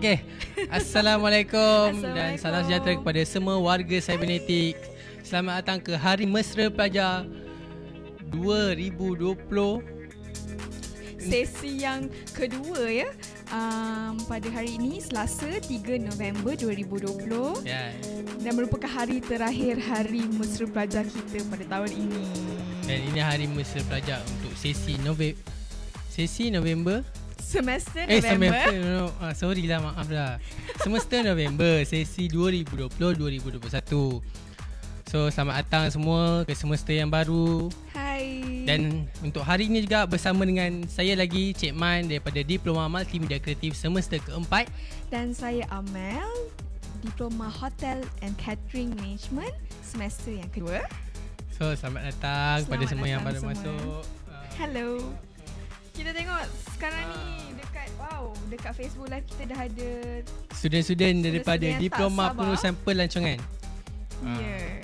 Okey. Assalamualaikum dan salam sejahtera kepada semua warga Cybernetik Selamat datang ke Hari Mesra Pelajar 2020. Sesi yang kedua ya. Um, pada hari ini Selasa 3 November 2020 yeah. dan merupakan hari terakhir hari mesra pelajar kita pada tahun ini. Dan ini hari mesra pelajar untuk sesi November sesi November semester eh, November. Eh, semester no, no. Ah, sorry lah, maaf lah. Semester November, sesi 2020-2021. So, selamat datang semua ke semester yang baru. Hai. Dan untuk hari ini juga bersama dengan saya lagi, Cik Man daripada Diploma Multimedia Kreatif semester keempat. Dan saya Amel, Diploma Hotel and Catering Management semester yang kedua. So, selamat datang selamat pada semua yang baru semua. masuk. Ah. Hello kita tengok sekarang ni ah. dekat wow dekat Facebook live kita dah ada student-student daripada diploma penuh sampel lancongan. Ya. Yeah.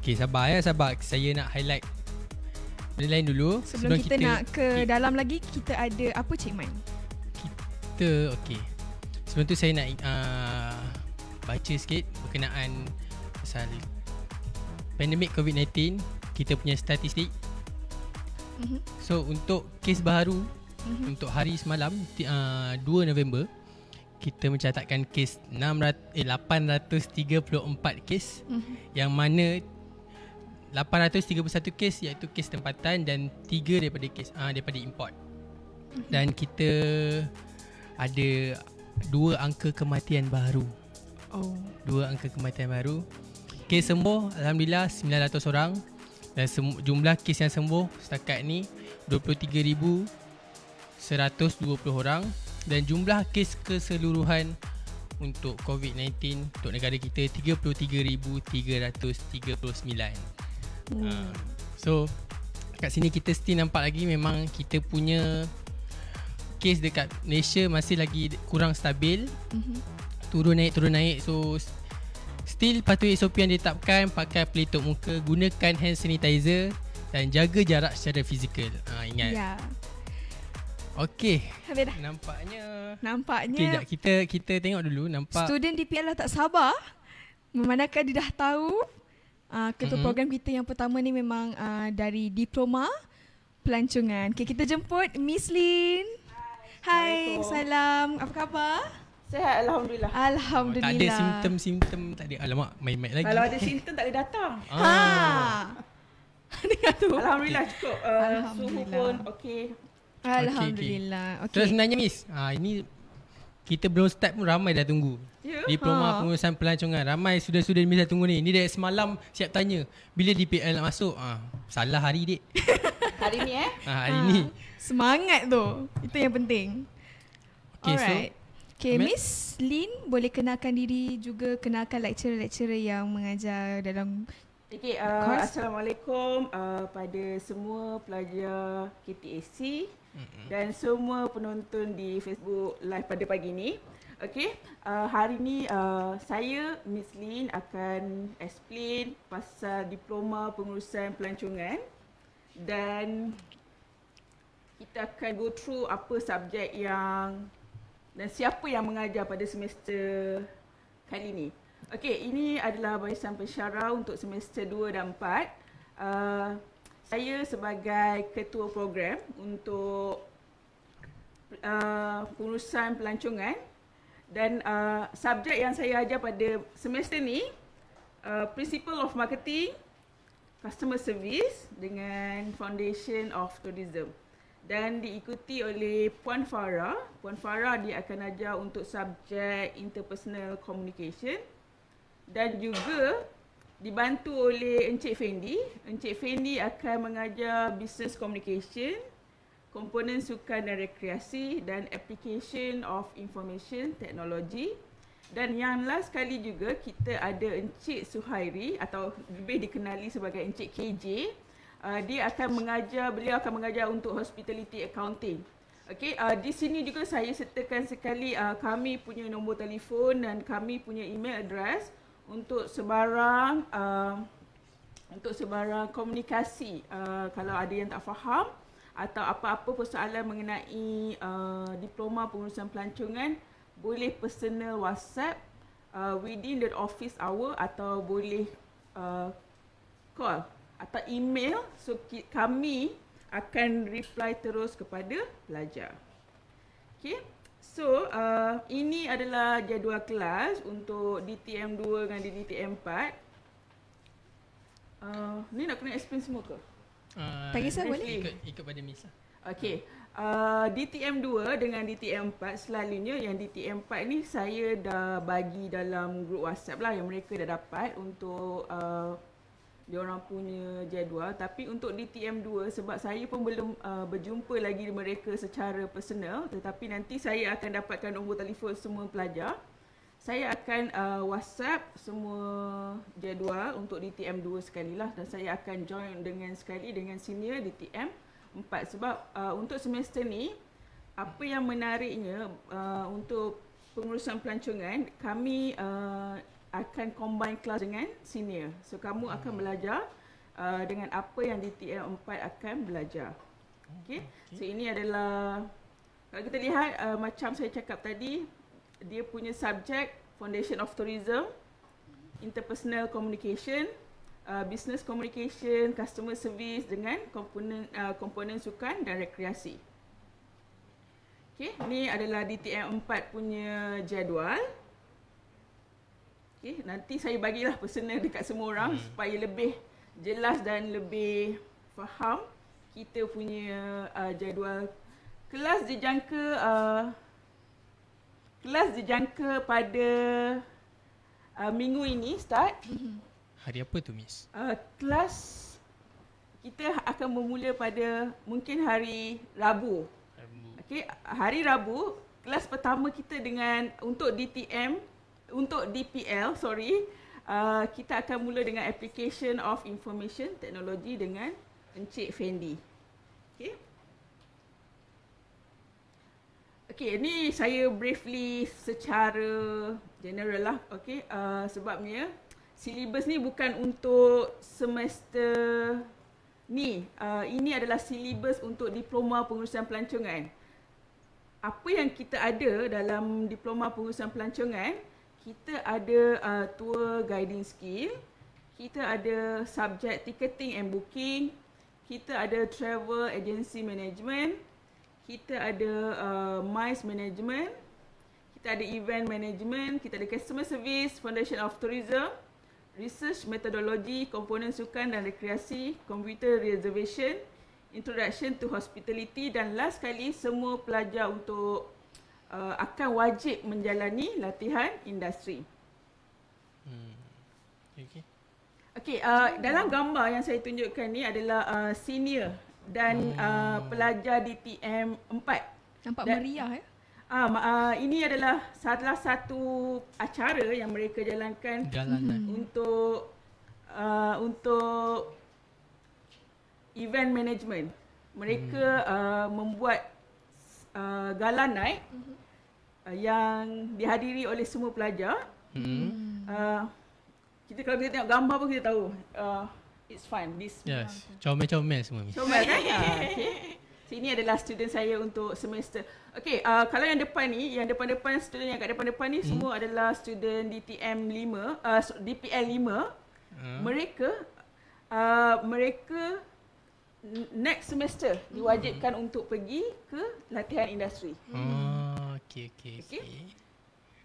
Okay sabar ya sabar saya nak highlight benda lain dulu sebelum, sebelum kita, kita nak ke kita, dalam lagi kita ada apa Cik Man? Kita okey. Sebelum tu saya nak uh, baca sikit berkenaan pasal pandemik COVID-19 kita punya statistik Mm-hmm. So untuk kes baharu mm-hmm. untuk hari semalam uh, ah, 2 November kita mencatatkan kes 800 eh 834 kes mm-hmm. yang mana 831 kes iaitu kes tempatan dan 3 daripada kes uh, daripada import. Mm-hmm. Dan kita ada dua angka kematian baru. Oh, dua angka kematian baru. Kes sembuh alhamdulillah 900 orang dan jumlah kes yang sembuh setakat ni 23120 orang dan jumlah kes keseluruhan untuk COVID-19 untuk negara kita 33339. Hmm. Uh, so kat sini kita still nampak lagi memang kita punya kes dekat Malaysia masih lagi kurang stabil. Mm-hmm. Turun naik turun naik so Still patuhi SOP yang ditetapkan Pakai pelitup muka Gunakan hand sanitizer Dan jaga jarak secara fizikal ha, Ingat Ya Okey. Habis dah. Nampaknya. Nampaknya. Okay, jap, kita kita tengok dulu nampak student di dah tak sabar memandangkan dia dah tahu uh, ketua mm-hmm. program kita yang pertama ni memang uh, dari diploma pelancongan. Okey, kita jemput Miss Lin. Hai. Hai, salam. Apa khabar? Sehat alhamdulillah. Alhamdulillah. Oh, tak ada simptom-simptom tak ada. Alamak, main mic lagi. Kalau ada simptom tak ada datang. Ah. Ha. Dengar tu. Alhamdulillah okay. cukup. Uh, alhamdulillah. Suhu pun okey. Alhamdulillah. Okey. Okay. Terus nanya Miss. Ha, ini kita belum start pun ramai dah tunggu. Yeah? Diploma ha. pengurusan pelancongan. Ramai sudah-sudah Miss dah tunggu ni. Ini dah semalam siap tanya. Bila DPL nak masuk? Ah, salah hari dik. hari ni eh? Ah, hari ha. ni. Semangat tu. Itu yang penting. Okay, Alright. so Okay, Miss Lin boleh kenalkan diri juga kenalkan lecturer-lecturer yang mengajar dalam Okay, uh, Assalamualaikum uh, pada semua pelajar KTAC dan semua penonton di Facebook live pada pagi ini. Okay, uh, hari ini uh, saya Miss Lin akan explain pasal diploma pengurusan pelancongan dan kita akan go through apa subjek yang dan siapa yang mengajar pada semester kali ini. Okey, ini adalah barisan pensyarah untuk semester 2 dan 4. Uh, saya sebagai ketua program untuk uh, pengurusan pelancongan dan uh, subjek yang saya ajar pada semester ini, uh, Principle of Marketing, Customer Service dengan Foundation of Tourism dan diikuti oleh Puan Farah. Puan Farah dia akan ajar untuk subjek interpersonal communication dan juga dibantu oleh Encik Fendi. Encik Fendi akan mengajar business communication, komponen sukan dan rekreasi dan application of information technology. Dan yang last sekali juga kita ada Encik Suhairi atau lebih dikenali sebagai Encik KJ uh, dia akan mengajar beliau akan mengajar untuk hospitality accounting okey uh, di sini juga saya sertakan sekali uh, kami punya nombor telefon dan kami punya email address untuk sebarang uh, untuk sebarang komunikasi uh, kalau ada yang tak faham atau apa-apa persoalan mengenai uh, diploma pengurusan pelancongan boleh personal WhatsApp uh, within the office hour atau boleh uh, call atau email so kami akan reply terus kepada pelajar. Okay. So, uh, ini adalah jadual kelas untuk DTM 2 dengan DTM 4. Uh, ni nak kena explain semua ke? Uh, tak kisah boleh. Ikut, ikut pada misa. lah. Okay. Uh, DTM 2 dengan DTM 4 selalunya yang DTM 4 ni saya dah bagi dalam group WhatsApp lah yang mereka dah dapat untuk uh, dia orang punya jadual tapi untuk DTM 2 sebab saya pun belum uh, berjumpa lagi mereka secara personal tetapi nanti saya akan dapatkan nombor telefon semua pelajar saya akan uh, WhatsApp semua jadual untuk DTM 2 sekali lah dan saya akan join dengan sekali dengan senior DTM 4 sebab uh, untuk semester ni apa yang menariknya uh, untuk pengurusan pelancongan kami uh, akan combine kelas dengan senior. So kamu hmm. akan belajar uh, dengan apa yang DTM 4 akan belajar. Okey? Hmm, okay. So ini adalah kalau kita lihat uh, macam saya cakap tadi dia punya subjek foundation of tourism, interpersonal communication, uh, business communication, customer service dengan komponen uh, komponen sukan dan rekreasi. Okey? ni adalah DTM 4 punya jadual. Okay, nanti saya bagilah personal dekat semua orang hmm. supaya lebih jelas dan lebih faham kita punya uh, jadual kelas dijangka uh, kelas dijangka pada uh, minggu ini start mm-hmm. hari apa tu miss uh, kelas kita akan bermula pada mungkin hari Rabu okey hari Rabu kelas pertama kita dengan untuk DTM untuk DPL, sorry, uh, kita akan mula dengan application of information technology dengan Encik Fendi. Okay. Okay, ini saya briefly secara general lah. Okay, uh, sebabnya silibus ni bukan untuk semester ni. Uh, ini adalah silibus untuk diploma pengurusan pelancongan. Apa yang kita ada dalam diploma pengurusan pelancongan, kita ada uh, tour guiding skill, kita ada subjek ticketing and booking, kita ada travel agency management, kita ada uh, MICE management, kita ada event management, kita ada customer service, foundation of tourism, research methodology, komponen sukan dan rekreasi, computer reservation, introduction to hospitality dan last sekali semua pelajar untuk uh, akan wajib menjalani latihan industri. Hmm. Okey. Okey, uh, dalam gambar yang saya tunjukkan ni adalah uh, senior dan hmm. uh, pelajar DTM 4. Nampak dan, meriah ya. Ah, uh, uh, ini adalah salah satu acara yang mereka jalankan Jalanan. Hmm. untuk uh, untuk event management. Mereka hmm. uh, membuat uh, gala night mhm. Uh, yang dihadiri oleh semua pelajar. Hmm. Uh, kita kalau kita tengok gambar pun kita tahu. Uh, it's fine. This yes. Comel-comel semua ni. Comel kan? Ha, ah, okay. Sini so, adalah student saya untuk semester. Okay, uh, kalau yang depan ni, yang depan-depan student yang kat depan-depan ni hmm. semua adalah student DTM 5, uh, DPL 5. Hmm. Mereka, uh, mereka next semester diwajibkan hmm. untuk pergi ke latihan industri. Hmm. Okey okey okey.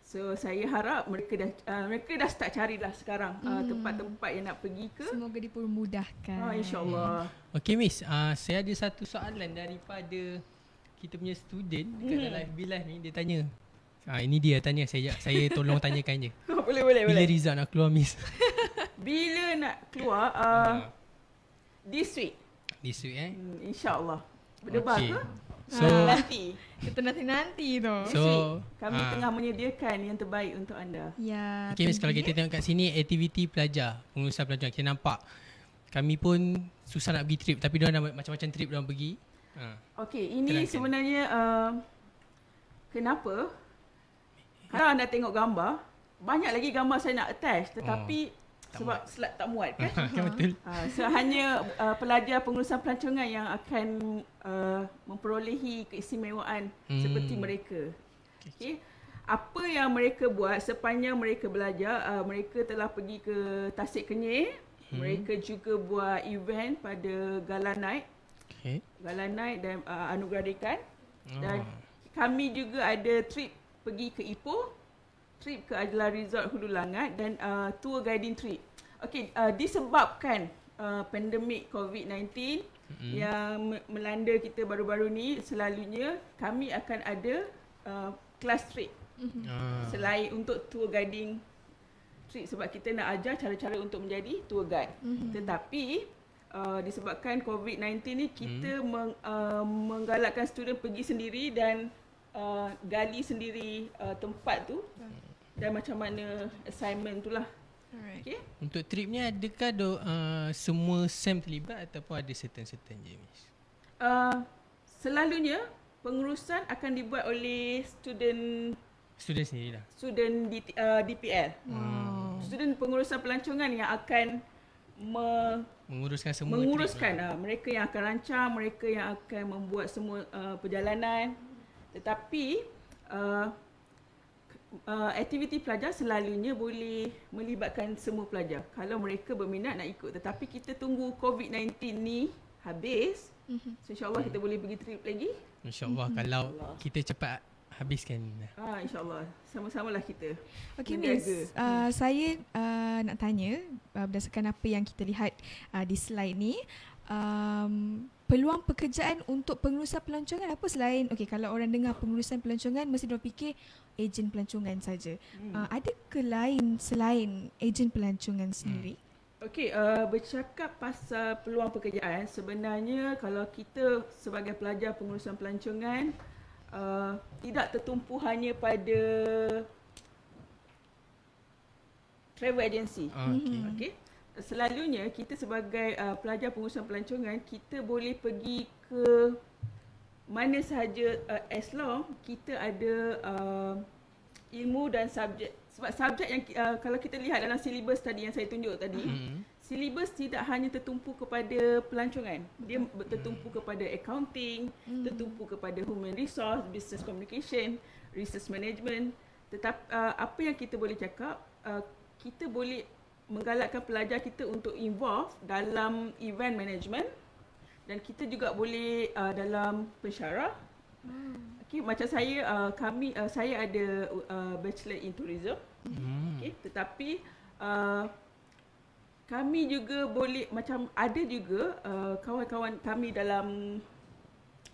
So saya harap mereka dah uh, mereka dah start carilah sekarang uh, hmm. tempat-tempat yang nak pergi ke. Semoga dipermudahkan. Oh insyaallah. Okey miss, uh, saya ada satu soalan daripada kita punya student dekat hmm. live bilas ni dia tanya. Ah uh, ini dia tanya saya saya tolong tanyakan je. Oh, boleh boleh boleh. Bila Riza nak keluar miss? Bila nak keluar uh, this week. This week eh? Hmm, InsyaAllah. Berdebar okay. ke? So ah, ah. nanti. kita nanti nanti tu. So Actually, ah. kami ha. tengah menyediakan yang terbaik untuk anda. Ya. Okay, Miss, kalau kita tengok kat sini aktiviti pelajar, pengurusan pelajar kita nampak. Kami pun susah nak pergi trip tapi dia ada macam-macam trip dia pergi. Ha. Okay, ini Terangkan. sebenarnya uh, kenapa? Ha. Kalau anda tengok gambar, banyak lagi gambar saya nak attach tetapi oh sebab muat. slide tak muat kan, kan ha. betul uh, so hanya uh, pelajar pengurusan pelancongan yang akan uh, memperolehi keistimewaan hmm. seperti mereka okey apa yang mereka buat sepanjang mereka belajar uh, mereka telah pergi ke Tasik Kenyir hmm. mereka juga buat event pada gala night okey gala night dan uh, anugerah dekan oh. dan ah. kami juga ada trip pergi ke Ipoh trip ke adalah resort Hulu Langat dan uh, tour guiding trip. Okey, uh, disebabkan uh, pandemik COVID-19 mm-hmm. yang melanda kita baru-baru ni, selalunya kami akan ada uh, class trip. Mm-hmm. Uh. Selain untuk tour guiding trip sebab kita nak ajar cara-cara untuk menjadi tour guide. Mm-hmm. Tetapi Uh, disebabkan COVID-19 ni kita hmm. meng, uh, menggalakkan student pergi sendiri dan uh, gali sendiri uh, tempat tu dan macam mana assignment tu lah. Okay. Untuk trip ni adakah do, uh, semua SEM terlibat ataupun ada certain-certain je Uh, selalunya pengurusan akan dibuat oleh student Student sendiri lah Student D, uh, DPL wow. Hmm. Student pengurusan pelancongan yang akan me- Menguruskan semua Menguruskan lah. Uh, mereka yang akan rancang Mereka yang akan membuat semua uh, perjalanan Tetapi uh, uh, aktiviti pelajar selalunya boleh melibatkan semua pelajar kalau mereka berminat nak ikut tetapi kita tunggu COVID-19 ni habis mhm. so insyaallah kita boleh pergi trip lagi insyaallah mhm. kalau insya kita cepat habiskan ah insyaallah sama sama lah kita okey miss hmm. uh, saya uh, nak tanya uh, berdasarkan apa yang kita lihat uh, di slide ni um, peluang pekerjaan untuk pengurusan pelancongan apa selain okey kalau orang dengar pengurusan pelancongan mesti dia fikir ejen pelancongan saja. Hmm. Uh, ada ke lain selain ejen pelancongan hmm. sendiri? Okey, uh, bercakap pasal peluang pekerjaan, sebenarnya kalau kita sebagai pelajar pengurusan pelancongan uh, tidak tertumpu hanya pada travel agency. Hmm. Okey. Okay. Hmm. Selalunya kita sebagai uh, pelajar pengurusan pelancongan, kita boleh pergi ke mana sahaja uh, as long kita ada uh, ilmu dan subjek sebab subjek yang uh, kalau kita lihat dalam silibus tadi yang saya tunjuk tadi mm-hmm. silibus tidak hanya tertumpu kepada pelancongan dia hmm. tertumpu kepada accounting mm tertumpu kepada human resource business communication research management tetap uh, apa yang kita boleh cakap uh, kita boleh menggalakkan pelajar kita untuk involve dalam event management mm dan kita juga boleh uh, dalam pensyarah. Hmm. Okey, macam saya uh, kami uh, saya ada uh, bachelor in tourism. Hmm. Okey, tetapi uh, kami juga boleh macam ada juga uh, kawan-kawan kami dalam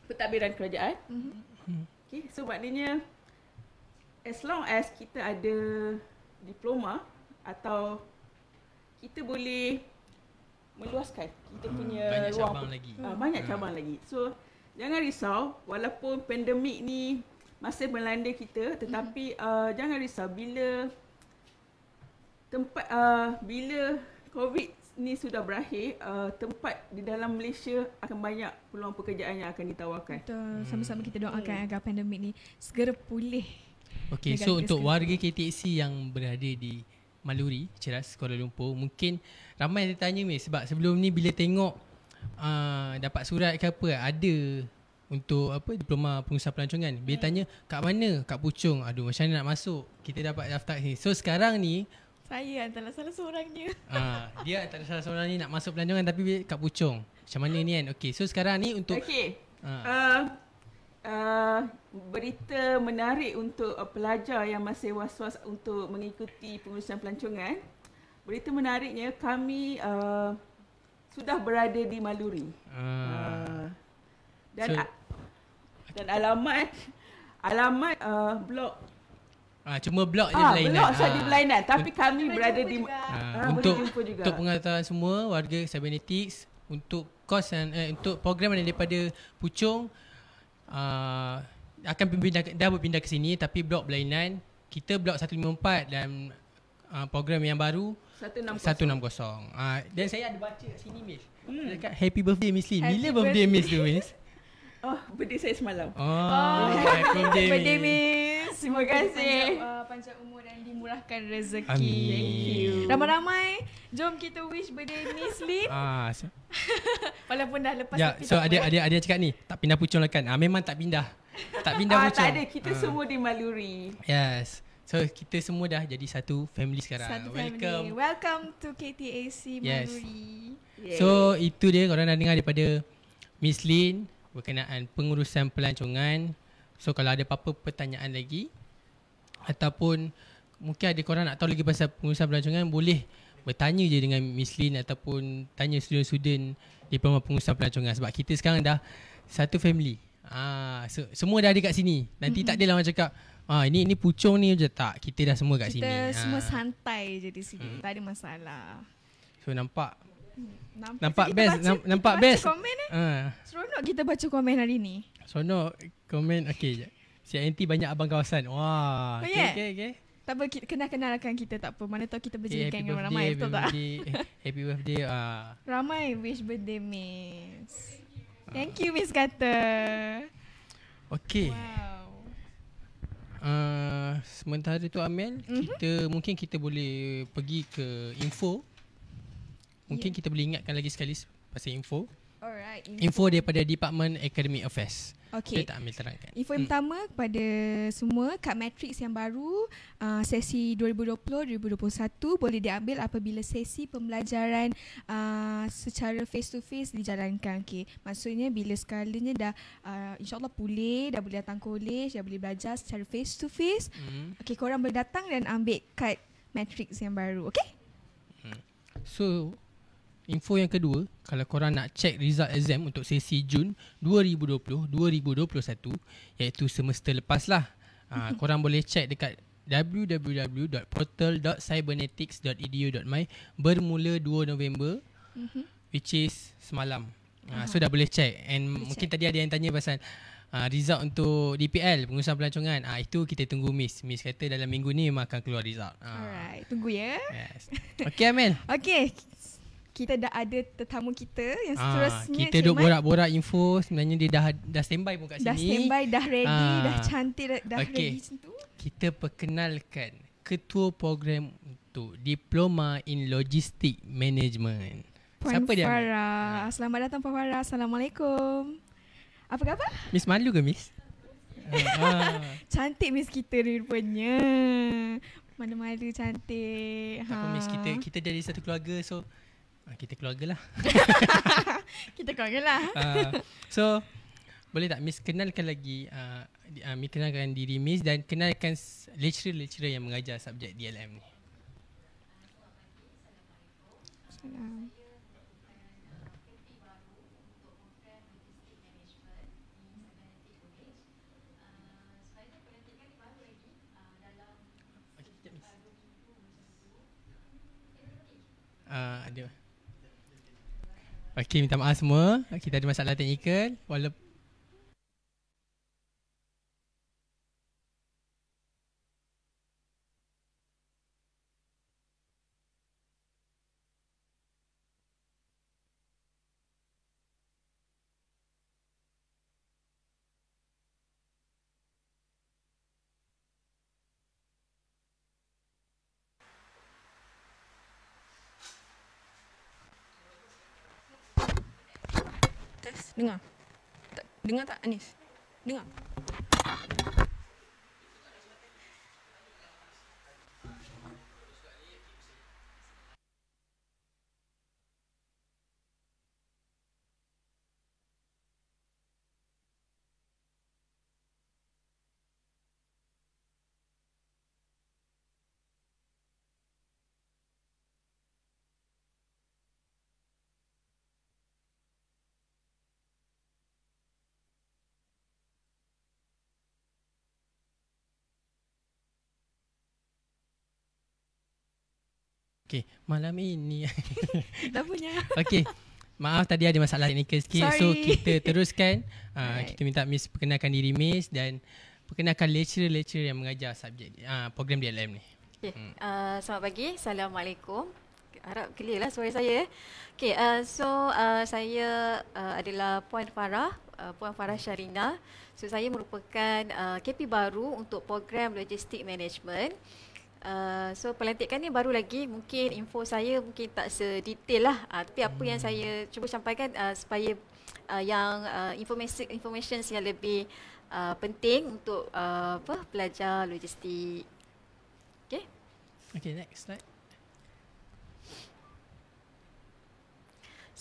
pentadbiran kerajaan. Hmm. Okey, so maknanya as long as kita ada diploma atau kita boleh meluaskan kita hmm. punya banyak ruang. cabang lagi. Ha, banyak hmm. lagi. So jangan risau walaupun pandemik ni masih melanda kita tetapi hmm. uh, jangan risau bila tempat uh, bila COVID ni sudah berakhir uh, tempat di dalam Malaysia akan banyak peluang pekerjaan yang akan ditawarkan. Betul. Hmm. Sama-sama kita doakan hmm. agar pandemik ni segera pulih. Okey, so untuk warga KTC yang berada di Maluri, Ceras, Kuala Lumpur Mungkin ramai yang tanya ni Sebab sebelum ni bila tengok uh, Dapat surat ke apa Ada untuk apa diploma pengusaha pelancongan Bila hmm. tanya kat mana kat Puchong Aduh macam mana nak masuk Kita dapat daftar ni So sekarang ni Saya antara salah seorangnya uh, Dia antara salah seorang ni nak masuk pelancongan Tapi kat Puchong Macam mana ni kan Okay so sekarang ni untuk Okay uh, ah. uh, Ah, berita menarik untuk uh, pelajar yang masih was-was untuk mengikuti pengurusan pelancongan. Berita menariknya kami uh, sudah berada di Maluri. Uh, uh, dan so, dan alamat alamat uh, blok Ah cuma blok ah, je berlainan. Blok di ah. berlainan tapi Ber- kami berada di juga. Ah, ah, untuk boleh jumpa juga. untuk pengetahuan semua warga Cybernetics untuk kos dan eh, untuk program yang daripada pucung uh, akan berpindah, dah berpindah ke sini tapi blok berlainan. Kita blok 154 dan uh, program yang baru 160. enam kosong ah, dan saya ada baca kat sini Miss. Hmm. Dekat happy birthday Miss Lee. Bila birthday Miss tu Miss? Oh, birthday saya semalam. Oh, oh happy birthday, Miss. Terima kasih panjang umur dan dimurahkan rezeki. Amin. Ramai-ramai jom kita wish birthday Miss Lin. Ah, so. Walaupun dah lepas. Ya, so ada ada ada cakap ni, tak pindah pucung lah kan. Ah, memang tak pindah. Tak pindah ah, pucung. Tak ada, kita ah. semua di Maluri. Yes. So kita semua dah jadi satu family sekarang. Satu family. Welcome. Welcome to KTAC Maluri. Yes. Yes. So itu dia korang dah dengar daripada Miss Lin berkenaan pengurusan pelancongan. So kalau ada apa-apa pertanyaan lagi, ataupun mungkin ada korang nak tahu lagi pasal pengurusan pelancongan boleh bertanya je dengan Miss Lin ataupun tanya student-student diploma pengurusan pelancongan sebab kita sekarang dah satu family. Ah so, semua dah ada kat sini. Nanti mm-hmm. tak adalah orang cakap ah ini ini pucung ni je tak. Kita dah semua kat kita sini. Kita ah. semua ha. santai je di sini. Hmm. Tak ada masalah. So nampak nampak, nampak best baca, nampak best. Komen eh. Ha. Seronok kita baca komen hari ni. Seronok komen okay je. Si Aunty banyak abang kawasan. Wah. Okey, oh, okey, okey. okay, Tak apa, kena kenalkan kita tak apa. Mana tahu kita berjaya okay, dengan ramai. Happy tak? Eh, happy birthday. Happy Uh. Ramai wish birthday, Miss. Thank you, Miss Kata. Okey. Wow. Uh, sementara tu, Amel, mm-hmm. kita mungkin kita boleh pergi ke info. Mungkin yeah. kita boleh ingatkan lagi sekali pasal info. Alright, info. Info daripada Department Academy Affairs. Yes. Okay. Dia tak ambil terangkan. Info yang hmm. pertama kepada semua kad matrix yang baru uh, sesi 2020-2021 boleh diambil apabila sesi pembelajaran uh, secara face to face dijalankan. Okay. Maksudnya bila sekalanya dah uh, insyaAllah pulih, dah boleh datang kolej, dah boleh belajar secara face to face. Hmm. Okay, korang boleh datang dan ambil kad matrix yang baru. Okay? Hmm. So, Info yang kedua, kalau korang nak check result exam untuk sesi Jun 2020-2021 iaitu semester lepas lah. Uh, ah, korang boleh check dekat www.portal.cybernetics.edu.my bermula 2 November mhm. which is semalam. Uh, So dah boleh check. And boleh mungkin check. tadi ada yang tanya pasal uh, result untuk DPL, pengurusan pelancongan. Uh, itu kita tunggu Miss. Miss kata dalam minggu ni memang akan keluar result. Uh. Alright, tunggu ya. Yes. Okay Amel. okay, kita dah ada tetamu kita yang ah, seterusnya kita duk borak-borak info sebenarnya dia dah dah standby pun kat sini dah standby dah ready ha. dah cantik dah, dah okay. ready situ kita perkenalkan ketua program untuk diploma in logistic management Puan siapa dia Farah ha. selamat datang Puan Farah assalamualaikum apa khabar miss malu ke miss ha. cantik miss kita rupanya mana malu cantik tak ha. miss kita kita jadi satu keluarga so Ah, kita keluarga lah. kita keluarga lah. uh, so, boleh tak Miss kenalkan lagi, uh, ah, uh, Miss kenalkan diri Miss dan kenalkan lecturer-lecturer yang mengajar subjek DLM ni. Assalamualaikum. Uh, ada Okay, minta maaf semua. Kita ada masalah teknikal. Walaupun Dengar. Dengar tak Anis? Dengar. Okay, malam ini Dah punya Okay, maaf tadi ada masalah teknikal sikit Sorry. So, kita teruskan uh, ah, right. Kita minta Miss perkenalkan diri Miss Dan perkenalkan lecturer-lecturer yang mengajar subjek uh, program DLM ni okay. hmm. uh, Selamat pagi, Assalamualaikum Harap clear lah suara saya Okay, uh, so uh, saya uh, adalah Puan Farah uh, Puan Farah Sharina So, saya merupakan uh, KP baru untuk program Logistik Management Ah, so pelantikan ni baru lagi mungkin info saya mungkin tak sedetail lah uh, tapi apa hmm. yang saya cuba sampaikan uh, supaya uh, yang uh, information information yang lebih uh, penting untuk uh, apa pelajar logistik okay? Okay next slide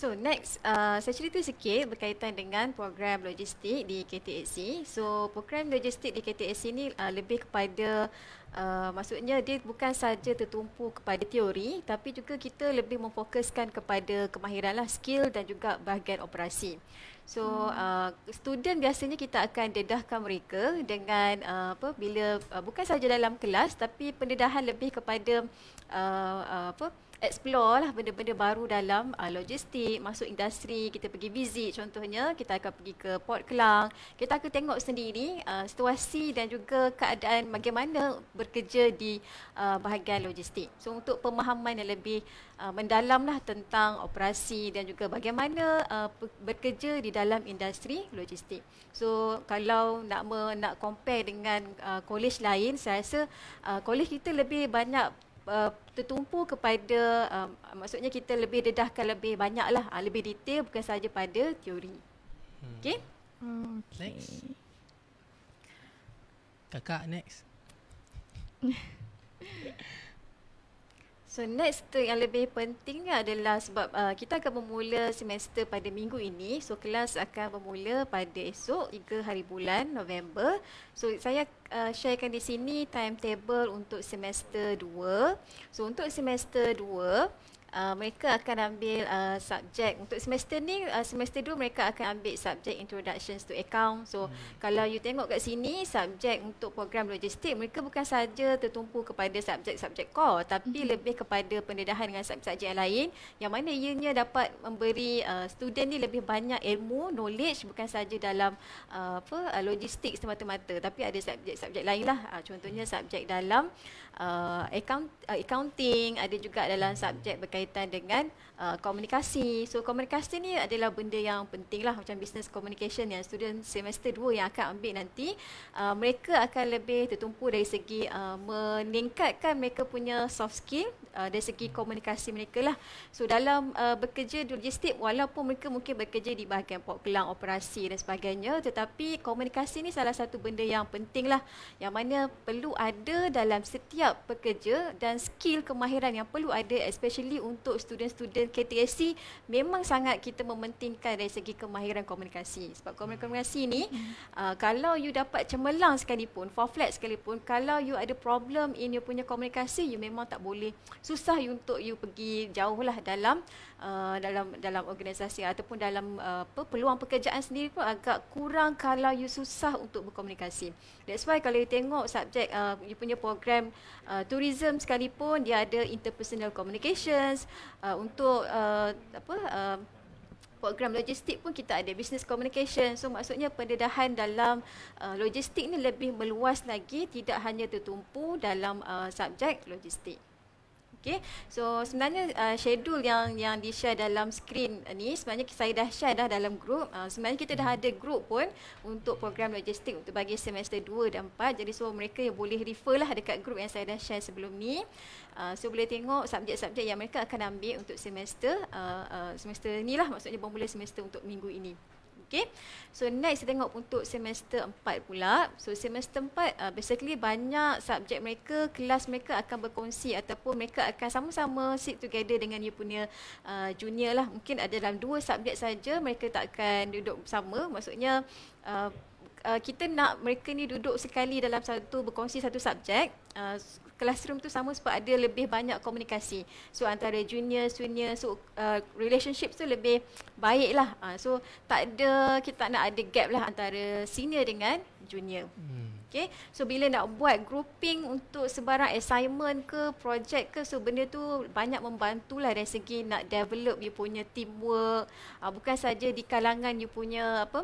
So next, uh, saya cerita sikit berkaitan dengan program logistik di KTAC. So program logistik di KTAC ni uh, lebih kepada Ah, maksudnya dia bukan saja tertumpu kepada teori tapi juga kita lebih memfokuskan kepada kemahiran lah skill dan juga bahagian operasi. So uh, student biasanya kita akan dedahkan mereka dengan uh, apa bila uh, bukan saja dalam kelas tapi pendedahan lebih kepada uh, uh, apa explore lah benda-benda baru dalam uh, logistik, masuk industri, kita pergi visit contohnya, kita akan pergi ke Port Kelang kita akan tengok sendiri uh, situasi dan juga keadaan bagaimana bekerja di uh, bahagian logistik. So untuk pemahaman yang lebih uh, mendalam lah tentang operasi dan juga bagaimana uh, bekerja di dalam industri logistik. So kalau nak nak compare dengan uh, college lain, saya rasa uh, college kita lebih banyak uh, tertumpu kepada uh, maksudnya kita lebih dedahkan lebih banyaklah uh, lebih detail bukan saja pada teori. Hmm. Okey. Hmm, okay. Next. Kakak next. So next yang lebih penting adalah sebab uh, kita akan bermula semester pada minggu ini. So kelas akan bermula pada esok 3 hari bulan November. So saya uh, sharekan di sini timetable untuk semester dua. So untuk semester dua uh, mereka akan ambil uh, subjek untuk semester ni uh, semester 2 mereka akan ambil subjek introductions to account so hmm. kalau you tengok kat sini subjek untuk program logistik mereka bukan saja tertumpu kepada subjek-subjek core tapi hmm. lebih kepada pendedahan dengan subjek-subjek lain yang mana ianya dapat memberi uh, student ni lebih banyak ilmu knowledge bukan saja dalam uh, apa uh, logistik semata-mata tapi ada subjek-subjek lainlah uh, ah, contohnya subjek dalam uh, uh, account, uh, accounting, ada juga dalam subjek berkaitan dengan uh, komunikasi. So komunikasi ni adalah benda yang penting lah macam business communication yang student semester 2 yang akan ambil nanti. Uh, mereka akan lebih tertumpu dari segi uh, meningkatkan mereka punya soft skill uh, dari segi komunikasi mereka lah. So dalam uh, bekerja di logistik walaupun mereka mungkin bekerja di bahagian port kelang operasi dan sebagainya tetapi komunikasi ni salah satu benda yang penting lah yang mana perlu ada dalam setiap pekerja dan skill kemahiran yang perlu ada especially untuk student-student KTSC memang sangat kita mementingkan dari segi kemahiran komunikasi. Sebab komunikasi ni uh, kalau you dapat cemerlang sekalipun, for flat sekalipun, kalau you ada problem in you punya komunikasi, you memang tak boleh susah you untuk you pergi jauh lah dalam uh, dalam dalam organisasi ataupun dalam uh, apa peluang pekerjaan sendiri pun agak kurang kalau you susah untuk berkomunikasi. That's why kalau you tengok subjek uh, you punya program uh, tourism sekalipun dia ada interpersonal communications uh, untuk uh, apa uh, program logistik pun kita ada business communication so maksudnya pendedahan dalam uh, logistik ni lebih meluas lagi tidak hanya tertumpu dalam uh, subjek logistik Okay. So sebenarnya uh, schedule yang yang di share dalam screen ni sebenarnya saya dah share dah dalam group. Uh, sebenarnya kita dah hmm. ada group pun untuk program logistik untuk bagi semester 2 dan 4. Jadi so mereka yang boleh refer lah dekat group yang saya dah share sebelum ni. Uh, so boleh tengok subjek-subjek yang mereka akan ambil untuk semester uh, uh, semester ni lah maksudnya bermula semester untuk minggu ini. Okay. So next kita tengok untuk semester 4 pula. So semester 4 uh, basically banyak subjek mereka, kelas mereka akan berkongsi ataupun mereka akan sama-sama sit together dengan you punya uh, junior lah. Mungkin ada dalam dua subjek saja mereka tak akan duduk sama. Maksudnya uh, uh, kita nak mereka ni duduk sekali dalam satu berkongsi satu subjek. Uh, classroom tu sama sebab ada lebih banyak komunikasi. So antara junior, senior, so uh, relationship tu lebih baik lah. Uh, so tak ada, kita nak ada gap lah antara senior dengan junior. Hmm. Okay, so bila nak buat grouping untuk sebarang assignment ke, projek ke, so benda tu banyak membantulah dari segi nak develop you punya teamwork. Ah, bukan saja di kalangan you punya apa,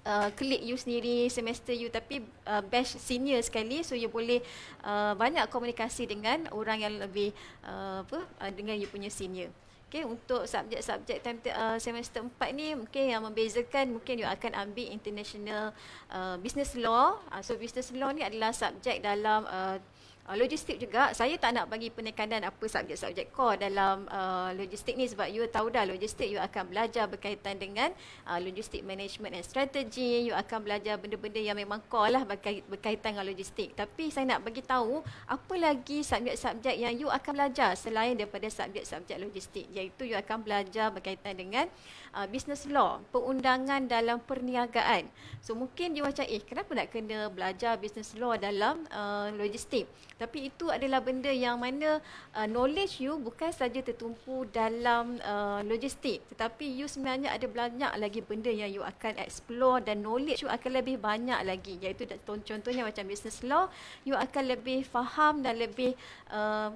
Uh, klik you sendiri semester you tapi uh, batch senior sekali so you boleh uh, banyak komunikasi dengan orang yang lebih uh, apa uh, dengan you punya senior Okay, untuk subjek-subjek uh, semester 4 ni mungkin yang membezakan mungkin you akan ambil international uh, business law. Uh, so business law ni adalah subjek dalam uh, uh, logistik juga saya tak nak bagi penekanan apa subjek-subjek core dalam uh, logistik ni sebab you tahu dah logistik you akan belajar berkaitan dengan uh, logistik management and strategy you akan belajar benda-benda yang memang core lah berkaitan dengan logistik tapi saya nak bagi tahu apa lagi subjek-subjek yang you akan belajar selain daripada subjek-subjek logistik iaitu you akan belajar berkaitan dengan uh, business law, perundangan dalam perniagaan. So mungkin dia macam eh kenapa nak kena belajar business law dalam uh, logistik? Tapi itu adalah benda yang mana uh, knowledge you bukan saja tertumpu dalam uh, logistik, tetapi you sebenarnya ada banyak lagi benda yang you akan explore dan knowledge you akan lebih banyak lagi. Iaitu contohnya macam business law, you akan lebih faham dan lebih uh,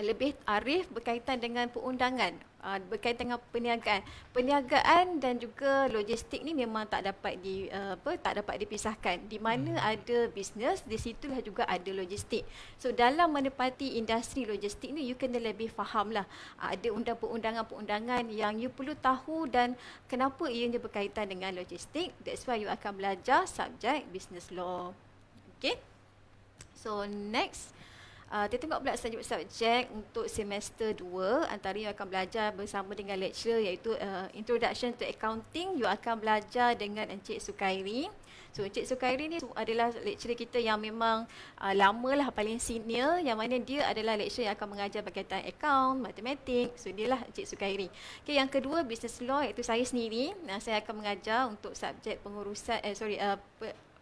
lebih arif berkaitan dengan perundangan uh, berkaitan dengan perniagaan. Perniagaan dan juga logistik ni memang tak dapat di uh, apa tak dapat dipisahkan. Di mana hmm. ada bisnes, di situlah juga ada logistik. So dalam menepati industri logistik ni you kena lebih fahamlah uh, ada undang undangan perundangan yang you perlu tahu dan kenapa ianya berkaitan dengan logistik. That's why you akan belajar subjek business law. Okay. So next Uh, ah, kita tengok pula subjek-subjek untuk semester 2 antara yang akan belajar bersama dengan lecturer iaitu uh, Introduction to Accounting you akan belajar dengan Encik Sukairi. So Encik Sukairi ni adalah lecturer kita yang memang uh, lamalah paling senior yang mana dia adalah lecturer yang akan mengajar berkaitan account, matematik. So dia lah Encik Sukairi. Okay, yang kedua business law iaitu saya sendiri. Nah, saya akan mengajar untuk subjek pengurusan eh sorry uh,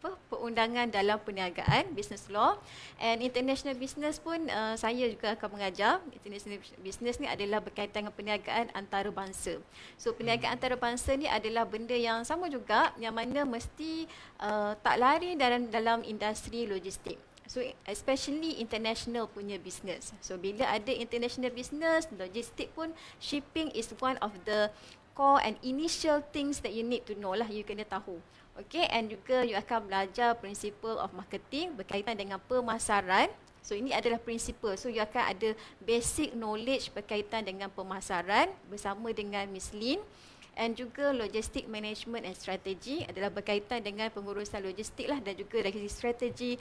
apa perundangan dalam perniagaan business law and international business pun uh, saya juga akan mengajar international business ni adalah berkaitan dengan perniagaan antarabangsa. So perniagaan hmm. antarabangsa ni adalah benda yang sama juga yang mana mesti uh, tak lari dalam dalam industri logistik. So especially international punya business. So bila ada international business, logistik pun shipping is one of the core and initial things that you need to know lah you kena tahu. Okay, and juga you akan belajar principle of marketing berkaitan dengan pemasaran. So ini adalah principle. So you akan ada basic knowledge berkaitan dengan pemasaran bersama dengan Miss Lin and juga logistic management and strategy adalah berkaitan dengan pengurusan logistik lah dan juga dari strategi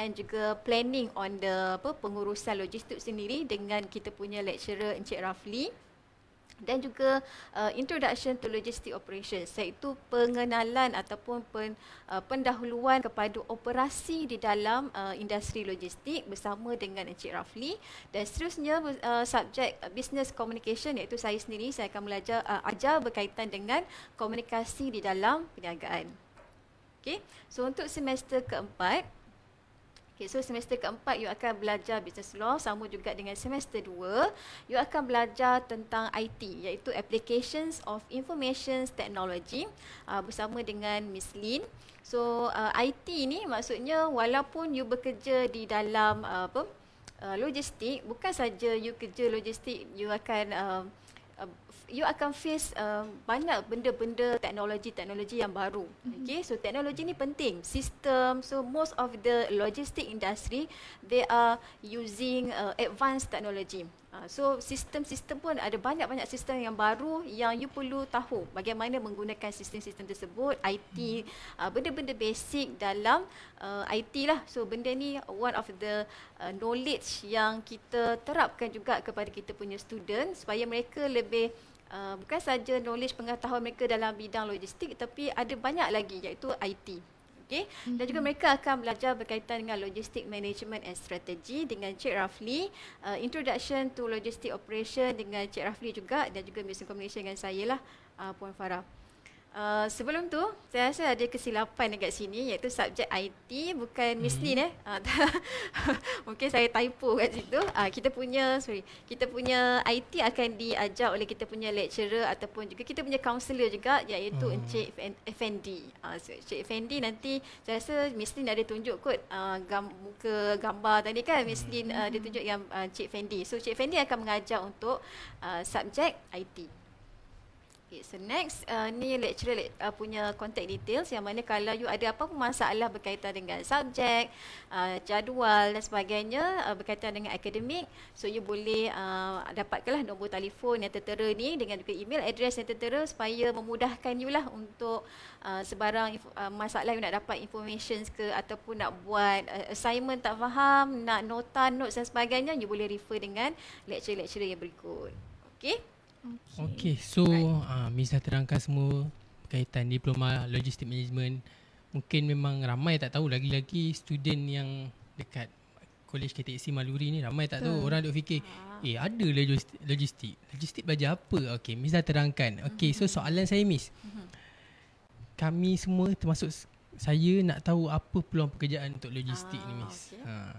and juga planning on the apa pengurusan logistik sendiri dengan kita punya lecturer Encik Rafli dan juga uh, introduction to logistic operations iaitu pengenalan ataupun pen, uh, pendahuluan kepada operasi di dalam uh, industri logistik bersama dengan Encik Rafli dan seterusnya uh, subjek uh, business communication iaitu saya sendiri saya akan belajar uh, ajar berkaitan dengan komunikasi di dalam perniagaan. Okey. So untuk semester keempat Okay, so semester keempat you akan belajar business law sama juga dengan semester dua you akan belajar tentang IT iaitu applications of information technology uh, bersama dengan Miss Lin. So uh, IT ni maksudnya walaupun you bekerja di dalam uh, apa uh, logistik bukan saja you kerja logistik you akan uh, you akan face um, banyak benda-benda teknologi-teknologi yang baru. Mm-hmm. Okay, so teknologi ni penting. Sistem, so most of the logistic industry, they are using uh, advanced technology. Ah, so sistem-sistem pun ada banyak-banyak sistem yang baru yang you perlu tahu bagaimana menggunakan sistem-sistem tersebut, IT, ah, benda-benda basic dalam ah, IT lah. So benda ni one of the knowledge yang kita terapkan juga kepada kita punya student supaya mereka lebih bukan saja knowledge pengetahuan mereka dalam bidang logistik tapi ada banyak lagi iaitu IT okay? Dan juga mhm. mereka akan belajar berkaitan dengan logistik management and strategy dengan Cik Rafli, uh, introduction to logistic operation dengan Cik Rafli juga dan juga business communication dengan saya lah uh, Puan Farah. Eh, sebelum tu, saya rasa ada kesilapan dekat sini iaitu subjek IT bukan hmm. mislin eh. Ah, mungkin saya typo kat situ. Uh, kita punya sorry, kita punya IT akan diajar oleh kita punya lecturer ataupun juga kita punya counselor juga iaitu hmm. Encik Effendi. Uh, ah, so Encik Effendi nanti saya rasa mislin ada tunjuk kot uh, gam, muka gambar tadi kan mislin uh, hmm. dia tunjuk yang uh, Encik Effendi. So Encik Effendi akan mengajar untuk uh, subjek IT. Okay, so next uh, ni lecturer uh, punya contact details yang mana kalau you ada apa-apa masalah berkaitan dengan subjek, uh, jadual dan sebagainya uh, berkaitan dengan akademik, so you boleh uh, dapatkanlah nombor telefon yang tertera ni dengan juga email address yang tertera supaya memudahkan you lah untuk uh, sebarang uh, masalah nak dapat information ke ataupun nak buat uh, assignment tak faham, nak nota notes dan sebagainya, you boleh refer dengan lecturer-lecturer yang berikut. Okay? Okay, okay so right. uh, Miss dah terangkan semua berkaitan diploma logistik management. Mungkin memang ramai tak tahu lagi-lagi student yang dekat kolej KTXC Maluri ni ramai tak Betul. tahu. Orang duk fikir, ha. eh ada logistik, logistik. Logistik belajar apa? Okay, Miss dah terangkan. Okay, mm-hmm. so mhm. soalan saya Miss. Mm-hmm. Kami semua termasuk saya nak tahu apa peluang pekerjaan untuk logistik ah, ni Miss. Okay. Ha. Ah.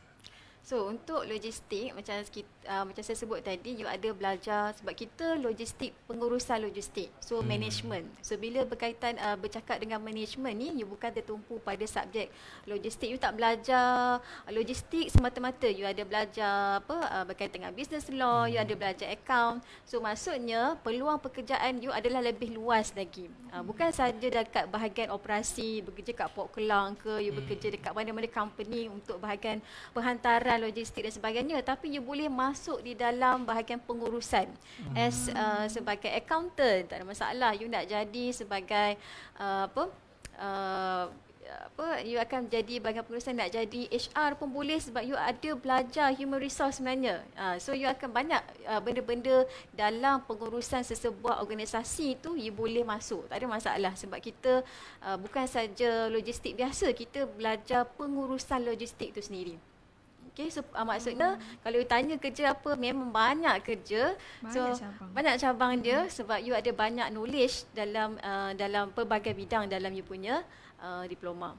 So untuk logistik macam uh, macam saya sebut tadi you ada belajar sebab kita logistik pengurusan logistik. So hmm. management. So bila berkaitan uh, bercakap dengan management ni you bukan tertumpu pada subjek logistik. You tak belajar logistik semata-mata. You ada belajar apa uh, berkaitan dengan business law, hmm. you ada hmm. belajar account. So maksudnya peluang pekerjaan you adalah lebih luas lagi. Uh, bukan saja dekat bahagian operasi, bekerja kat Port Klang ke, you hmm. bekerja dekat mana-mana company untuk bahagian penghantaran pengurusan logistik dan sebagainya tapi you boleh masuk di dalam bahagian pengurusan hmm. as uh, sebagai accountant tak ada masalah you nak jadi sebagai uh, apa uh, apa you akan jadi bahagian pengurusan nak jadi HR pun boleh sebab you ada belajar human resource sebenarnya uh, so you akan banyak uh, benda-benda dalam pengurusan sesebuah organisasi tu you boleh masuk tak ada masalah sebab kita uh, bukan saja logistik biasa kita belajar pengurusan logistik tu sendiri Okay, so, uh, ah, maksudnya hmm. kalau you tanya kerja apa, memang banyak kerja. Banyak so, cabang. Banyak cabang dia hmm. sebab you ada banyak knowledge dalam uh, dalam pelbagai bidang dalam you punya uh, diploma.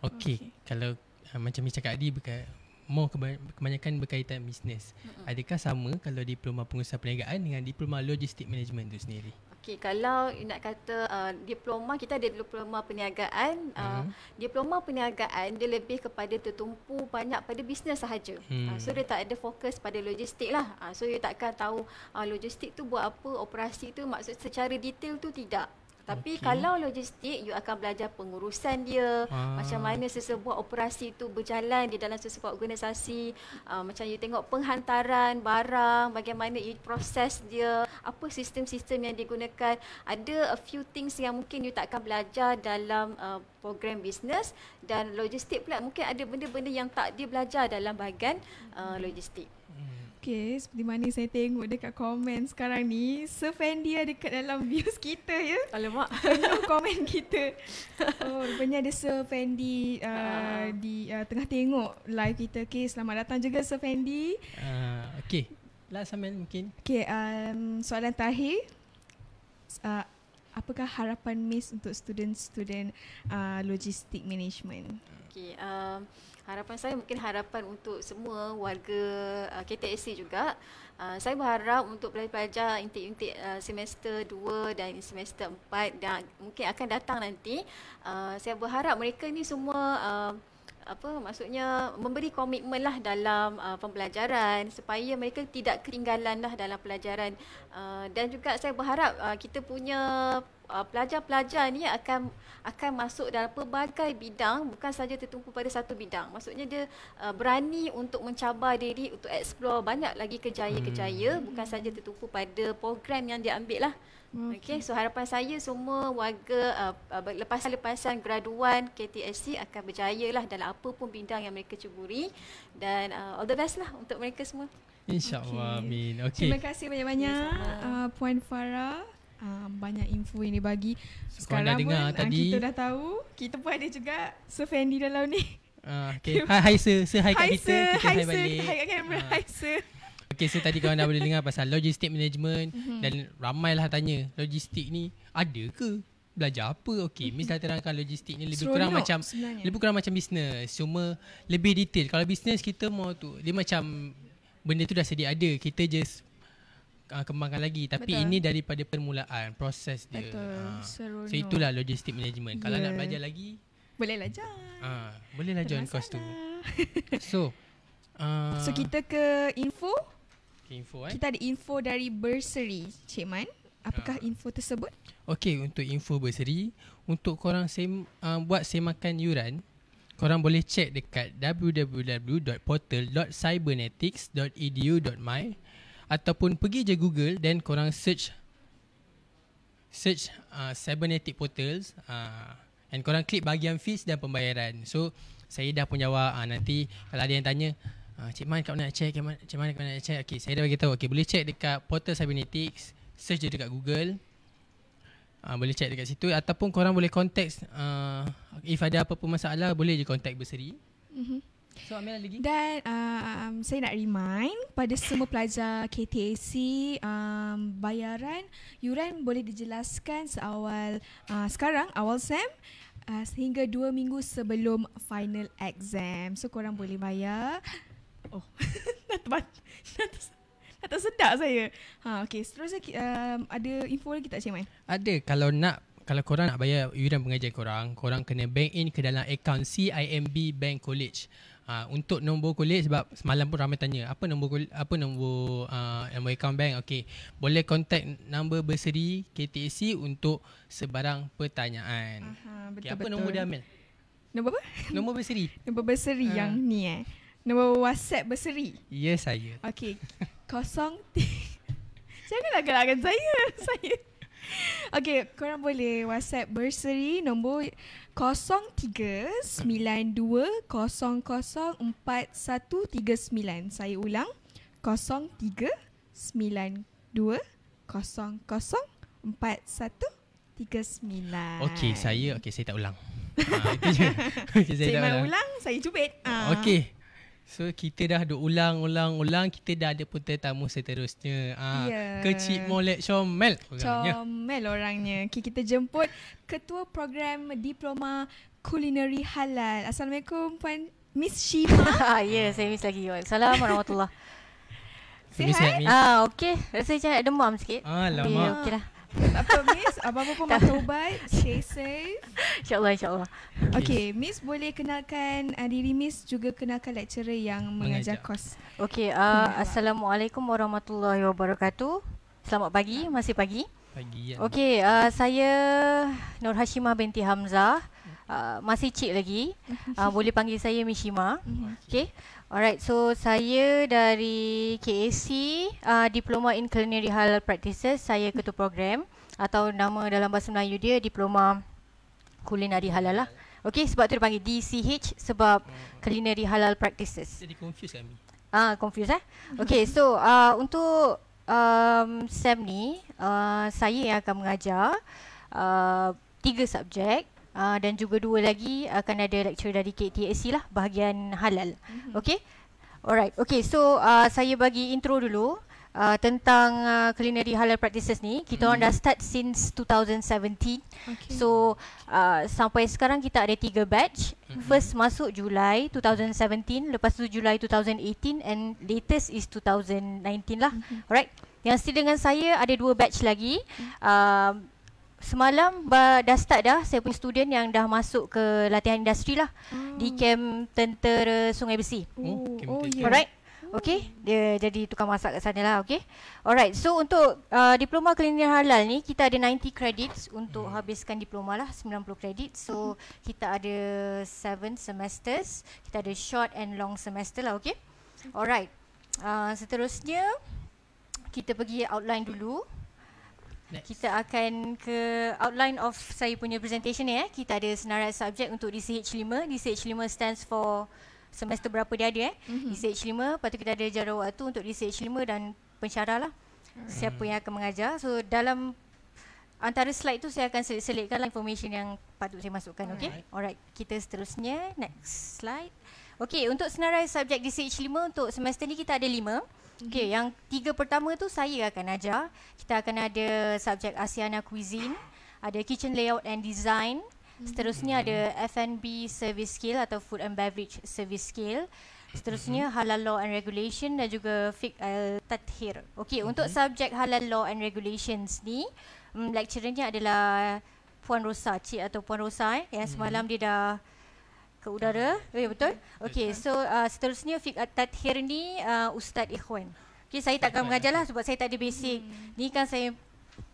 Okay, okay. kalau uh, macam ni cakap tadi, more kebanyakan berkaitan bisnes. Hmm. Adakah sama kalau diploma pengusaha perniagaan dengan diploma logistik management tu sendiri? Okey, kalau nak kata uh, diploma kita ada diploma perniagaan. Uh, hmm. Diploma perniagaan dia lebih kepada tertumpu banyak pada bisnes sahaja. Uh, hmm. Uh, so dia tak ada fokus pada logistik lah. Uh, so dia takkan tahu uh, logistik tu buat apa, operasi tu maksud secara detail tu tidak. Tapi okay. kalau logistik you akan belajar pengurusan dia, ah. macam mana sesebuah operasi itu berjalan di dalam sesebuah organisasi, uh, macam you tengok penghantaran barang, bagaimana you proses dia, apa sistem-sistem yang digunakan. Ada a few things yang mungkin you tak akan belajar dalam uh, program bisnes dan logistik pula mungkin ada benda-benda yang tak dia belajar dalam bahagian uh, logistik. Hmm. Okay, seperti mana saya tengok dekat komen sekarang ni, Sir ada dekat dalam views kita ya. Alamak. Tengok komen kita. Oh, rupanya ada Sir uh, uh. di uh, tengah tengok live kita. Okay, selamat datang juga Sir Uh, ah, okay, last comment mungkin. Okay, um, soalan terakhir. Uh, apakah harapan Miss untuk student-student uh, logistik management? Okay, um, harapan saya mungkin harapan untuk semua warga uh, KTSC juga uh, saya berharap untuk pelajar-pelajar intik-intik uh, semester 2 dan semester 4 dan mungkin akan datang nanti uh, saya berharap mereka ni semua uh, apa maksudnya memberi komitmen lah dalam uh, pembelajaran supaya mereka tidak ketinggalan lah dalam pelajaran uh, dan juga saya berharap uh, kita punya uh, pelajar-pelajar ni akan akan masuk dalam pelbagai bidang bukan saja tertumpu pada satu bidang maksudnya dia uh, berani untuk mencabar diri untuk explore banyak lagi kejaya-kejaya hmm. bukan saja tertumpu pada program yang dia ambil lah hmm. Okey, okay, so harapan saya semua warga uh, ah, lepasan-lepasan graduan KTSC akan berjaya lah dalam apa pun bidang yang mereka cuburi dan uh, all the best lah untuk mereka semua. InsyaAllah, okay. amin. Okay. Terima kasih banyak-banyak uh, Puan Farah, um, banyak info yang dia bagi. So, Sekarang pun dengar, uh, tadi, kita dah tahu, kita pun ada juga Sir Fendi dalam ni. Ah, uh, okay. hi, hi Sir, Sir hi, hi kat sir. kita, kita hi, hi balik. Hi kat kamera, uh. hi Sir. Okay, so tadi kawan dah boleh dengar pasal logistik management mm-hmm. dan ramailah tanya, logistik ni ada ke? Belajar apa? Okay, mm-hmm. Miss dah terangkan logistik ni lebih Seronok kurang macam sebenarnya. lebih kurang macam bisnes. Cuma lebih detail. Kalau bisnes kita mau tu, dia macam benda tu dah sedia ada. Kita just uh, kembangkan lagi tapi Betul. ini daripada permulaan proses dia Betul. Uh. so itulah logistik management yeah. kalau ya. nak belajar lagi boleh lah join uh, ah, boleh lah join course tu so uh, so kita ke info info eh kita ada info dari bursary cik man apakah uh. info tersebut okey untuk info bursary untuk korang sem uh, buat semakan yuran korang boleh cek dekat www.portal.cybernetics.edu.my uh, ataupun pergi je Google then korang search search uh, cybernetic portals uh, and korang klik bahagian fees dan pembayaran. So saya dah pun jawab uh, nanti kalau ada yang tanya uh, Cik Man kau nak check Cik Man, Cik Man nak check Okay saya dah bagi tahu okay, Boleh check dekat portal Cybernetics Search je dekat Google uh, Boleh check dekat situ Ataupun korang boleh contact uh, If ada apa-apa masalah Boleh je contact berseri mm mm So Amel lagi Dan uh, um, Saya nak remind Pada semua pelajar KTAC um, Bayaran Yuran boleh dijelaskan Seawal uh, Sekarang Awal SEM uh, Sehingga dua minggu Sebelum final exam So korang boleh bayar Oh Nak tebat Nak tersedak saya ha, Okay Seterusnya um, uh, Ada info lagi tak Cik Man? Ada Kalau nak kalau korang nak bayar yuran pengajian korang, korang kena bank in ke dalam akaun CIMB Bank College. Ha, untuk nombor kulit sebab semalam pun ramai tanya apa nombor kulit, apa nombor uh, ah, nombor account bank okey boleh contact nombor berseri KTAC untuk sebarang pertanyaan. Aha, betul, okay, apa betul. nombor dia ambil? Nombor apa? Nombor berseri. nombor berseri uh. yang ni eh. Nombor WhatsApp berseri. Ya yes, saya. Okey. Kosong t- Janganlah gelakkan saya. Saya. Okey, korang boleh WhatsApp berseri nombor 0392004139. Saya ulang 0392004139. Okey, saya okey saya tak ulang. Ha, itu je. Okay, saya, saya tak ulang. ulang. Saya cubit. Ha. Okey, So kita dah duk ulang-ulang-ulang kita dah ada pun tetamu seterusnya. ha, yeah. Ya. kecil molek Chomel orangnya. Chomel orangnya. Okay, kita jemput ketua program diploma kulineri halal. Assalamualaikum puan Miss Shima. Ah, ya, yeah, saya Miss lagi. Assalamualaikum warahmatullahi. Sihat? Ah, okay Rasa macam demam sikit. Ah, lama. Okay, okay lah apa Miss? Apa-apa pun makan ubat. Stay safe. InsyaAllah, insyaAllah. Okay, Miss boleh kenalkan uh, diri Miss juga kenalkan lecturer yang mengajar, kos. Okay, uh, Assalamualaikum warahmatullahi wabarakatuh. Selamat pagi, masih pagi. Pagi, ya. Okay, uh, saya Nur Hashimah binti Hamzah. Uh, Uh, masih cik lagi. Uh, boleh panggil saya Mishima. Mm-hmm. Okay. Alright, so saya dari KAC, uh, Diploma in Culinary Halal Practices. Saya ketua program atau nama dalam bahasa Melayu dia Diploma Culinary Halal lah. Okay, sebab tu dia DCH sebab mm-hmm. Culinary Halal Practices. Jadi confuse kami. Ah, confuse eh? Okay, so uh, untuk um, Sam ni, uh, saya yang akan mengajar uh, tiga subjek uh, dan juga dua lagi akan ada lecture dari KTSC lah bahagian halal. Mm-hmm. Okay. Alright. Okay. So uh, saya bagi intro dulu. Uh, tentang uh, culinary halal practices ni kita mm. orang mhm. dah start since 2017 okay. so uh, sampai sekarang kita ada tiga batch mm-hmm. first masuk Julai 2017 lepas tu Julai 2018 and latest is 2019 lah mm-hmm. alright yang still dengan saya ada dua batch lagi mm. uh, semalam dah start dah saya punya student yang dah masuk ke latihan industri lah hmm. di camp tentera Sungai Besi. Oh, hmm, oh yeah. Alright. Hmm. Okay, dia jadi tukang masak kat sana lah, okay. Alright, so untuk uh, diploma kuliner halal ni, kita ada 90 credits untuk hmm. habiskan diploma lah, 90 credits. So, kita ada 7 semesters, kita ada short and long semester lah, okay. Alright, uh, seterusnya, kita pergi outline dulu. Hmm. Next. Kita akan ke outline of saya punya presentation ni. Eh. Kita ada senarai subjek untuk DCH5. DCH5 stands for semester berapa dia ada. Eh. Mm-hmm. DCH5, lepas tu kita ada jarak waktu untuk DCH5 dan pensyarah lah. Mm. Siapa yang akan mengajar. So dalam antara slide tu saya akan selit-selitkan lah information yang patut saya masukkan. Okay? Alright. Kita seterusnya. Next slide. Okay. untuk senarai subjek DCH5 untuk semester ni kita ada lima. Okey, yang tiga pertama tu saya akan ajar. Kita akan ada subjek Asiana Cuisine, ada Kitchen Layout and Design. Seterusnya ada F&B Service Skill atau Food and Beverage Service Skill. Seterusnya Halal Law and Regulation dan juga Fiqh Al-Tathir. Okay, untuk mhm. subjek Halal Law and Regulations ni, um, mm, lecturer-nya adalah Puan Rosa, Cik atau Puan Rosa eh, yang mhm. semalam dia dah ke udara. Ya yeah, betul. Okey, so uh, seterusnya Fik Atat Herni uh, Ustaz Ikhwan. Okey, saya takkan mengajarlah sebab saya tak ada basic. Hmm. Ni kan saya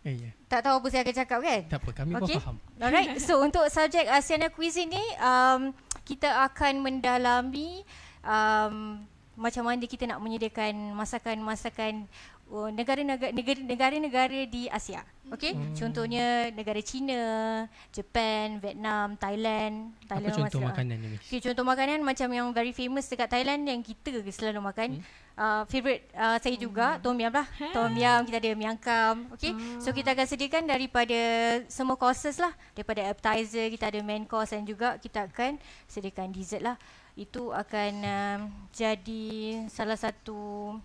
yeah. Ya. Tak tahu apa saya akan cakap kan? Tak apa, kami okay. pun faham. Alright, so untuk subjek ASEANA Cuisine ni, um, kita akan mendalami um, macam mana kita nak menyediakan masakan-masakan Oh, negara-negara di Asia. Okey? Hmm. Contohnya negara China, Japan, Vietnam, Thailand, Thailand Apa contoh makanan ni? Okay, contoh makanan macam yang very famous dekat Thailand yang kita selalu makan. Hmm. Uh, favorite uh, saya juga hmm. tom yam lah. Hey. Ha. Tom yam kita ada miangkam. Okey? Hmm. So kita akan sediakan daripada semua courses lah. Daripada appetizer, kita ada main course dan juga kita akan sediakan dessert lah. Itu akan uh, jadi salah satu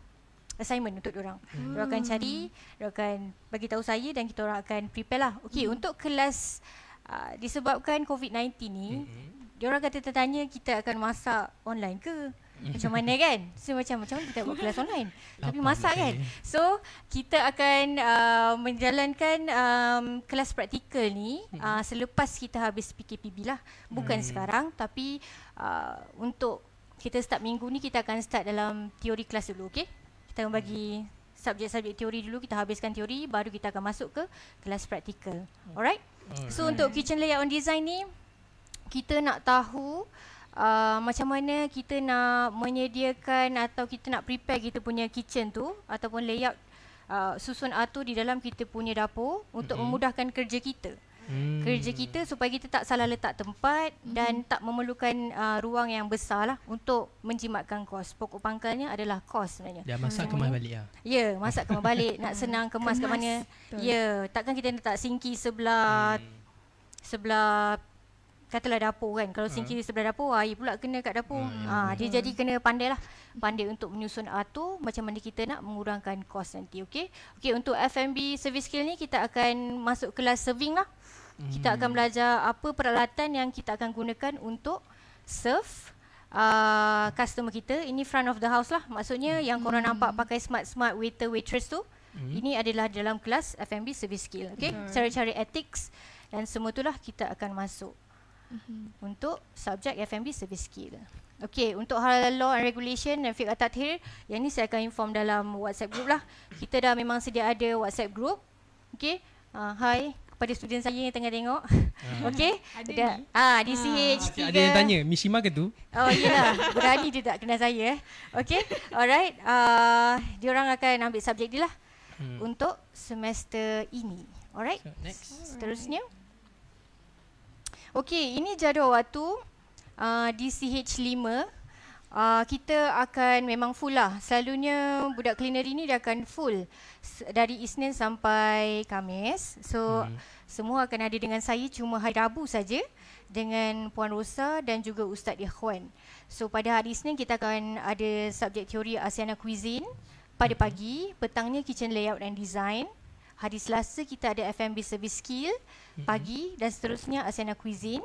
assignment untuk orang. Hmm. Diorang akan cari, orang akan bagi tahu saya dan kita orang akan prepare lah. Okey, hmm. untuk kelas uh, disebabkan COVID-19 ni, hmm. diorang kata tertanya kita akan masak online ke? Hmm. Macam mana kan? So macam macam mana kita buat kelas online? Tapi masak kan? So kita akan uh, menjalankan um, kelas praktikal ni hmm. uh, selepas kita habis PKPB lah. Bukan hmm. sekarang tapi uh, untuk kita start minggu ni kita akan start dalam teori kelas dulu okey? kita akan bagi subjek-subjek teori dulu kita habiskan teori baru kita akan masuk ke kelas praktikal hmm. alright okay. so untuk kitchen layout and design ni kita nak tahu Uh, macam mana kita nak menyediakan atau kita nak prepare kita punya kitchen tu ataupun layout uh, susun atur di dalam kita punya dapur untuk mm-hmm. memudahkan kerja kita hmm. kerja kita supaya kita tak salah letak tempat hmm. dan tak memerlukan uh, ruang yang besar lah untuk menjimatkan kos. Pokok pangkalnya adalah kos sebenarnya. Dan masak hmm. kemas balik lah. Ya, masak kemas balik. Nak senang kemas, kemas ke mana. Betul. Ya, takkan kita letak sinki sebelah hmm. sebelah katalah dapur kan kalau sinki di hmm. sebelah dapur air pula kena kat dapur hmm. ha, dia hmm. jadi kena pandai lah hmm. pandai untuk menyusun atur macam mana kita nak mengurangkan kos nanti okay? Okay untuk F&B service skill ni kita akan masuk kelas serving lah kita hmm. akan belajar apa peralatan yang kita akan gunakan untuk serve Uh, customer kita ini front of the house lah maksudnya mm. yang korang hmm. nampak pakai smart smart waiter waitress tu mm. ini adalah dalam kelas F&B service skill Okay, cari cari cara ethics dan semua itulah kita akan masuk mm-hmm. untuk subjek F&B service skill okey untuk hal-hal law and regulation dan fiqh tathir yang ni saya akan inform dalam WhatsApp group lah kita dah memang sedia ada WhatsApp group okey uh, ah, hi pada student saya yang tengah tengok. Uh. Okey. Ada. Ah, di ah. CH3. Okay, ada yang tanya, Mishima ke tu? Oh, ya. Yeah. Berani dia tak kenal saya. Eh. Okey. Alright. Uh, dia orang akan ambil subjek dia lah. Hmm. Untuk semester ini. Alright. So, next. Seterusnya. Okey, ini jadual waktu uh, di CH5 Uh, kita akan memang full lah. Selalunya budak cleaner ini dia akan full dari Isnin sampai Khamis. So hmm. semua akan ada dengan saya cuma hari Rabu saja dengan Puan Rosa dan juga Ustaz Ikhwan. So pada hari Isnin kita akan ada subjek teori Asiana Cuisine pada mhm. pagi, petangnya kitchen layout and design. Hari Selasa kita ada FMB service skill mhm. pagi dan seterusnya Asiana Cuisine.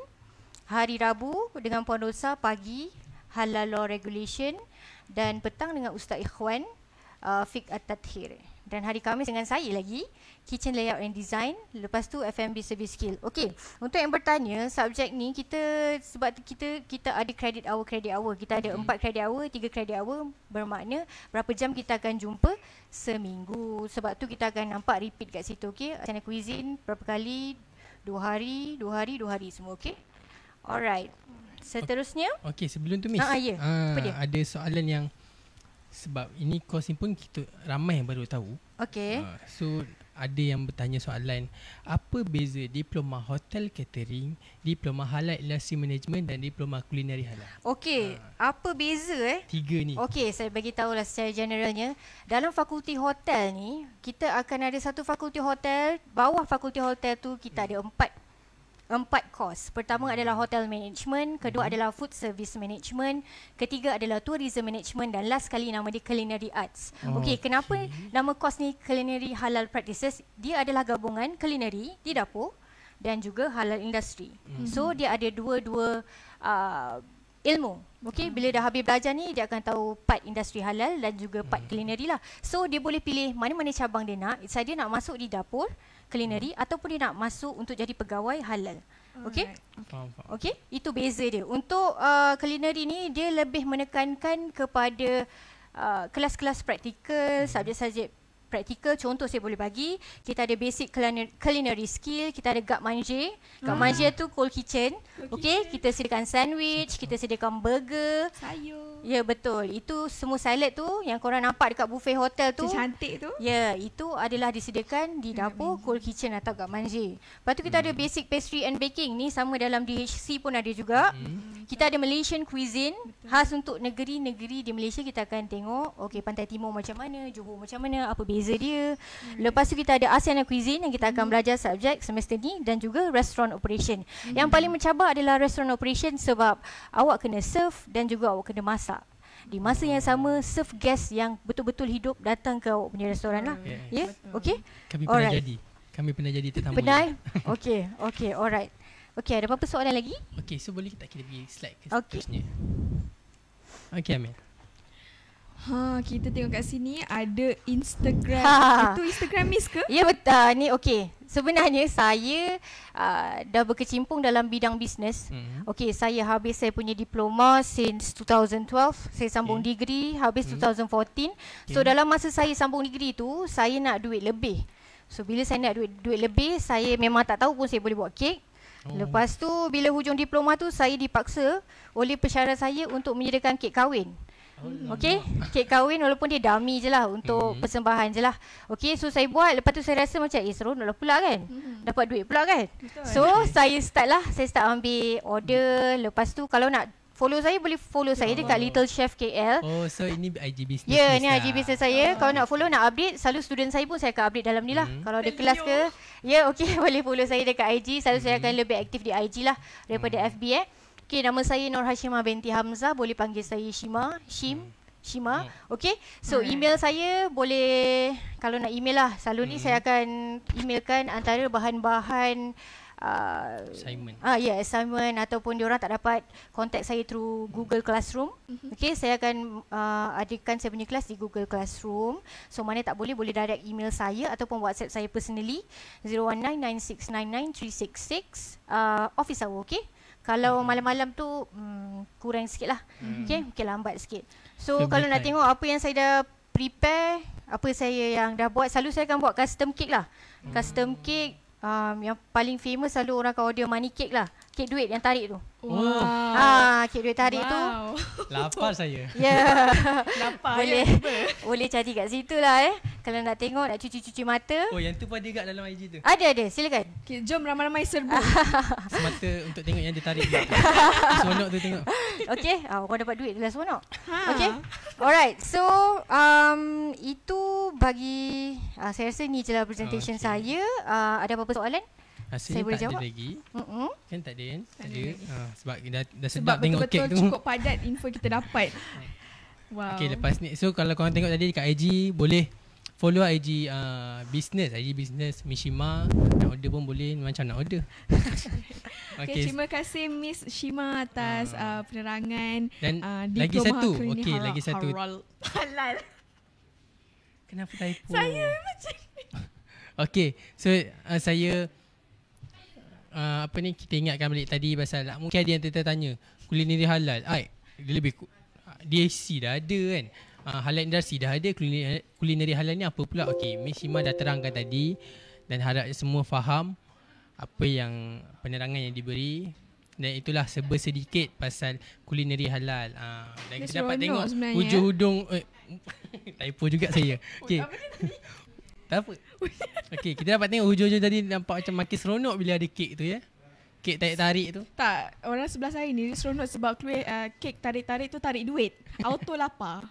Hari Rabu dengan Puan Rosa pagi, Halal Law Regulation dan petang dengan Ustaz Ikhwan uh, Fiqh At-Tathir. Dan hari Khamis dengan saya lagi, Kitchen Layout and Design. Lepas tu FMB Service Skill. Okey, untuk yang bertanya, subjek ni kita sebab kita kita ada credit hour, credit hour. Kita ada empat credit hour, tiga credit hour. Bermakna berapa jam kita akan jumpa seminggu. Sebab tu kita akan nampak repeat kat situ, okey. Channel Cuisine, berapa kali? Dua hari, dua hari, dua hari semua, okey. Alright. Seterusnya Okey sebelum tu Miss ah, ya. ah, Apa dia? Ada soalan yang Sebab ini course ni pun kita Ramai yang baru tahu Okey ah, So ada yang bertanya soalan Apa beza diploma hotel catering Diploma halal industri management Dan diploma kulineri halal Okey ah. Apa beza eh Tiga ni Okey saya bagi tahulah secara generalnya Dalam fakulti hotel ni Kita akan ada satu fakulti hotel Bawah fakulti hotel tu Kita hmm. ada empat empat kos. Pertama hmm. adalah hotel management, kedua hmm. adalah food service management, ketiga adalah tourism management dan last sekali nama dia culinary arts. Oh, Okey, kenapa okay. Hmm. nama kos ni culinary halal practices? Dia adalah gabungan culinary di dapur dan juga halal industri. hmm So dia ada dua-dua uh, ilmu. Okey, bila dah habis belajar ni dia akan tahu part industri halal dan juga part hmm culinary lah. So dia boleh pilih mana-mana cabang dia nak. Saya dia nak masuk di dapur culinary hmm. ataupun dia nak masuk untuk jadi pegawai halal. Okey. Okey. Okay? Itu beza dia. Untuk uh, culinary ni dia lebih menekankan kepada uh, kelas-kelas praktikal, hmm. subjek-subjek Praktikal contoh saya boleh bagi kita ada basic culinary skill kita ada gap manje gap hmm. manje tu cold kitchen okey kita sediakan sandwich kita sediakan burger sayur ya betul itu semua salad tu yang korang nampak dekat buffet hotel tu cantik tu ya itu adalah disediakan di dapur cold kitchen atau gap manje lepas tu kita hmm. ada basic pastry and baking ni sama dalam DHC pun ada juga hmm. kita ada Malaysian cuisine khas untuk negeri-negeri di Malaysia kita akan tengok Okay pantai timur macam mana johor macam mana apa basic beza dia. Hmm. Lepas tu kita ada ASEAN Cuisine yang kita akan hmm. belajar subjek semester ni dan juga restaurant operation. Hmm. Yang paling mencabar adalah restaurant operation sebab awak kena serve dan juga awak kena masak. Di masa yang sama, serve guest yang betul-betul hidup datang ke awak punya restoran lah. Ya? Yeah? Okay? Kami pernah alright. jadi. Kami pernah jadi tetamu. Pernah? Okay. Okay. Alright. Okay. Ada apa-apa soalan lagi? Okay. So boleh tak kita pergi slide ke okay. seterusnya? Okay Amir. Ha, kita tengok kat sini ada Instagram. Ha. Itu Instagram Miss ke? Ya betul. Uh, ah, ni okey. Sebenarnya saya uh, dah berkecimpung dalam bidang bisnes. Hmm. Okey, saya habis saya punya diploma since 2012. Saya sambung okay. degree habis hmm. 2014. So dalam masa saya sambung degree tu, saya nak duit lebih. So bila saya nak duit duit lebih, saya memang tak tahu pun saya boleh buat kek. Oh. Lepas tu bila hujung diploma tu saya dipaksa oleh pesara saya untuk menyediakan kek kahwin. Oh, okay Kek kahwin walaupun dia dummy je lah Untuk mm-hmm. persembahan je lah Okay so saya buat Lepas tu saya rasa macam Eh seronok lah pula kan mm-hmm. Dapat duit pula kan So saya start lah Saya start ambil order Lepas tu kalau nak Follow saya boleh follow oh. saya dekat Little Chef KL. Oh, so ini IG business. Ya, yeah, ini IG business saya. Oh. Kalau nak follow, nak update, selalu student saya pun saya akan update dalam ni lah. Mm. Kalau ada Thank kelas you. ke. Ya, yeah, okay, Boleh follow saya dekat IG. Selalu mm. saya hmm. akan lebih aktif di IG lah daripada mm. FB eh. Okey, nama saya Nur Hashimah binti Hamzah. Boleh panggil saya Shima. Shim. Hmm. Shima. Hmm. Okey. So, hmm. email saya boleh... Kalau nak email lah. Selalu ni saya akan emailkan antara bahan-bahan... Uh, assignment. Ah, ya, yeah, assignment. Ataupun diorang tak dapat kontak saya through Google Classroom. Okey, saya akan uh, adakan saya punya kelas di Google Classroom. So, mana tak boleh, boleh direct email saya ataupun WhatsApp saya personally. 019-9699-366. Uh, office hour, okey? Kalau mm-hmm. malam-malam tu hmm, kurang sikit lah. Hmm. Okay, mungkin lambat sikit. So, so kalau nak time. tengok apa yang saya dah prepare, apa saya yang dah buat, selalu saya akan buat custom cake lah. Hmm. Custom cake um, yang paling famous selalu orang akan order money cake lah kek duit yang tarik tu. Wow. Ah, kek duit tarik wow. tu. Lapar saya. Ya. Lapar. Ya, boleh. Ya. boleh cari kat situ lah eh. Kalau nak tengok nak cuci-cuci mata. Oh, yang tu pun ada kat dalam IG tu. Ada ada, silakan. Okay, jom ramai-ramai serbu. Semata untuk tengok yang dia tarik. Sonok tu tengok. Okay. ah, orang dapat duit dah sonok. Ha. Okey. Alright, so um, itu bagi uh, saya rasa ni je lah presentation okay. saya. Uh, ada apa-apa soalan? Saya tak jawab? lagi uh-huh. Kan tak ada kan? Tak ada ha, Sebab dah, dah sebab sedap tengok kek tu cukup padat info kita dapat Wow Okay lepas ni So kalau korang tengok tadi dekat IG Boleh follow IG uh, business IG business Mishima Nak order pun boleh Macam nak order okay, okay, terima kasih Miss Shima atas uh, uh, penerangan dan uh, lagi satu. okay, hara- lagi satu. Halal. Kenapa typo? Saya macam ni. okay, so uh, saya uh, apa ni kita ingatkan balik tadi pasal mungkin ada yang tertanya kulineri halal. Ai, dia lebih ah, DSC dah ada kan. Uh, halal industri dah ada kulineri, kulineri halal ni apa pula? Okey, Miss Hima dah terangkan tadi dan harap semua faham apa yang penerangan yang diberi dan itulah seber sedikit pasal kulineri halal. Uh, dan kita dapat tengok hujung-hudung eh, eh typo juga saya. Oh, Okey. Tak apa. Okey, kita dapat tengok hujung-hujung tadi nampak macam makin seronok bila ada kek tu ya. Kek tarik-tarik tu. Tak, orang sebelah saya ni seronok sebab kue, uh, kek tarik-tarik tu tarik duit. Auto lapar.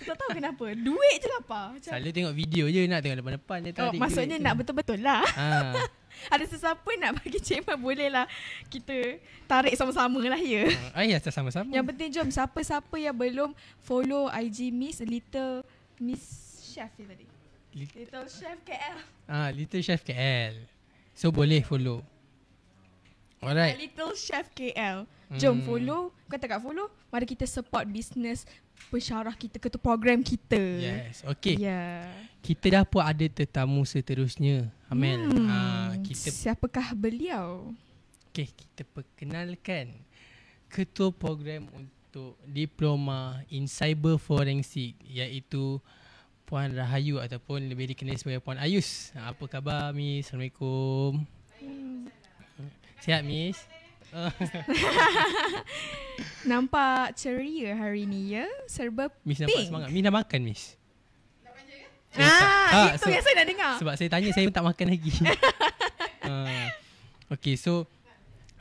Saya tak tahu kenapa. Duit je lapar. Macam Selalu tengok video je nak tengok depan-depan dia oh, tarik. Oh, maksudnya nak betul-betul lah. Ha. ada sesiapa nak bagi cik Mat boleh lah kita tarik sama-sama lah ya. Ha, ah, uh, ya, sama-sama. Yang penting jom siapa-siapa yang belum follow IG Miss Little Miss Chef ni tadi. Little Chef KL. Ah, Little Chef KL. So boleh follow. Alright. Little Chef KL. Hmm. Jom hmm. follow. Kata kat follow. Mari kita support business pensyarah kita ke program kita. Yes, okay. Yeah. Kita dah pun ada tetamu seterusnya. Amel. Hmm. Ha, kita Siapakah beliau? Okay, kita perkenalkan ketua program untuk diploma in cyber forensik iaitu Puan Rahayu ataupun lebih dikenali sebagai Puan Ayus. Apa khabar Miss? Assalamualaikum. Hmm. Sihat Miss? nampak ceria hari ni ya Serba pink Miss nampak semangat Miss dah makan Miss Dah panjang Ah, itu yang ah, saya nak dengar Sebab saya tanya saya tak makan lagi uh, Okay so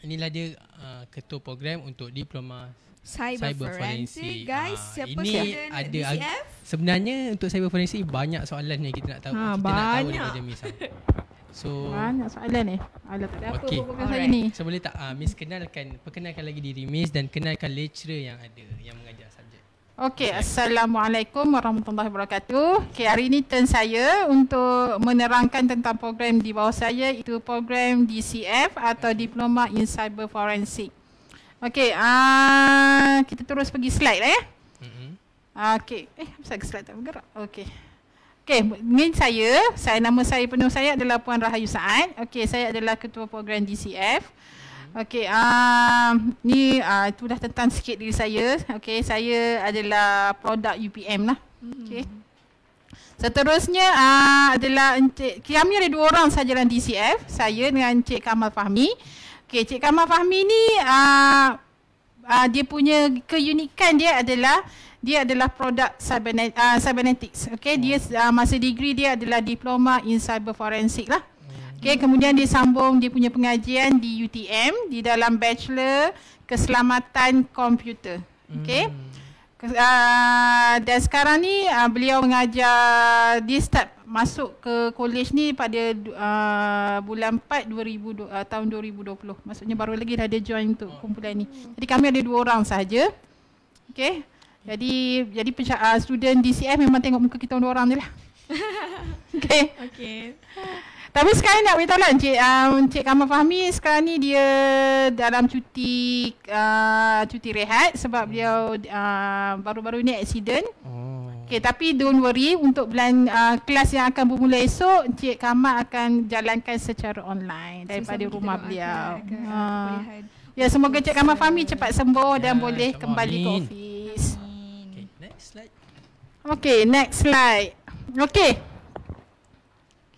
Inilah dia uh, ketua program untuk diploma cyber, cyber forensik, guys ha, siapa ini ada ag- sebenarnya untuk cyber forensi banyak soalan yang kita nak tahu ha, kita banyak. nak tahu daripada So banyak soalan ni. Alah tak ada okay. apa pun saya So boleh tak uh, Miss kenalkan perkenalkan lagi diri Miss dan kenalkan lecturer yang ada yang mengajar subjek. Okey, assalamualaikum warahmatullahi wabarakatuh. Okey, hari ini turn saya untuk menerangkan tentang program di bawah saya itu program DCF atau Diploma in Cyber Forensic. Okey, uh, kita terus pergi slide eh. Mm-hmm. Okey. Eh, apa saya slide tak bergerak? Okey. Okey, ni saya, saya nama saya penuh saya adalah Puan Rahayu Saad. Okey, saya adalah ketua program DCF. Okey, um, ni uh, ah, tu dah tentang sikit diri saya. Okey, saya adalah produk UPM lah. Okey. Mm-hmm. Seterusnya uh, adalah Encik, kami ada dua orang sahaja dalam DCF. Saya dengan Encik Kamal Fahmi. Okey, Cik Kamal Fahmi ni uh, uh, dia punya keunikan dia adalah dia adalah produk ah, cybernetics. Okey, dia uh, masa degree dia adalah diploma in cyber forensic lah. Okey, kemudian dia sambung dia punya pengajian di UTM di dalam bachelor keselamatan komputer. Okey. Mm. Uh, dan sekarang ni uh, beliau mengajar dia start masuk ke kolej ni pada uh, bulan 4 2000, uh, tahun 2020. Maksudnya baru lagi dah ada join untuk kumpulan ni. Jadi kami ada dua orang sahaja. Okay. Jadi jadi penca- uh, student DCF memang tengok muka kita dua orang je lah. okay. Okay. Tapi sekarang nak beritahu lah Encik, um, Encik Kamal Fahmi sekarang ni dia dalam cuti uh, cuti rehat sebab dia uh, baru-baru ni accident. Oh. Okey, tapi don't worry untuk bulan uh, kelas yang akan bermula esok, Encik Kamal akan jalankan secara online daripada so, rumah beliau. Kan, ha. Ya, semoga Encik Kamal Fahmi cepat sembuh ya, dan boleh kembali Amin. ke ofis. Okey, next slide. Okey, next slide. Okey.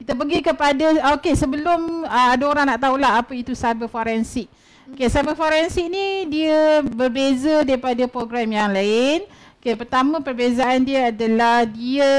Kita pergi kepada okey, sebelum uh, ada orang nak tahu lah apa itu cyber forensik. Okey, cyber forensik ni dia berbeza daripada program yang lain. Okay, pertama perbezaan dia adalah dia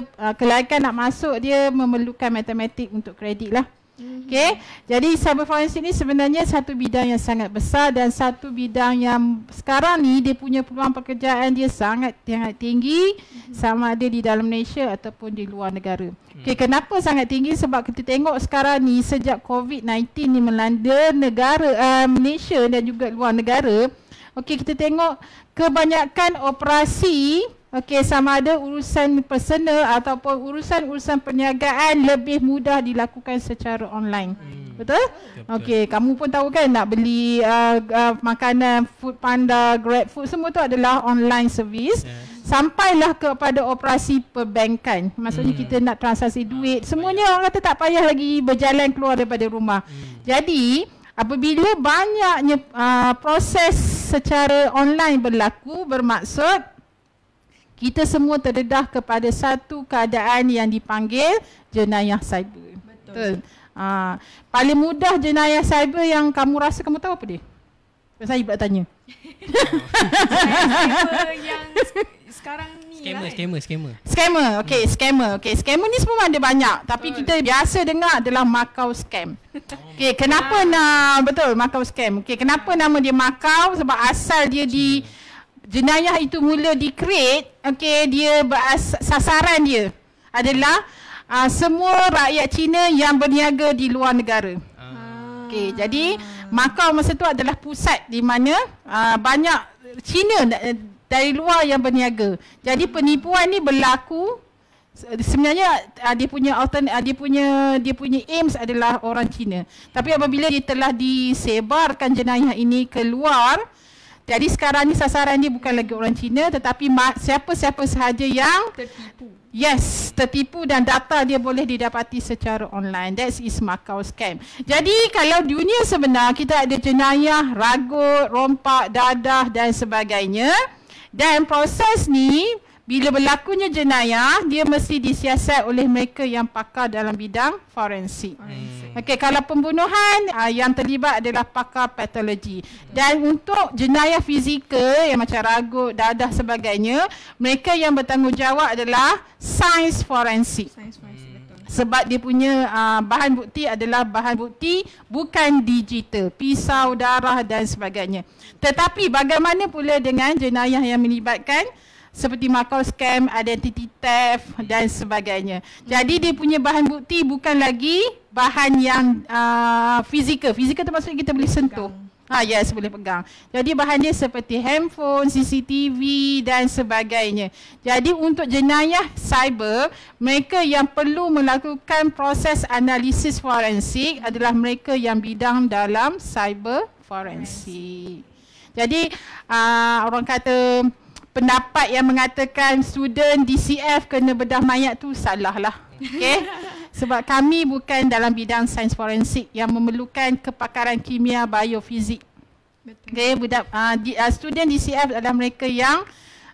uh, ah, kelayakan nak masuk dia memerlukan matematik untuk kredit lah. Mhm. Okay, Jadi cyber forensik ni sebenarnya satu bidang yang sangat besar dan satu bidang yang sekarang ni dia punya peluang pekerjaan dia sangat sangat tinggi mhm. sama ada di dalam Malaysia ataupun di luar negara. Okay, mhm. kenapa sangat tinggi? Sebab kita tengok sekarang ni sejak COVID-19 ni melanda negara uh, Malaysia dan juga luar negara. Okey, kita tengok kebanyakan operasi okey sama ada urusan personal ataupun urusan-urusan perniagaan lebih mudah dilakukan secara online. Hmm. Betul? Okey, kamu pun tahu kan nak beli uh, uh, makanan food panda, grab food semua tu adalah online service. Yeah. Sampailah kepada operasi perbankan. Maksudnya hmm. kita nak transaksi duit, ah, semuanya orang kata tak payah lagi berjalan keluar daripada rumah. Hmm. Jadi, apabila banyaknya uh, proses secara online berlaku bermaksud kita semua terdedah kepada satu keadaan yang dipanggil jenayah cyber. Betul. Ha, paling mudah jenayah cyber yang kamu rasa kamu tahu apa dia? Saya pula tanya. Jenayah yang sekarang Scammer, lah, scammer, eh. scammer. Scammer, okay, hmm. scammer. Okay, scammer ni semua ada banyak. Tapi betul. Hmm. kita biasa dengar adalah makau Scam. Okay, kenapa ah. nak, betul, makau Scam. Okay, kenapa nama dia makau? Sebab asal dia di, hmm. jenayah itu mula di create, okay, dia beras, sasaran dia adalah uh, semua rakyat Cina yang berniaga di luar negara. Hmm. Okay, jadi makau masa tu adalah pusat di mana uh, banyak Cina dari luar yang berniaga. Jadi penipuan ni berlaku sebenarnya ah, dia punya ah, dia punya dia punya aims adalah orang Cina. Tapi apabila dia telah disebarkan jenayah ini keluar jadi sekarang ni sasaran dia bukan lagi orang Cina tetapi siapa-siapa sahaja yang tertipu. Yes, tertipu dan data dia boleh didapati secara online. That is Macau scam. Jadi kalau dunia sebenar kita ada jenayah, ragut, rompak, dadah dan sebagainya. Dan proses ni bila berlakunya jenayah, dia mesti disiasat oleh mereka yang pakar dalam bidang forensik. Hmm. Okey, kalau pembunuhan uh, yang terlibat adalah pakar patologi. Hmm. Dan untuk jenayah fizikal yang macam ragut, dadah sebagainya, mereka yang bertanggungjawab adalah sains forensik. Sains forensik sebab dia punya uh, bahan bukti adalah bahan bukti bukan digital pisau darah dan sebagainya tetapi bagaimana pula dengan jenayah yang melibatkan seperti macau scam identity theft dan sebagainya jadi dia punya bahan bukti bukan lagi bahan yang uh, fizikal fizikal termasuk kita boleh sentuh Ha yes boleh pegang. Jadi bahan dia seperti handphone, CCTV dan sebagainya. Jadi untuk jenayah cyber, mereka yang perlu melakukan proses analisis forensik adalah mereka yang bidang dalam cyber forensik. Jadi aa, ah, orang kata pendapat yang mengatakan student DCF kena bedah mayat tu salah lah. Okay. sebab kami bukan dalam bidang sains forensik yang memerlukan kepakaran kimia biofizik. Okay, budak uh, di, uh, student DCF adalah mereka yang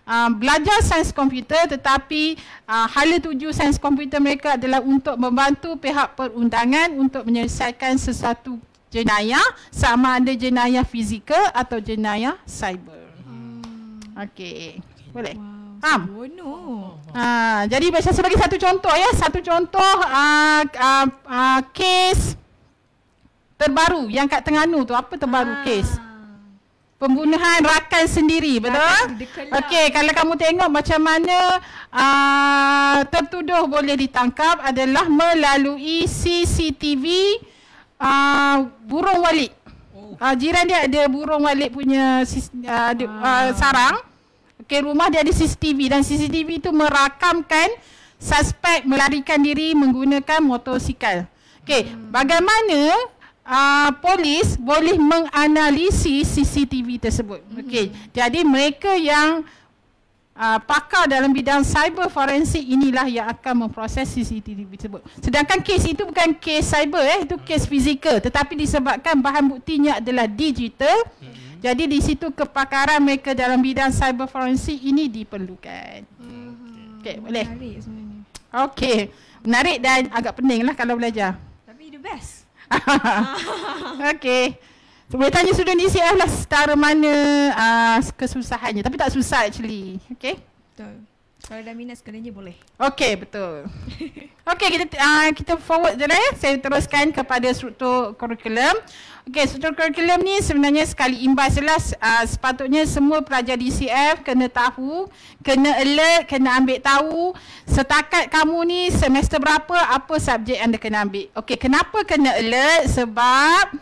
uh, belajar sains komputer tetapi uh, hala tuju sains komputer mereka adalah untuk membantu pihak perundangan untuk menyelesaikan sesuatu jenayah sama ada jenayah fizikal atau jenayah cyber. Hmm. Okey, boleh. Wow. Faham? Ha, ah, jadi macam sebagai satu contoh ya, satu contoh a uh, a uh, uh, ah, kes terbaru yang kat Terengganu tu apa terbaru ah. kes? Pembunuhan rakan sendiri, betul? Okey, kalau kamu tengok macam mana uh, tertuduh boleh ditangkap adalah melalui CCTV a uh, burung walik. Uh, jiran dia ada burung walik punya uh, ah. sarang ke rumah dia ada CCTV dan CCTV itu merakamkan suspek melarikan diri menggunakan motosikal. Okey, hmm. bagaimana uh, polis boleh menganalisis CCTV tersebut? Hmm. Okey, jadi mereka yang Uh, pakar dalam bidang cyber forensik inilah yang akan memproses CCTV tersebut. Sedangkan kes itu bukan kes cyber eh, itu kes fizikal tetapi disebabkan bahan buktinya adalah digital. Hmm. Hmm. Jadi di situ kepakaran mereka dalam bidang cyber forensik ini diperlukan. Mm-hmm. Okey, boleh. Okey. Menarik dan agak pening lah kalau belajar. Tapi the best. Okey. Boleh tanya student ECF lah setara mana uh, kesusahannya. Tapi tak susah actually. Okey. Betul. Kalau dah minus sekalinya boleh. Okey, betul. Okey, kita uh, kita forward je lah ya. Saya teruskan kepada struktur kurikulum. Okey, struktur kurikulum ni sebenarnya sekali imbas jelas uh, ah, sepatutnya semua pelajar DCF kena tahu, kena alert, kena ambil tahu setakat kamu ni semester berapa, apa subjek anda kena ambil. Okey, kenapa kena alert? Sebab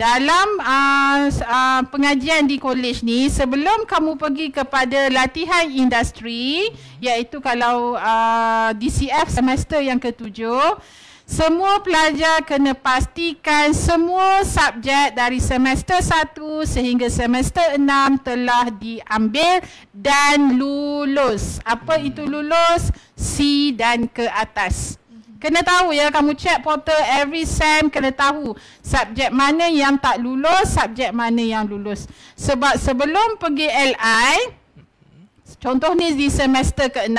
dalam uh, uh, pengajian di kolej ni sebelum kamu pergi kepada latihan industri iaitu kalau uh, ah, DCF semester yang ketujuh semua pelajar kena pastikan semua subjek dari semester 1 sehingga semester 6 telah diambil dan lulus. Apa itu lulus? C dan ke atas. Kena tahu ya kamu check portal every sem kena tahu subjek mana yang tak lulus, subjek mana yang lulus. Sebab sebelum pergi LI contoh ni di semester ke-6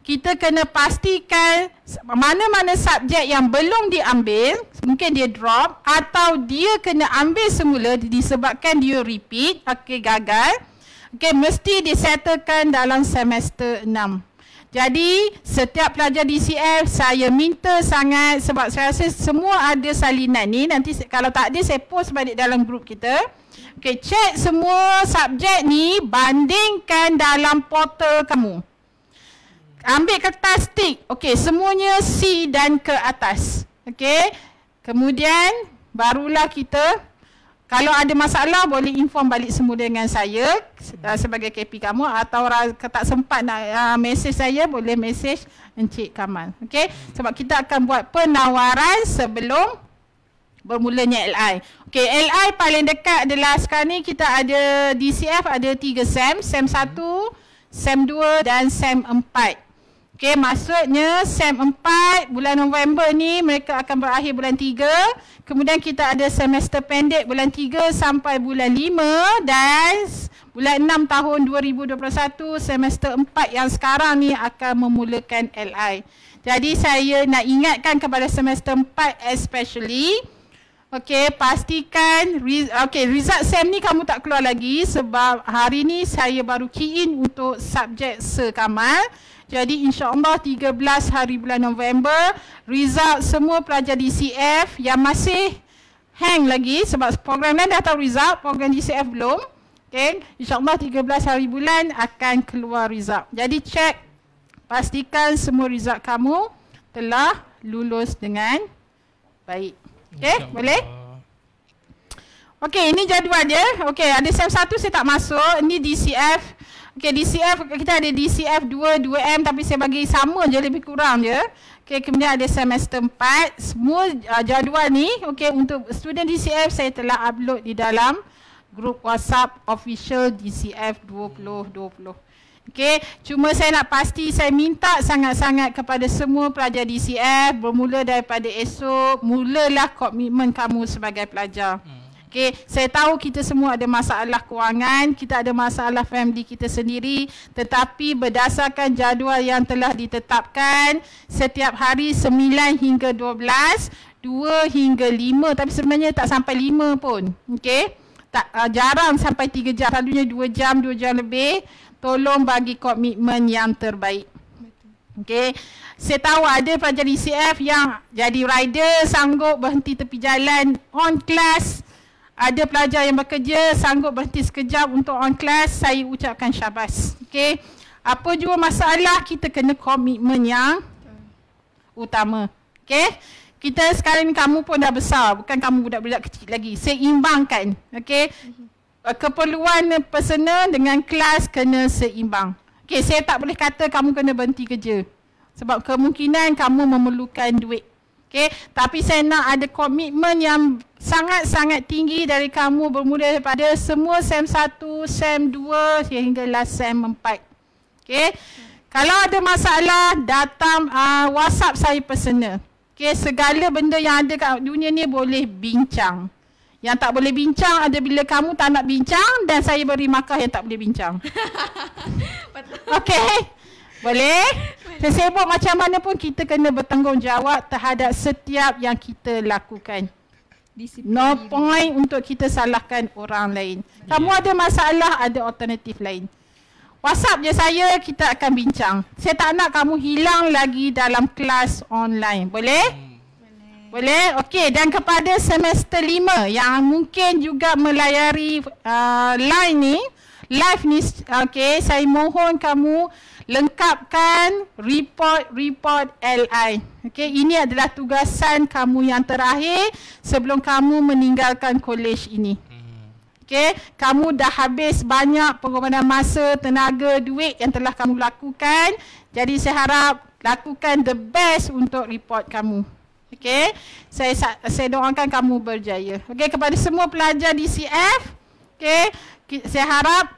kita kena pastikan mana-mana subjek yang belum diambil, mungkin dia drop atau dia kena ambil semula disebabkan dia repeat, okay gagal. okay mesti disetelkan dalam semester 6. Jadi setiap pelajar DCF saya minta sangat sebab saya rasa semua ada salinan ni nanti kalau tak ada saya post balik dalam grup kita. Okey, check semua subjek ni bandingkan dalam portal kamu. Ambil kertas stick. Okey, semuanya C dan ke atas. Okey. Kemudian barulah kita kalau ada masalah boleh inform balik semula dengan saya uh, sebagai KP kamu atau tak sempat nak uh, message saya boleh message Encik Kamal. Okey. Sebab kita akan buat penawaran sebelum bermulanya LI. Okey, LI paling dekat adalah sekarang ni kita ada DCF ada 3 SEM, SEM 1, SEM 2 dan SEM 4. Okey, maksudnya sem 4 bulan November ni mereka akan berakhir bulan 3. Kemudian kita ada semester pendek bulan 3 sampai bulan 5 dan bulan 6 tahun 2021 semester 4 yang sekarang ni akan memulakan LI. Jadi saya nak ingatkan kepada semester 4 especially Okey, pastikan okey result SEM ni kamu tak keluar lagi sebab hari ni saya baru key in untuk subjek sekamal. Jadi insyaAllah 13 hari bulan November Result semua pelajar DCF yang masih hang lagi Sebab program lain dah tahu result, program DCF belum okay. InsyaAllah 13 hari bulan akan keluar result Jadi check, pastikan semua result kamu telah lulus dengan baik Okay, boleh? Okay, ini jadual dia. Okay, ada SEM 1 saya tak masuk. Ini DCF. Okey, DCF kita ada DCF 2 2M tapi saya bagi sama je lebih kurang je. Okey, kemudian ada semester 4. Semua uh, jadual ni okey untuk student DCF saya telah upload di dalam grup WhatsApp official DCF 2020. Okey, cuma saya nak pasti saya minta sangat-sangat kepada semua pelajar DCF bermula daripada esok mulalah komitmen kamu sebagai pelajar. Hmm. Okay, saya tahu kita semua ada masalah kewangan, kita ada masalah family kita sendiri, tetapi berdasarkan jadual yang telah ditetapkan, setiap hari 9 hingga 12, 2 hingga 5, tapi sebenarnya tak sampai 5 pun. Okay, tak, uh, jarang sampai 3 jam, selalunya 2 jam, 2 jam lebih, tolong bagi komitmen yang terbaik. Okay. Saya tahu ada pelajar ICF e yang jadi rider sanggup berhenti tepi jalan on class ada pelajar yang bekerja sanggup berhenti sekejap untuk on class saya ucapkan syabas okey apa juga masalah kita kena komitmen yang utama okey kita sekarang ni kamu pun dah besar bukan kamu budak-budak kecil lagi seimbangkan okey eh, keperluan personal dengan kelas kena seimbang okey saya tak boleh kata kamu kena berhenti kerja sebab kemungkinan kamu memerlukan duit Okay, tapi saya nak ada komitmen yang sangat-sangat tinggi dari kamu bermula daripada semua SEM 1, SEM 2 sehingga last SEM 4. Okay. Hmm. Kalau ada masalah, datang uh, WhatsApp saya personal. Okay, segala benda yang ada kat dunia ni boleh bincang. Yang tak boleh bincang ada bila kamu tak nak bincang dan saya beri makah yang tak boleh bincang. Okay. Boleh? Sesibuk macam mana pun kita kena bertanggungjawab terhadap setiap yang kita lakukan. No point untuk kita salahkan orang lain. Ya. Kamu ada masalah, ada alternatif lain. WhatsApp je saya, kita akan bincang. Saya tak nak kamu hilang lagi dalam kelas online. Boleh? Hmm. Boleh. Okey, dan kepada semester lima yang mungkin juga melayari uh, line ni, live ni, okey, saya mohon kamu lengkapkan report-report LI. Okey, ini adalah tugasan kamu yang terakhir sebelum kamu meninggalkan kolej ini. Hmm. Okay. Kamu dah habis banyak pengorbanan masa, tenaga, duit yang telah kamu lakukan. Jadi saya harap lakukan the best untuk report kamu. Okay. Saya, saya doakan kamu berjaya. Okay. Kepada semua pelajar DCF, okay. saya harap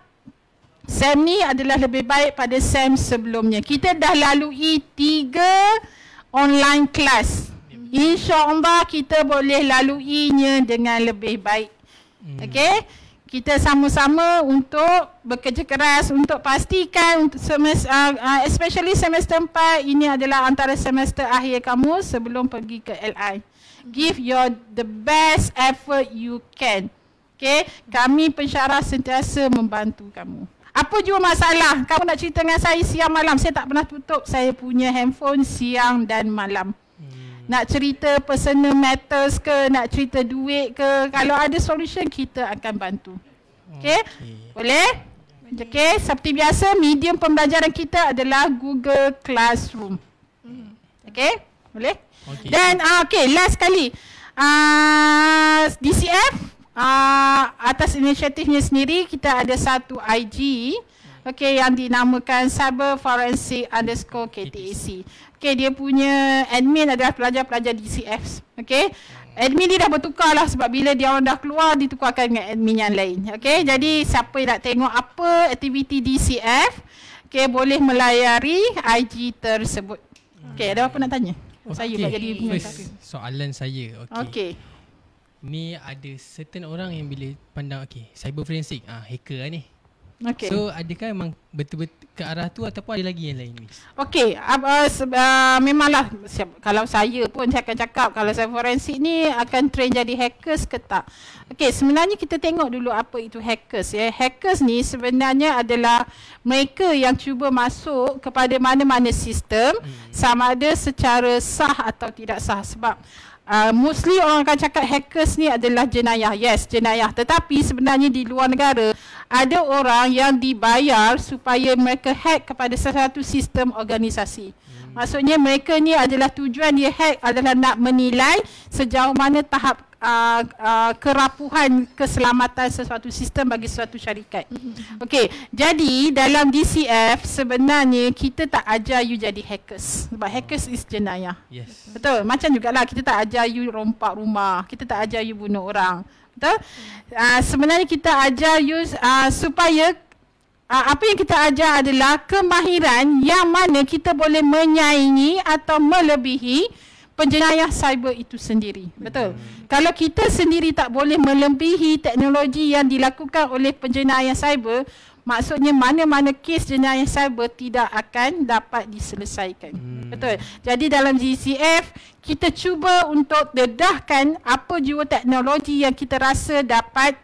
Sem ni adalah lebih baik pada sem sebelumnya. Kita dah lalui tiga online class. InsyaAllah kita boleh laluinya dengan lebih baik. Hmm. Okay? Kita sama-sama untuk bekerja keras untuk pastikan semester, uh, ah, ah, especially semester 4 ini adalah antara semester akhir kamu sebelum pergi ke LI. Give your the best effort you can. Okay? Kami pensyarah sentiasa membantu kamu. Apa jua masalah Kamu nak cerita dengan saya siang malam Saya tak pernah tutup Saya punya handphone siang dan malam hmm. nak cerita personal matters ke Nak cerita duit ke Kalau ada solution kita akan bantu Okay, okay. Boleh? Okay Seperti biasa medium pembelajaran kita adalah Google Classroom hmm. Okay Boleh? Okay. Dan uh, ah, okay last sekali uh, ah, DCF uh, atas inisiatifnya sendiri kita ada satu IG okay, yang dinamakan Cyber Forensic underscore KTAC. E e okay, dia punya admin adalah pelajar-pelajar DCF. Okay. Admin ni dah bertukar lah sebab bila dia orang dah keluar ditukarkan dengan admin yang lain. Okay, jadi siapa yang nak tengok apa aktiviti DCF okay, boleh melayari IG tersebut. Okay, ada apa nak tanya? Okay. Saya okay. jadi First soalan saya. Okay. okay ni ada certain orang yang bila pandang okey cyber forensik ah hacker lah ni okay, so adakah memang betul-betul ke arah tu ataupun ada lagi yang lain ni? okey uh, uh, uh, memanglah siap, kalau saya pun saya akan cakap kalau saya forensik ni akan train jadi hackers ke tak okey sebenarnya kita tengok dulu apa itu hackers ya hackers ni sebenarnya adalah mereka yang cuba masuk kepada mana-mana sistem hmm. sama ada secara sah atau tidak sah sebab Uh, mostly orang akan cakap hackers ni adalah jenayah. Yes, jenayah. Tetapi sebenarnya di luar negara, ada orang yang dibayar supaya mereka hack kepada sesuatu sistem organisasi. Hmm. Maksudnya mereka ni adalah tujuan dia hack adalah nak menilai sejauh mana tahap uh, uh, kerapuhan keselamatan sesuatu sistem bagi sesuatu syarikat. Mm-hmm. Okey, jadi dalam DCF sebenarnya kita tak ajar you jadi hackers. Sebab hackers is jenayah. Yes. Betul. Macam jugalah kita tak ajar you rompak rumah, kita tak ajar you bunuh orang. Betul? Uh, sebenarnya kita ajar you uh, supaya uh, apa yang kita ajar adalah kemahiran yang mana kita boleh menyaingi atau melebihi penjenayah cyber itu sendiri. Betul. Hmm. Kalau kita sendiri tak boleh melebihi teknologi yang dilakukan oleh penjenayah cyber, maksudnya mana-mana kes jenayah cyber tidak akan dapat diselesaikan. Hmm. Betul. Jadi dalam GCF, kita cuba untuk dedahkan apa jua teknologi yang kita rasa dapat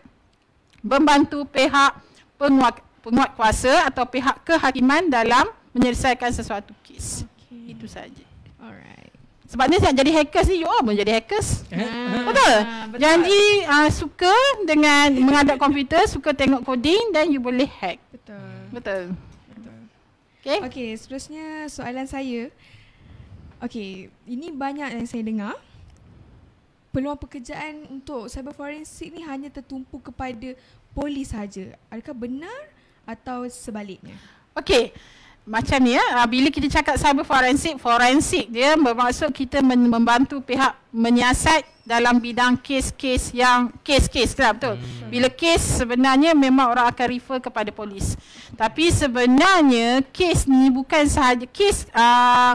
membantu pihak penguat, penguat kuasa atau pihak kehakiman dalam menyelesaikan sesuatu kes. Okay. Itu saja. Alright. Sebab ni saya jadi hackers ni, you all pun jadi hackers. Ha, betul? Ah, betul? Janji uh, suka dengan menghadap komputer, suka tengok coding dan you boleh hack. Betul. Betul. Okay. Okay, seterusnya soalan saya. Okay, ini banyak yang saya dengar. Peluang pekerjaan untuk cyber forensik ni hanya tertumpu kepada polis saja. Adakah benar atau sebaliknya? Okay, macam ni ya ah, bila kita cakap cyber forensik forensik dia bermaksud kita membantu pihak menyiasat dalam bidang kes-kes yang kes-kes lah betul hmm. bila kes sebenarnya memang orang akan refer kepada polis tapi sebenarnya kes ni bukan sahaja kes uh, ah,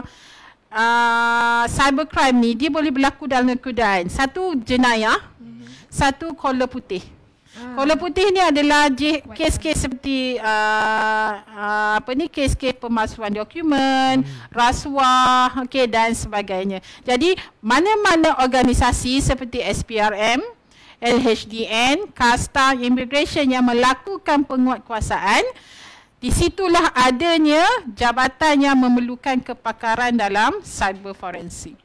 Uh, ah, cyber crime ni dia boleh berlaku dalam keadaan satu jenayah hmm satu kolor putih Ha. Ah. Kalau putih ni adalah j- kes-kes seperti uh, uh, apa ni kes-kes pemalsuan dokumen, hmm. rasuah, okay dan sebagainya. Jadi mana-mana organisasi seperti SPRM, LHDN, Kasta, Immigration yang melakukan penguatkuasaan di situlah adanya jabatan yang memerlukan kepakaran dalam cyber forensik.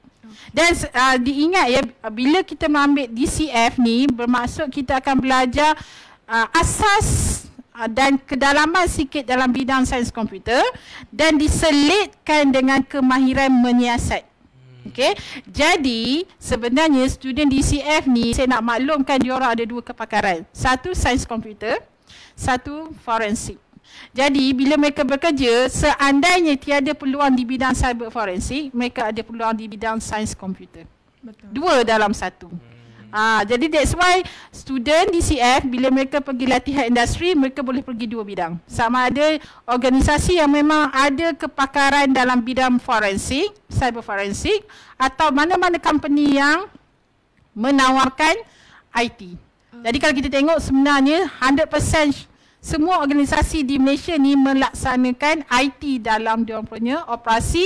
Dan uh, diingat ya bila kita mengambil DCF ni bermaksud kita akan belajar uh, asas uh, dan kedalaman sikit dalam bidang sains komputer dan diselitkan dengan kemahiran menyiasat. Hmm. Okey. Jadi sebenarnya student DCF ni saya nak maklumkan dia orang ada dua kepakaran. Satu sains komputer, satu forensik. Jadi bila mereka bekerja seandainya tiada peluang di bidang cyber forensik, mereka ada peluang di bidang sains komputer. Betul. Dua dalam satu. Ha, jadi that's why student DCF bila mereka pergi latihan industri mereka boleh pergi dua bidang. Sama ada organisasi yang memang ada kepakaran dalam bidang forensik, cyber forensik atau mana-mana company yang menawarkan IT. Jadi hmm. kalau kita tengok sebenarnya 100% semua organisasi di Malaysia ni melaksanakan IT dalam dia punya operasi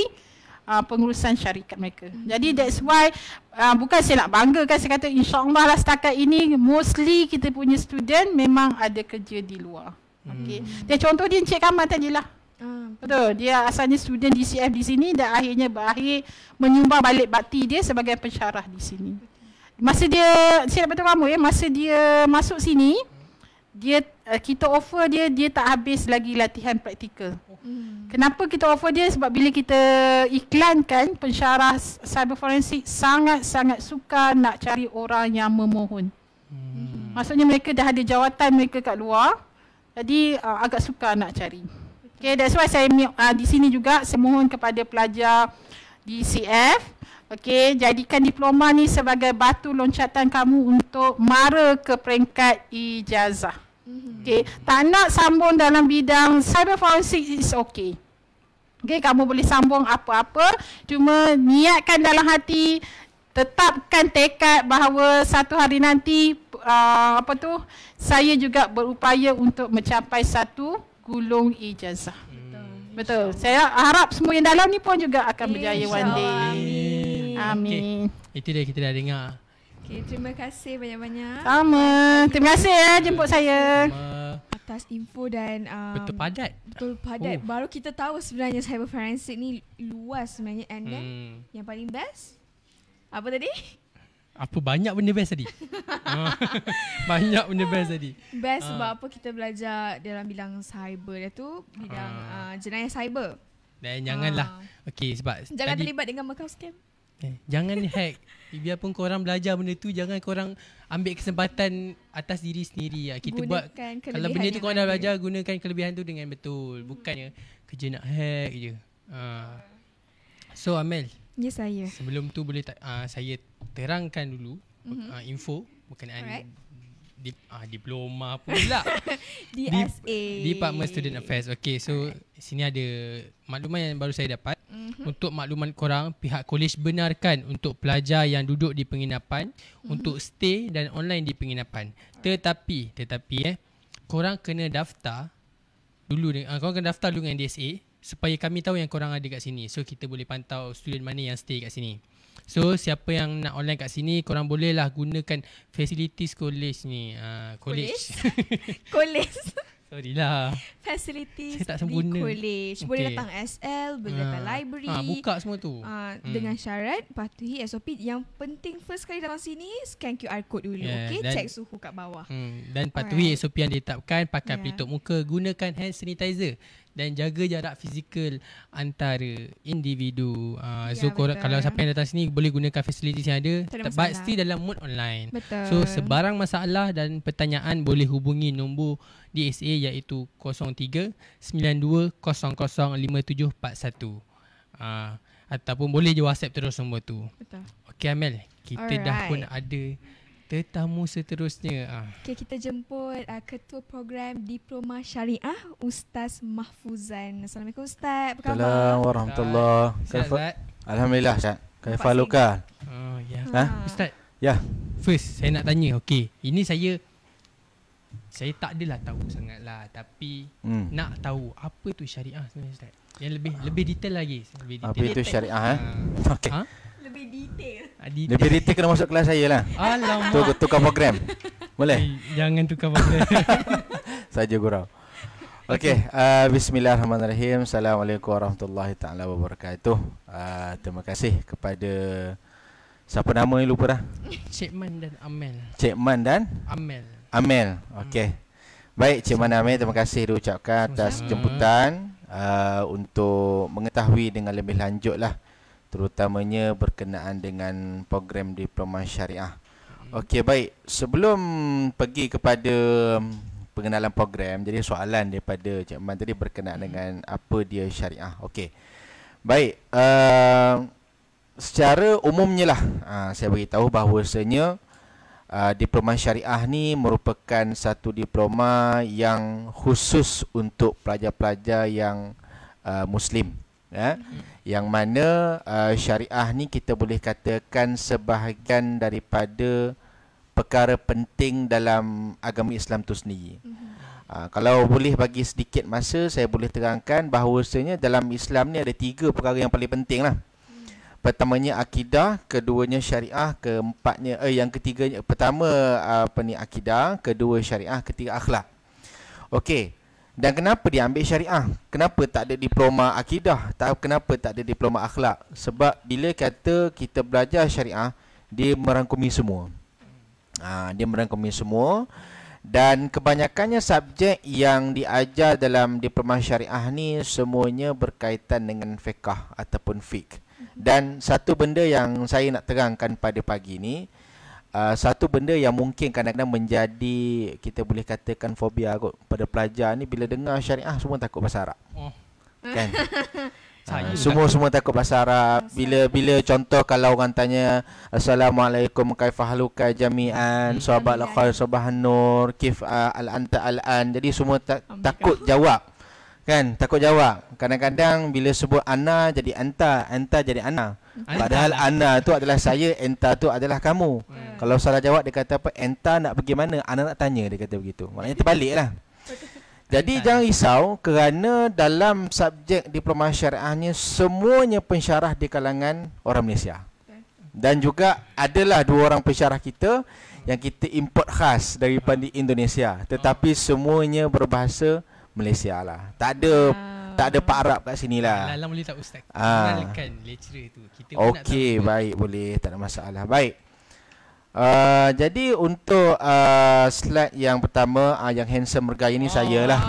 uh, pengurusan syarikat mereka. Hmm. Jadi that's why uh, bukan saya nak banggakan saya kata insya-Allah lah setakat ini mostly kita punya student memang ada kerja di luar. Hmm. Okey. Dia contoh dia Encik Kamal tadi lah. Hmm. Ah, betul. Dia asalnya student DCF di sini dan akhirnya berakhir menyumbang balik bakti dia sebagai pensyarah di sini. Masa dia, saya dapat kamu ya, masa dia masuk sini, dia uh, kita offer dia dia tak habis lagi latihan praktikal. Hmm. Kenapa kita offer dia sebab bila kita iklankan pensyarah cyber forensik sangat-sangat suka nak cari orang yang memohon. Hmm. Maksudnya mereka dah ada jawatan mereka kat luar. Jadi uh, agak suka nak cari. Okay, that's why saya uh, di sini juga saya mohon kepada pelajar di CF Okey, jadikan diploma ni sebagai batu loncatan kamu untuk mara ke peringkat ijazah. Mm-hmm. Okay. Tak nak sambung dalam bidang cyber forensics is okay. Okay, kamu boleh sambung apa-apa. Cuma niatkan dalam hati, tetapkan tekad bahawa satu hari nanti uh, apa tu saya juga berupaya untuk mencapai satu gulung ijazah. Hmm. Betul. Betul. Saya harap semua yang dalam ni pun juga akan berjaya one day. Amin. Amin. Okay. Itu dia kita dah dengar. Okay, terima kasih banyak-banyak. Sama. Terima kasih ya jemput saya. Sama. Atas info dan um, betul padat. Betul padat. Oh. Baru kita tahu sebenarnya cyber forensik ni luas sebenarnya and then hmm. yang paling best apa tadi? Apa banyak benda best tadi? Oh. banyak benda best tadi. Best sebab ah. apa kita belajar dalam bidang cyber dia tu, bidang uh. Uh, jenayah cyber. Dan janganlah. Uh. Okey sebab Jangan tadi, terlibat dengan macam scam. Eh, jangan hack Biarpun korang belajar benda tu Jangan korang ambil kesempatan Atas diri sendiri lah. Kita buat Kalau benda tu korang dah belajar Gunakan kelebihan tu dengan betul Bukannya hmm. kerja nak hack je uh. So Amel Ya saya Sebelum tu boleh tak uh, ah, Saya terangkan dulu mm-hmm. uh, Info Berkenaan Alright di, ah, diploma pula. DSA. Di, Department Student Affairs. Okay, so Alright. sini ada makluman yang baru saya dapat. Mm-hmm. Untuk makluman korang, pihak kolej benarkan untuk pelajar yang duduk di penginapan mm-hmm. untuk stay dan online di penginapan. Tetapi, tetapi eh, korang kena daftar dulu dengan, ah, korang kena daftar dulu dengan DSA supaya kami tahu yang korang ada kat sini. So, kita boleh pantau student mana yang stay kat sini. So siapa yang nak online kat sini Korang boleh lah gunakan Facilities college ni uh, College College Sorry lah Facilities Saya tak sempurna college okay. Boleh datang SL Boleh ah. uh, datang library uh, Buka semua tu uh, hmm. Dengan syarat Patuhi SOP Yang penting first kali datang sini Scan QR code dulu yeah, Okay dan, Check suhu kat bawah hmm, Dan patuhi Alright. SOP yang ditetapkan Pakai yeah. pelitup muka Gunakan hand sanitizer dan jaga jarak fizikal antara individu. Uh, ya, so betul. korang kalau siapa yang datang sini boleh gunakan facilities yang ada tapi still dalam mode online. Betul. So sebarang masalah dan pertanyaan boleh hubungi nombor DSA iaitu 03 9200 5741. Ah uh, ataupun boleh je WhatsApp terus nombor tu. Betul. Okey Amel, kita Alright. dah pun ada tetamu seterusnya. Ah. Okay, kita jemput uh, ketua program Diploma Syariah Ustaz Mahfuzan. Assalamualaikum Ustaz. Apa khabar? Assalamualaikum warahmatullahi wabarakatuh. Ah. Alhamdulillah Ustaz. Kaifa luka? Oh ya. Ha? Ustaz. Ya. First saya nak tanya. Okey, ini saya saya tak adalah tahu sangatlah tapi hmm. nak tahu apa tu syariah sebenarnya Ustaz? Yang lebih uh. lebih detail lagi, lebih detail. Apa itu syariah eh? Uh. Okey. Ha? lebih ah, detail. Lebih detail kena masuk kelas saya lah. Alamak. Tukar program. Boleh? Jangan tukar program. saja gurau. Okey, uh, bismillahirrahmanirrahim. Assalamualaikum warahmatullahi taala wabarakatuh. Uh, terima kasih kepada siapa nama ni lupa dah. Cik Man dan Amel. Cik Man dan Amel. Amel. Okey. Hmm. Baik, Cik Man dan Amel terima kasih diucapkan atas jemputan uh, untuk mengetahui dengan lebih lanjut lah terutamanya berkenaan dengan program diploma syariah. Okey baik, sebelum pergi kepada um, pengenalan program, jadi soalan daripada Cik Man tadi berkenaan hmm. dengan apa dia syariah. Okey. Baik, uh, secara umumnya lah uh, saya beritahu bahawasanya uh, diploma syariah ni merupakan satu diploma yang khusus untuk pelajar-pelajar yang uh, muslim eh, yang mana uh, syariah ni kita boleh katakan sebahagian daripada perkara penting dalam agama Islam tu sendiri. Uh, kalau boleh bagi sedikit masa, saya boleh terangkan bahawasanya dalam Islam ni ada tiga perkara yang paling penting lah. Mhm. Pertamanya akidah, keduanya syariah, keempatnya eh, yang ketiganya pertama apa ni akidah, kedua syariah, ketiga akhlak. Okey. Dan kenapa dia ambil syariah? Kenapa tak ada diploma akidah? Tak, kenapa tak ada diploma akhlak? Sebab bila kata kita belajar syariah, dia merangkumi semua. Ha, dia merangkumi semua. Dan kebanyakannya subjek yang diajar dalam diploma syariah ni semuanya berkaitan dengan fiqah ataupun fiqh. Dan satu benda yang saya nak terangkan pada pagi ni, Ah, satu benda yang mungkin kadang-kadang menjadi kita boleh katakan fobia kot pada pelajar ni bila dengar syariah semua takut pasal Arab. Oh. Kan? Saya ah, semua takut. semua takut bahasa Arab. Bila bila contoh kalau orang tanya assalamualaikum kaifahaluka jami'an sahabat al-khair subhan nur kif ah, al-anta al-an. Jadi semua ta- takut jawab. Kan? Takut jawab. Kadang-kadang bila sebut ana jadi anta, anta jadi ana. Padahal Ana tu adalah saya, Enta tu adalah kamu. Hmm. Kalau salah jawab dia kata apa? Enta nak pergi mana? Ana nak tanya dia kata begitu. Maknanya terbaliklah. Jadi Entah. jangan risau kerana dalam subjek diploma syariahnya semuanya pensyarah di kalangan orang Malaysia. Dan juga adalah dua orang pensyarah kita yang kita import khas daripada hmm. Indonesia tetapi oh. semuanya berbahasa Malaysia lah. Tak ada ah tak ada Pak Arab kat sini lah Alam boleh tak Ustaz? Ha. Kenalkan lecturer tu Kita Okey, nak tahu baik boleh Tak ada masalah Baik Uh, jadi untuk uh, slide yang pertama uh, yang handsome bergaya ni wow. saya lah.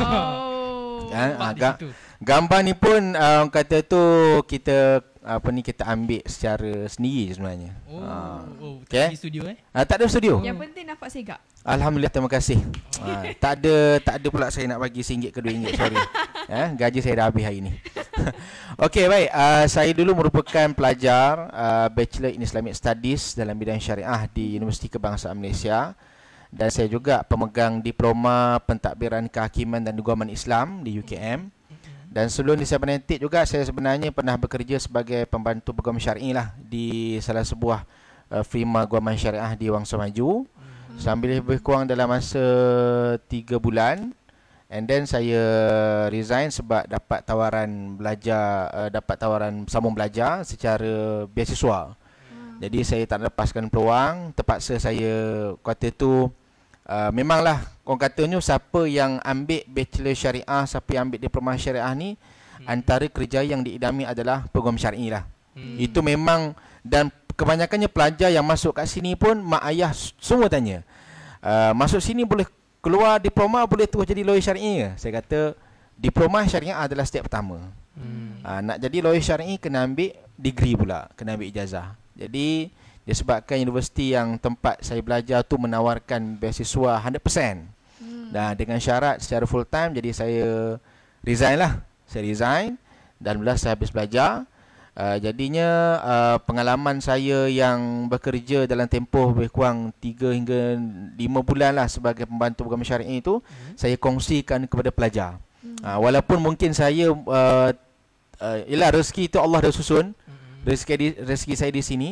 Kan oh. agak gambar ni pun uh, kata tu kita apa ni kita ambil secara sendiri sebenarnya. Oh, uh, oh tak okay. studio eh? Uh, tak ada studio. Yang penting nampak segak. Alhamdulillah terima kasih. Ha, tak ada tak ada pula saya nak bagi singgit ke dua ringgit sorry. Ya, gaji saya dah habis hari ini Okey baik, uh, saya dulu merupakan pelajar uh, Bachelor in Islamic Studies dalam bidang syariah di Universiti Kebangsaan Malaysia dan saya juga pemegang diploma pentadbiran kehakiman dan guaman Islam di UKM. Dan sebelum di saya penentik juga saya sebenarnya pernah bekerja sebagai pembantu peguam syariah lah di salah sebuah uh, firma guaman syariah di Wangsa Maju sambil lebih kurang dalam masa 3 bulan and then saya resign sebab dapat tawaran belajar uh, dapat tawaran sambung belajar secara beasiswa. Hmm. Jadi saya tak lepaskan peluang, terpaksa saya kata tu uh, memanglah orang katanya siapa yang ambil bachelor syariah, siapa yang ambil diploma syariah ni hmm. antara kerja yang diidami adalah peguam syariah lah. Hmm. Itu memang dan kebanyakannya pelajar yang masuk kat sini pun mak ayah semua tanya uh, masuk sini boleh keluar diploma boleh terus jadi lawyer syar'i ke saya kata diploma syariah adalah step pertama hmm. uh, nak jadi lawyer syar'i kena ambil degree pula kena ambil ijazah jadi disebabkan universiti yang tempat saya belajar tu menawarkan beasiswa 100% hmm. dan dengan syarat secara full time jadi saya resign lah saya resign dan bila saya habis belajar hmm. Ah, jadinya uh, pengalaman saya yang bekerja dalam tempoh lebih kurang 3 hingga 5 bulan lah sebagai pembantu program syariah itu mm-hmm. saya kongsikan kepada pelajar. Mm-hmm. Uh, walaupun mungkin saya ialah uh, uh, rezeki itu Allah dah susun. Mm-hmm. Rezeki di, rezeki saya di sini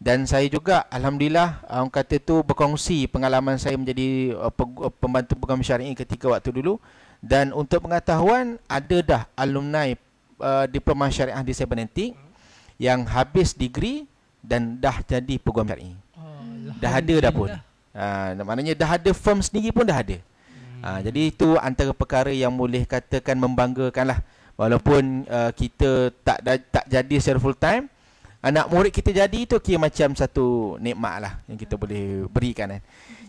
dan saya juga alhamdulillah orang uh, kata tu berkongsi pengalaman saya menjadi uh, pe, uh, pembantu program syariah ketika waktu dulu dan untuk pengetahuan ada dah alumni uh, diploma syariah di Sabah nanti yang habis degree dan dah jadi peguam syari. Oh, dah ada dah pun. Ah, maknanya dah ada firm sendiri pun dah ada. Ha, hmm. Ah, jadi itu antara perkara yang boleh katakan membanggakan lah. Walaupun uh, kita tak da- tak jadi secara full time, anak murid kita jadi itu kira macam satu nikmat lah yang kita boleh berikan. Kan.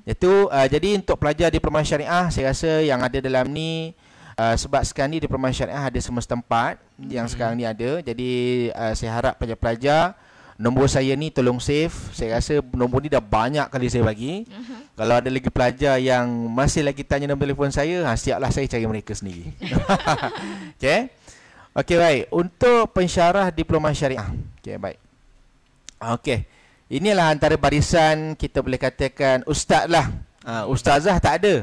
Itu, uh, jadi untuk pelajar di syariah, saya rasa yang ada dalam ni, uh, sebab sekarang ni diploma syariah ada semua setempat, yang hmm. sekarang ni ada. Jadi uh, saya harap pelajar-pelajar nombor saya ni tolong save. Saya rasa nombor ni dah banyak kali saya bagi. Uh-huh. Kalau ada lagi pelajar yang masih lagi tanya nombor telefon saya, ha siaplah saya cari mereka sendiri. okay Okey baik. Untuk pensyarah diploma syariah. Okey baik. Okey. Inilah antara barisan kita boleh katakan ustaz lah. Uh, ustazah tak ada.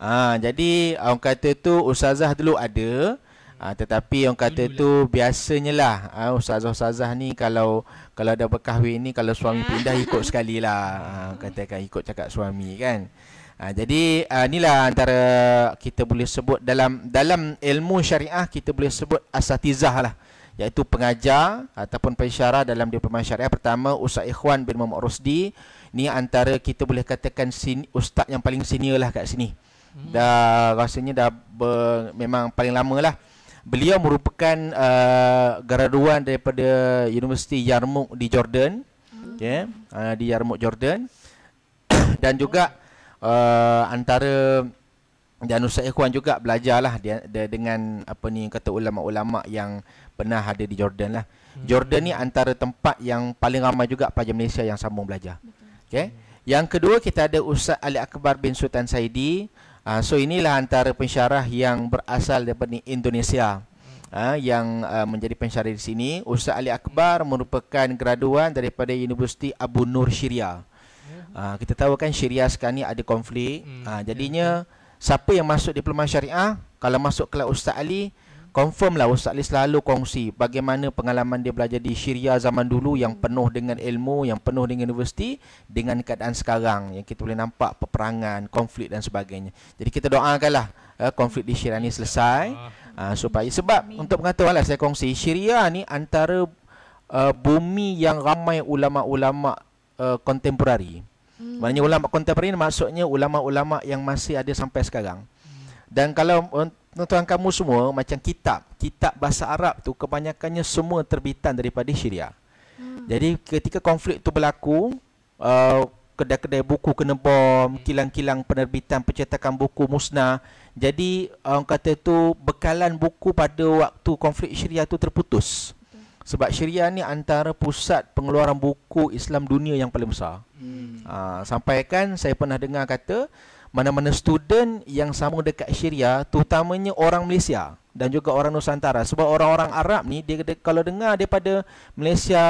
Uh, jadi orang kata tu ustazah dulu ada. Uh, tetapi orang kata tu lah. biasanya lah uh, Ustazah-ustazah ni kalau Kalau dah berkahwin ni Kalau suami pindah ikut sekali lah uh, Katakan ikut cakap suami kan uh, Jadi ni lah antara Kita boleh sebut dalam Dalam ilmu syariah kita boleh sebut Asatizah lah Iaitu pengajar ataupun pensyarah dalam diploma syariah Pertama Ustaz Ikhwan bin Muhammad Rusdi Ni antara kita boleh katakan sini, Ustaz yang paling senior lah kat sini hmm. Dah rasanya dah ber, memang paling lama lah Beliau merupakan uh, graduan daripada Universiti Yarmouk di Jordan. Hmm. Ya, okay. uh, di Yarmouk Jordan. dan juga uh, antara dan Ustaz Ikhwan juga belajarlah dia, dia dengan apa ni kata ulama-ulama yang pernah ada di Jordan lah. Hmm. Jordan ni antara tempat yang paling ramai juga pelajar Malaysia yang sambung belajar. Okey. Ya. Yang kedua kita ada Ustaz Ali Akbar bin Sultan Saidi. Uh, so inilah antara pensyarah yang berasal daripada Indonesia uh, yang uh, menjadi pensyarah di sini. Ustaz Ali Akbar merupakan graduan daripada Universiti Abu Nur Syria. Uh, kita tahu kan Syria sekarang ni ada konflik. Uh, jadinya siapa yang masuk diploma syariah kalau masuk kelas Ustaz Ali Confirm lah Ustaz Lee selalu kongsi Bagaimana pengalaman dia belajar di Syria zaman dulu Yang penuh dengan ilmu Yang penuh dengan universiti Dengan keadaan sekarang Yang kita boleh nampak peperangan Konflik dan sebagainya Jadi kita doakan lah uh, Konflik di Syria ni selesai uh, Supaya Sebab untuk pengetahuan lah saya kongsi Syria ni antara uh, Bumi yang ramai ulama-ulama eh, Kontemporari uh, hmm. Maknanya ulama kontemporari maksudnya Ulama-ulama yang masih ada sampai sekarang hmm. dan kalau tuan-tuan kamu semua macam kitab, kitab bahasa Arab tu kebanyakannya semua terbitan daripada Syria. Hmm. Jadi ketika konflik tu berlaku, uh, kedai-kedai buku kena bom, hmm. kilang-kilang penerbitan percetakan buku musnah. Jadi orang kata tu bekalan buku pada waktu konflik Syria tu terputus. Sebab Syria ni antara pusat pengeluaran buku Islam dunia yang paling besar. Hmm. Ha, ah, sampai saya pernah dengar kata mana-mana student yang sama dekat Syria terutamanya orang Malaysia dan juga orang Nusantara sebab orang-orang Arab ni dia, dia kalau dengar daripada Malaysia,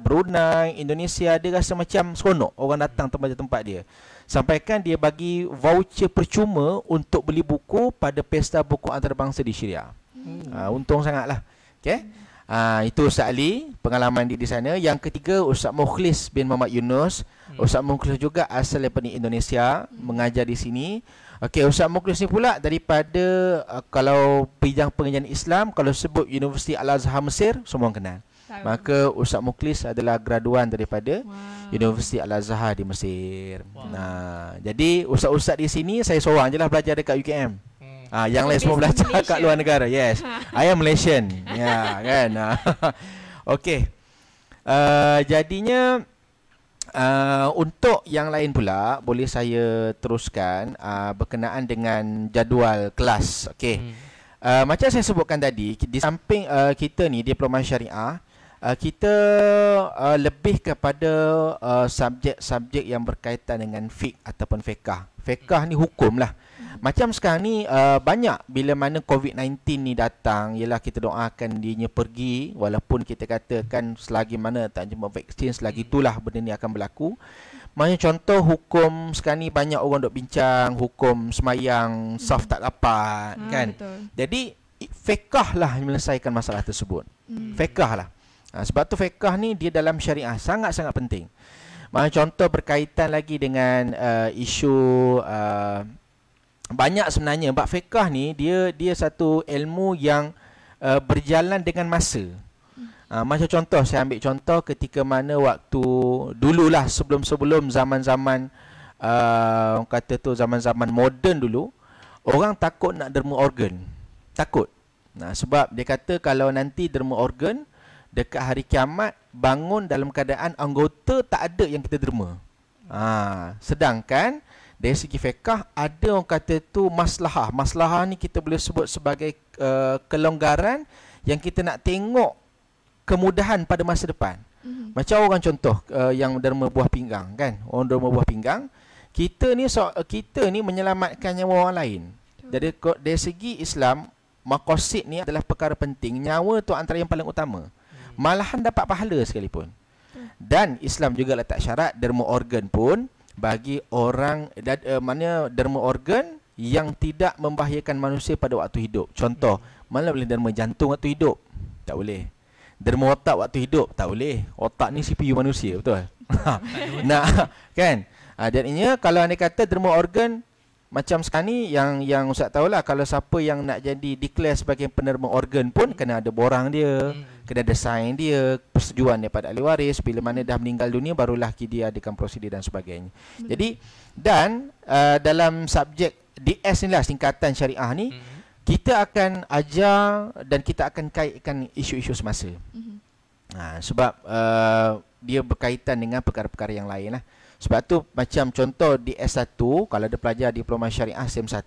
Brunei, Indonesia dia rasa macam seronok orang datang tempat-tempat dia. Sampaikan dia bagi voucher percuma untuk beli buku pada pesta buku antarabangsa di Syria. Hmm. Uh, untung sangatlah. Okey. Hmm. Ha, itu Ustaz Ali Pengalaman dia di sana Yang ketiga Ustaz Mukhlis bin Muhammad Yunus hmm. Ustaz Mukhlis juga asal daripada Indonesia hmm. Mengajar di sini Okey, Ustaz Mukhlis ni pula daripada uh, Kalau bidang pengajian Islam Kalau sebut Universiti Al-Azhar Mesir Semua kenal Maka Ustaz Mukhlis adalah graduan daripada wow. Universiti Al-Azhar di Mesir wow. nah, Jadi Ustaz-Ustaz di sini Saya seorang je lah belajar dekat UKM Ah uh, yang lain semua belajar Malaysia. kat luar negara. Yes. I am Malaysian. Ya, yeah, kan. Ah. Okey. Uh, ah, jadinya uh, untuk yang lain pula boleh saya teruskan uh, berkenaan dengan jadual kelas. Okey. Hmm. Uh, macam saya sebutkan tadi di samping uh, kita ni diploma syariah Uh, kita uh, lebih kepada uh, subjek-subjek yang berkaitan dengan fik ataupun fiqah. Fiqah ni hukum lah. Macam sekarang ni uh, banyak bila mana COVID-19 ni datang ialah kita doakan dia pergi walaupun kita katakan selagi mana tak jumpa vaksin selagi hmm. itulah benda ni akan berlaku. Macam contoh hukum sekarang ni banyak orang dok bincang hukum semayang hmm. saf tak dapat ha, kan. Betul. Jadi fekah lah menyelesaikan masalah tersebut. Fekah lah. Ha, sebab tu fekah ni dia dalam syariah sangat-sangat penting. Macam contoh berkaitan lagi dengan uh, isu uh, banyak sebenarnya bab fiqh ni dia dia satu ilmu yang uh, berjalan dengan masa. Uh, macam contoh saya ambil contoh ketika mana waktu dululah sebelum-sebelum zaman-zaman uh, kata tu zaman-zaman moden dulu orang takut nak derma organ. Takut. Nah sebab dia kata kalau nanti derma organ dekat hari kiamat bangun dalam keadaan anggota tak ada yang kita derma. Ha, sedangkan dari segi fiqah ada orang kata tu maslahah maslahah ni kita boleh sebut sebagai uh, kelonggaran yang kita nak tengok kemudahan pada masa depan mm-hmm. macam orang contoh uh, yang derma buah pinggang kan orang derma buah pinggang kita ni so, eh, kita ni menyelamatkan nyawa orang lain jadi dari segi Islam maqasid ni adalah perkara penting nyawa tu antara yang paling utama hmm. malahan dapat pahala sekalipun dan Islam juga letak syarat derma organ pun bagi orang dat, uh, eh, mana derma organ yang tidak membahayakan manusia pada waktu hidup. Contoh, mana boleh derma jantung waktu hidup? Tak boleh. Derma otak waktu hidup? Tak boleh. Otak ni CPU manusia, betul? nah, kan? Ha, ah, ini kalau anda kata derma organ macam sekarang ni yang yang ustaz lah kalau siapa yang nak jadi declare sebagai penerima organ pun kena ada borang dia, hmm. kena ada sign dia, persetujuan daripada ahli waris bila mana dah meninggal dunia barulah dia adakan prosedur dan sebagainya. Betul. Hmm. Jadi dan uh, dalam subjek DS ni lah singkatan syariah ni hmm kita akan ajar dan kita akan kaitkan isu-isu semasa. Mm-hmm. Ha, sebab uh, dia berkaitan dengan perkara-perkara yang lain lah. Sebab tu macam contoh di S1 Kalau ada pelajar diploma syariah SEM 1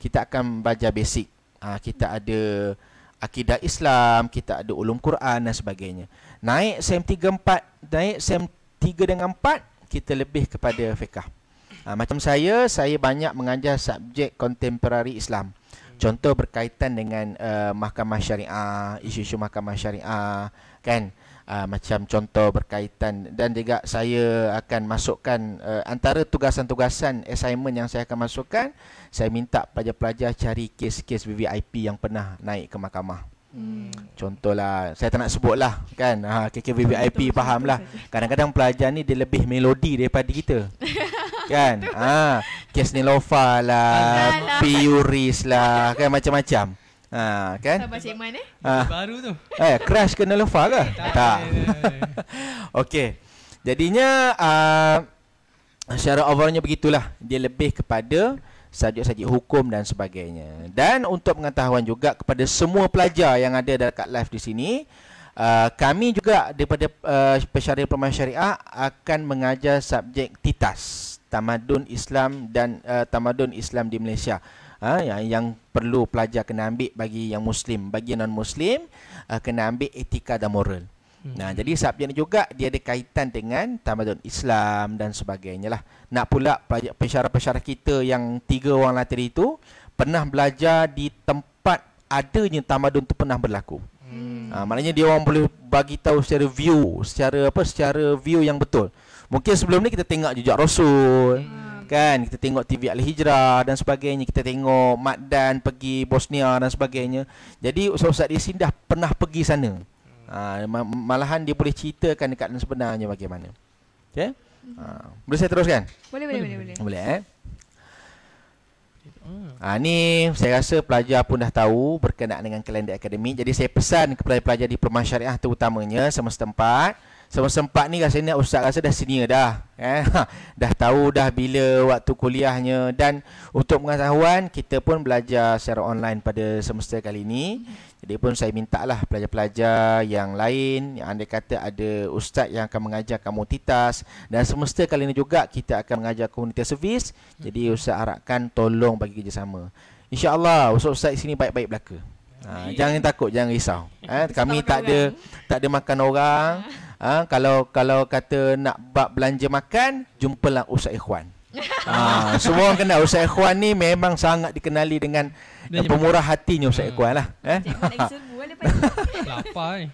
Kita akan belajar basic ha, Kita ada akidah Islam Kita ada ulum Quran dan sebagainya Naik SEM 3, 4 Naik SEM 3 dengan 4 Kita lebih kepada fiqah ha, Macam saya, saya banyak mengajar subjek contemporary Islam Contoh berkaitan dengan uh, mahkamah syariah Isu-isu mahkamah syariah Kan? uh, macam contoh berkaitan dan juga saya akan masukkan uh, antara tugasan-tugasan assignment yang saya akan masukkan saya minta pelajar-pelajar cari kes-kes VVIP yang pernah naik ke mahkamah Hmm. Contohlah Saya tak nak sebut lah Kan ha, KKVVIP faham lah Kadang-kadang pelajar ni Dia lebih melodi daripada kita Kan ha, Kes Nilofa lah, lah. Piuris lah Kan macam-macam Ha, kan? Sabar Cik Man eh. Ha. Baru tu. Eh, crush kena lofa ke? tak. tak. Okey. Jadinya uh, secara overallnya begitulah. Dia lebih kepada sajuk-sajuk hukum dan sebagainya. Dan untuk pengetahuan juga kepada semua pelajar yang ada dekat live di sini, Uh, kami juga daripada uh, ah, pesyarah Perumahan Syariah akan mengajar subjek TITAS Tamadun Islam dan uh, Tamadun Islam di Malaysia ha, yang, yang perlu pelajar kena ambil bagi yang Muslim, bagi non Muslim uh, ha, kena ambil etika dan moral. Hmm. Nah, jadi subjek ni juga dia ada kaitan dengan tamadun Islam dan sebagainya lah. Nak pula pesara-pesara kita yang tiga orang latar itu pernah belajar di tempat adanya tamadun tu pernah berlaku. Hmm. Ha, maknanya dia orang boleh bagi tahu secara view, secara apa? Secara view yang betul. Mungkin sebelum ni kita tengok jejak Rasul. Hmm. Kan kita tengok TV Al-Hijrah dan sebagainya Kita tengok Mat Dan pergi Bosnia dan sebagainya Jadi Ustaz-Ustaz Yassin dah pernah pergi sana ha, Malahan dia boleh ceritakan dekat dan sebenarnya bagaimana okay? ha, Boleh saya teruskan? Boleh, boleh, boleh Boleh, boleh. boleh eh? Ha, ni saya rasa pelajar pun dah tahu berkenaan dengan kalender akademik Jadi saya pesan kepada pelajar di Permah Syariah terutamanya semua setempat sempat-sempat ni rasa ni ustaz rasa dah senior dah eh ha, dah tahu dah bila waktu kuliahnya dan untuk pengetahuan kita pun belajar secara online pada semester kali ini jadi pun saya minta lah pelajar-pelajar yang lain yang anda kata ada ustaz yang akan mengajar kamu titas dan semester kali ini juga kita akan mengajar komuniti service jadi ustaz harapkan tolong bagi kerjasama insyaallah ustaz sini baik-baik belaka Ha, jangan takut jangan risau. Eh kami tak ada kan? tak ada makan orang. Ha ha, kalau kalau kata nak bab belanja makan, jumpalah Ustaz Ikhwan. ha, semua kena Ustaz Ikhwan ni memang sangat dikenali dengan belanja pemurah makan. hatinya Ustaz hmm. Ikhwan lah. Eh? Lapa eh.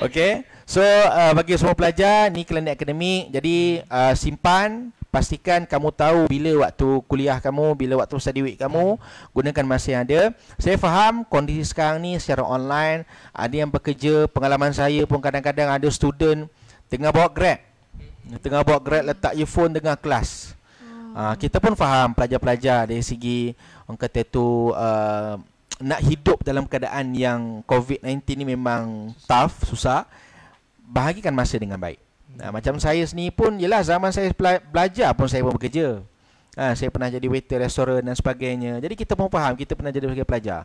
Okay. So uh, bagi semua pelajar, ni kelani akademik. Jadi uh, simpan, pastikan kamu tahu bila waktu kuliah kamu, bila waktu study kamu, gunakan masa yang ada. Saya faham kondisi sekarang ni secara online, ada yang bekerja, pengalaman saya pun kadang-kadang ada student tengah bawa grab. Tengah bawa grab letak earphone dengan kelas. Uh, kita pun faham pelajar-pelajar dari segi orang kata tu uh, nak hidup dalam keadaan yang COVID-19 ni memang tough, susah. Bahagikan masa dengan baik ha, Macam saya sendiri pun Yelah zaman saya belajar pun saya pun bekerja ha, Saya pernah jadi waiter, restoran dan sebagainya Jadi kita pun faham Kita pernah jadi sebagai pelajar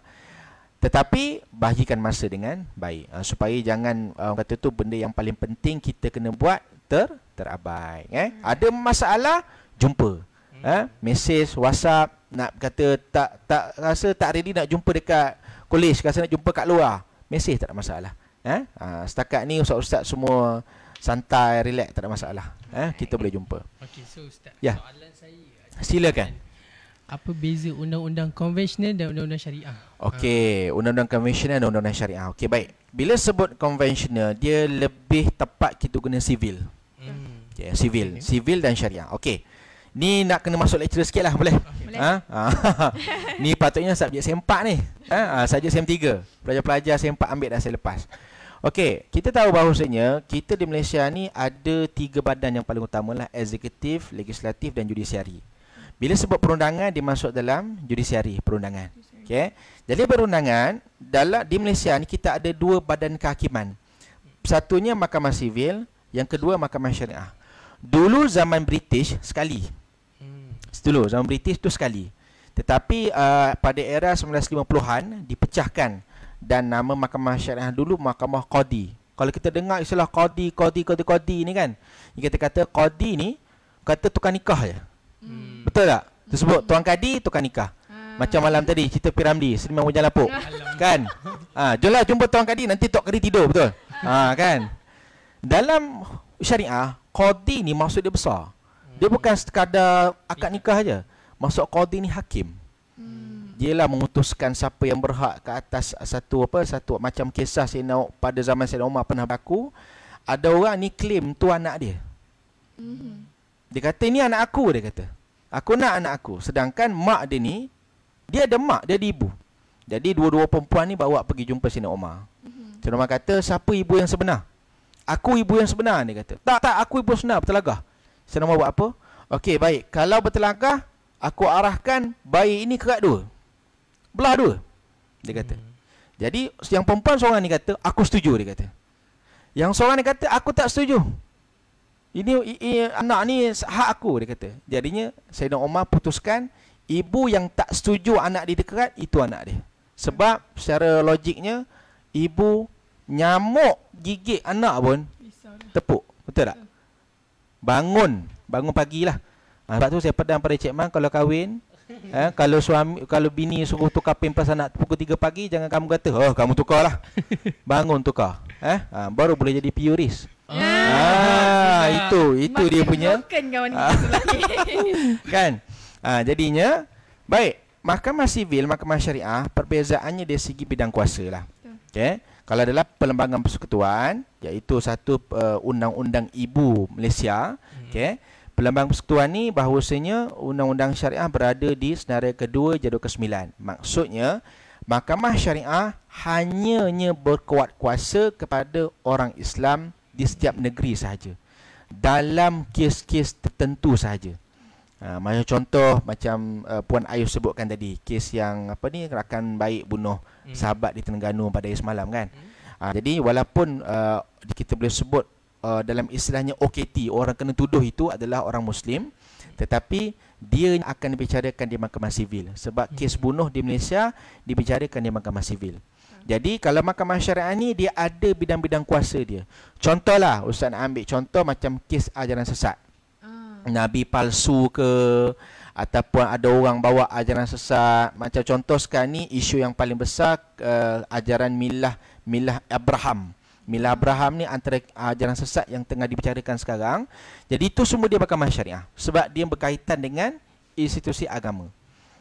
Tetapi bahagikan masa dengan baik ha, Supaya jangan orang kata tu Benda yang paling penting kita kena buat ter Terabai eh? Hmm. Ada masalah Jumpa hmm. ha? Mesej, whatsapp Nak kata tak tak rasa tak ready nak jumpa dekat kolej Rasa nak jumpa kat luar Mesej tak ada masalah Ha? Ha, setakat ni ustaz-ustaz semua santai, relax, tak ada masalah. Eh, kita boleh jumpa. Okey, so ustaz, yeah. soalan saya. Silakan. Apa beza undang-undang konvensional dan undang-undang syariah? Okey, uh. undang-undang konvensional dan undang-undang syariah. Okey, baik. Bila sebut konvensional, dia lebih tepat kita guna civil. Hmm. Okay, civil, okay. civil dan syariah. Okey. Ni nak kena masuk lecturer sikit lah boleh? Okay. boleh. Ha? Ha. ni patutnya subjek sempak 4 ni. Ha, ha? Subjek sem 3. Pelajar-pelajar sempak ambil dah saya lepas. Okey, kita tahu bahawasanya kita di Malaysia ni ada tiga badan yang paling utamalah eksekutif, legislatif dan judisiari. Bila sebut perundangan dimasuk dalam judisiari perundangan. Okey. Jadi perundangan dalam di Malaysia ni kita ada dua badan kehakiman. Satunya Mahkamah Sivil, yang kedua Mahkamah Syariah. Dulu zaman British sekali. Hmm. Dulu zaman British tu sekali. Tetapi uh, pada era 1950-an dipecahkan dan nama mahkamah syariah dulu mahkamah qadi. Kalau kita dengar istilah qadi, qadi, qadi, qadi ni kan. Dia kata kata qadi ni kata tukar nikah je. Hmm. Betul tak? Tersebut hmm. tuan qadi tukar nikah. Ah. Macam malam tadi cerita Piramdi, Seniman Hujan Lapuk. kan? Ha, ah, jomlah jumpa tuan kadi nanti tok kadi tidur betul. Ha, kan? Dalam syariah, qadi ni maksud dia besar. Dia hmm. bukan sekadar akad nikah aja. Maksud qadi ni hakim. Hmm dialah mengutuskan siapa yang berhak ke atas satu apa satu macam kisah Sayyidina pada zaman Sayyidina Umar pernah berlaku ada orang ni claim tu anak dia. Mhm. Dia kata ini anak aku dia kata. Aku nak anak aku sedangkan mak dia ni dia ada mak dia ada ibu. Jadi dua-dua perempuan ni bawa pergi jumpa Sayyidina Umar. Mm-hmm. kata siapa ibu yang sebenar? Aku ibu yang sebenar dia kata. Tak tak aku ibu sebenar bertelagah. Sayyidina Umar buat apa? Okey baik kalau bertelagah aku arahkan bayi ini kerat dua belah dua dia kata hmm. jadi yang perempuan seorang ni kata aku setuju dia kata yang seorang ni kata aku tak setuju ini, ini anak ni hak aku dia kata jadinya Saidina Omar putuskan ibu yang tak setuju anak dia dekat itu anak dia sebab secara logiknya ibu nyamuk gigit anak pun tepuk betul tak bangun bangun pagilah ha, ah, sebab tu saya pedang pada cik mang kalau kahwin Eh, kalau suami kalau bini suruh tukar pampers anak pukul 3 pagi jangan kamu kata, "Oh, kamu tukarlah." Bangun tukar. Eh, ha, baru boleh jadi purist. Ah, ah, ah itu itu dia punya. Bukan kawan ah. kan? Ah, jadinya baik. Mahkamah sivil, mahkamah syariah, perbezaannya dari segi bidang kuasa lah. Okay. Kalau adalah perlembagaan persekutuan, iaitu satu uh, undang-undang ibu Malaysia, hmm. okay. Pelambang persekutuan ni bahawasanya undang-undang syariah berada di senarai kedua jadual ke-9. Maksudnya, mahkamah syariah hanyanya berkuat kuasa kepada orang Islam di setiap negeri sahaja. Dalam kes-kes tertentu sahaja. Ha, macam contoh macam uh, Puan Ayu sebutkan tadi kes yang apa ni rakan baik bunuh hmm. sahabat di Terengganu pada semalam kan. Hmm. Ha, jadi walaupun uh, kita boleh sebut uh, dalam istilahnya OKT orang kena tuduh itu adalah orang muslim tetapi dia akan dibicarakan di mahkamah sivil sebab hmm. kes bunuh di Malaysia dibicarakan di mahkamah sivil jadi kalau mahkamah syariah ni dia ada bidang-bidang kuasa dia contohlah ustaz nak ambil contoh macam kes ajaran sesat ah. nabi palsu ke ataupun ada orang bawa ajaran sesat macam contoh sekarang ni isu yang paling besar uh, ajaran milah milah Abraham Mila Abraham ni antara uh, jalan sesat yang tengah dibicarakan sekarang. Jadi itu semua dia pakai masyariah sebab dia berkaitan dengan institusi agama.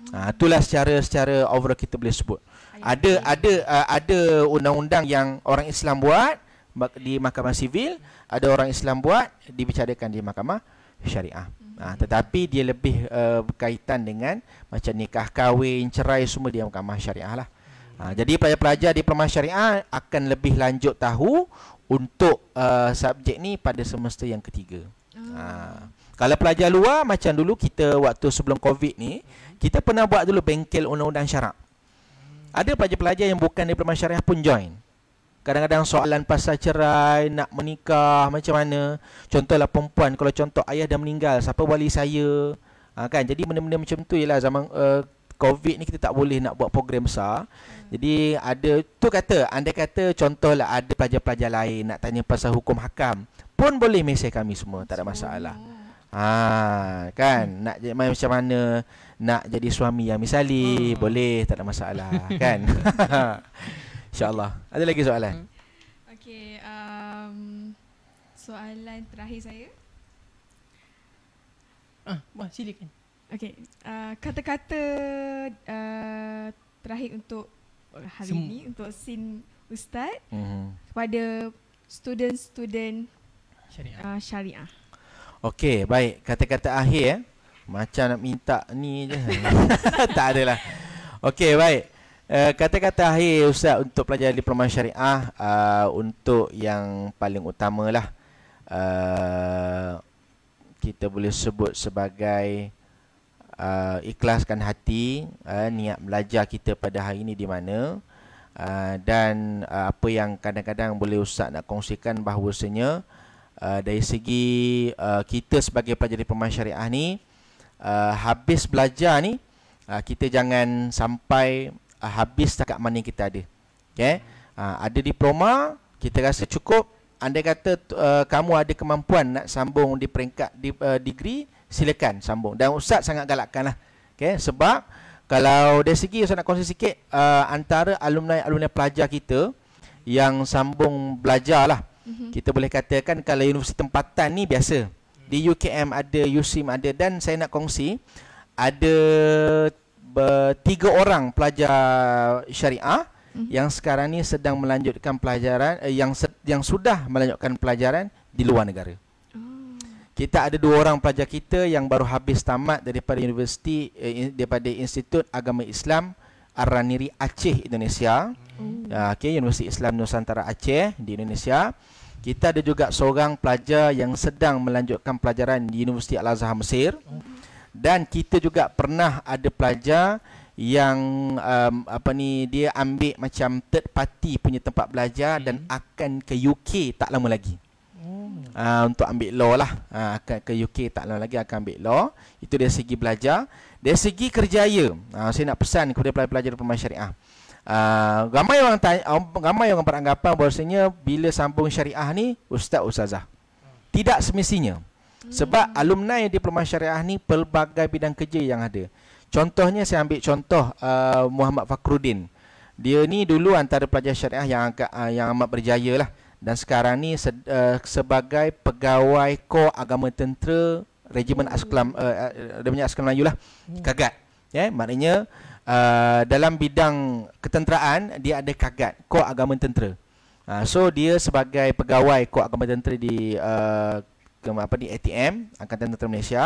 Hmm. Uh, itulah secara secara overall kita boleh sebut. Ayah. Ada ada ah, ada undang-undang yang orang Islam buat di mahkamah sivil, ada orang Islam buat dibicarakan di mahkamah syariah. Uh, tetapi dia lebih uh, berkaitan dengan macam nikah kahwin, cerai semua dia mahkamah syariah lah. Ha, jadi pelajar-pelajar diploma syariah akan lebih lanjut tahu untuk uh, subjek ni pada semester yang ketiga. Hmm. Ha. Kalau pelajar luar macam dulu kita waktu sebelum Covid ni, kita pernah buat dulu bengkel undang-undang syarak. Ada pelajar-pelajar yang bukan diploma syariah pun join. Kadang-kadang soalan pasal cerai, nak menikah, macam mana. Contohlah perempuan, kalau contoh ayah dah meninggal, siapa wali saya. Ha, kan? Jadi benda-benda macam tu ialah zaman uh, COVID ni kita tak boleh nak buat program besar. Hmm. Jadi ada tu kata, anda kata contoh lah ada pelajar-pelajar lain nak tanya pasal hukum hakam pun boleh mesej kami semua, tak ada masalah. Ha, kan hmm. nak jadi macam mana nak jadi suami yang misali hmm. boleh tak ada masalah kan insyaallah ada lagi soalan hmm. Okay um, soalan terakhir saya ah uh, silakan Okay, uh, kata-kata uh, terakhir untuk uh, hari Sem- ini untuk sin ustaz uh-huh. kepada student-student syariah. Uh, syariah. Okay, baik kata-kata akhir eh. Macam nak minta ni je. tak adalah. Okay, baik. Uh, kata-kata akhir ustaz untuk pelajar diploma syariah uh, untuk yang paling utamalah uh, kita boleh sebut sebagai uh, ikhlaskan hati uh, niat belajar kita pada hari ini di mana uh, dan uh, apa yang kadang-kadang boleh ustaz nak kongsikan bahawasanya uh, dari segi uh, kita sebagai pelajar di pemain syariah ni uh, habis belajar ni uh, kita jangan sampai uh, habis setakat mana kita ada okey uh, ada diploma kita rasa cukup anda kata uh, kamu ada kemampuan nak sambung di peringkat di, uh, degree silakan sambung dan ustaz sangat galakkanlah okey sebab kalau dari segi saya nak kongsi sikit uh, antara alumni-alumni pelajar kita yang sambung belajar lah mm-hmm. kita boleh katakan kalau universiti tempatan ni biasa di UKM ada USIM ada dan saya nak kongsi ada tiga orang pelajar syariah mhm. yang sekarang ni sedang melanjutkan pelajaran eh, yang yang sudah melanjutkan pelajaran di luar negara kita ada dua orang pelajar kita yang baru habis tamat daripada universiti eh, daripada Institut Agama Islam Araniri Aceh Indonesia. Hmm. Uh, ah, okay, Universiti Islam Nusantara Aceh di Indonesia. Kita ada juga seorang pelajar yang sedang melanjutkan pelajaran di Universiti Al-Azhar Mesir. Dan kita juga pernah ada pelajar yang um, apa ni dia ambil macam third party punya tempat belajar hmm. dan akan ke UK tak lama lagi. Uh, untuk ambil law lah uh, ke, UK tak lama lagi akan ambil law Itu dari segi belajar Dari segi kerjaya uh, ah, Saya nak pesan kepada pelajar-pelajar pemain syariah uh, Ramai orang tanya, uh, ramai orang beranggapan bahasanya Bila sambung syariah ni Ustaz Ustazah Tidak semestinya Sebab hmm. alumni yang diploma syariah ni Pelbagai bidang kerja yang ada Contohnya saya ambil contoh uh, Muhammad Fakrudin Dia ni dulu antara pelajar syariah yang agak, uh, yang amat berjaya lah dan sekarang ni se- uh, eh, sebagai pegawai ko agama tentera regimen askalam ada uh, eh, banyak eh, askalam Melayu lah hmm. kagat ya yeah, maknanya uh, dalam bidang ketenteraan dia ada kagat ko agama tentera uh, so dia sebagai pegawai ko agama tentera di uh, apa di ATM Angkatan Tentera Malaysia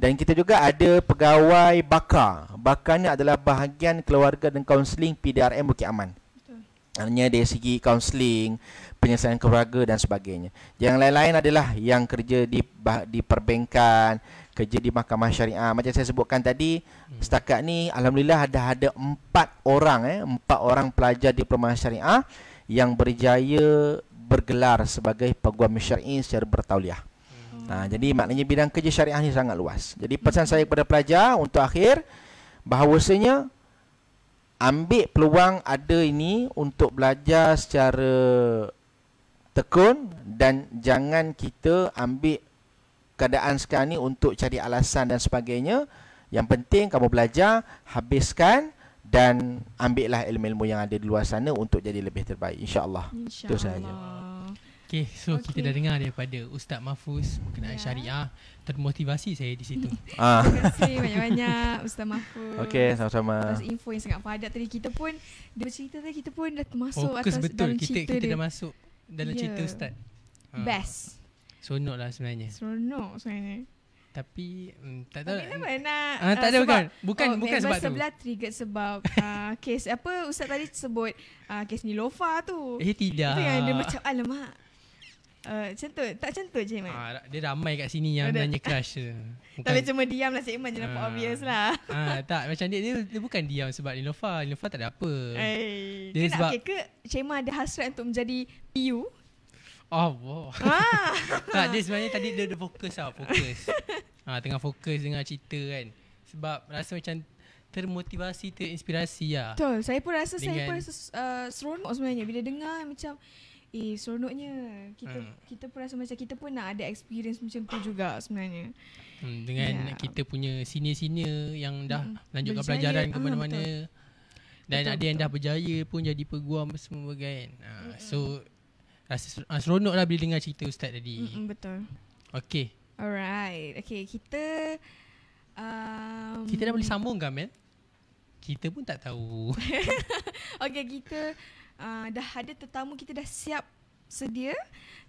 dan kita juga ada pegawai bakar bakarnya adalah bahagian keluarga dan kaunseling PDRM Bukit Aman Betul. dari segi kaunseling, penyelesaian keluarga dan sebagainya. Yang lain-lain adalah yang kerja di di perbankan, kerja di mahkamah syariah. Macam saya sebutkan tadi, hmm. setakat ni alhamdulillah ada ada empat orang eh, empat orang pelajar diploma syariah yang berjaya bergelar sebagai peguam syar'i secara bertauliah. Nah, hmm. ha, jadi maknanya bidang kerja syariah ni sangat luas. Jadi pesan saya kepada pelajar untuk akhir bahawasanya ambil peluang ada ini untuk belajar secara tekun dan jangan kita ambil keadaan sekarang ni untuk cari alasan dan sebagainya. Yang penting kamu belajar, habiskan dan ambillah ilmu-ilmu yang ada di luar sana untuk jadi lebih terbaik insya-Allah. Insya Itu sahaja. Okey, so okay. kita dah dengar daripada Ustaz Mahfuz berkenaan yeah. syariah. Termotivasi saya di situ. ah. Terima kasih banyak-banyak Ustaz Mahfuz. Okay sama-sama. info yang sangat padat tadi kita pun dia bercerita tadi kita pun dah masuk Focus atas betul. dalam kita, cerita kita dia. Kita dah masuk dalam yeah. cerita ustaz. Ha. Best. Ha. Seronok lah sebenarnya. Seronok sebenarnya. Tapi um, tak tahu. Tapi lah. kenapa nak? Ha, tak ah, ada bukan. Bukan, oh, bukan sebab tu. Sebelah trigger sebab uh, kes apa ustaz tadi sebut uh, kes Nilofa tu. Eh tidak. Itu yang dia macam alamak. Eh, centut Tak centut je Iman ah, Dia ramai kat sini Yang ada. nanya crush tu Tak boleh cuma diam lah Cik Iman je nampak ah. obvious lah ah, Tak macam dia, dia bukan diam Sebab Linofa Linofa tak ada apa Ay, eh, Dia sebab Kenapa ke Cik Iman ada hasrat Untuk menjadi PU Oh wow. ah. tak dia sebenarnya Tadi dia ada fokus lah Fokus Tengah fokus Dengan cerita kan Sebab rasa macam termotivasi, terinspirasi lah. Betul. Saya pun rasa saya pun rasa uh, seronok sebenarnya bila dengar macam Eh seronoknya kita hmm. kita pun rasa macam kita pun nak ada experience macam tu juga sebenarnya. Hmm dengan yeah. kita punya senior-senior yang dah hmm. lanjutkan berjaya. pelajaran ke ah, mana-mana ah, dan betul, ada betul. yang dah berjaya pun jadi peguam semua kan. Ha, hmm. so rasa ah, seronoklah bila dengar cerita ustaz tadi. Hmm betul. Okay Alright. Okay kita um, kita dah boleh sambung ke Mel? Kita pun tak tahu. okay kita uh, dah ada tetamu kita dah siap sedia.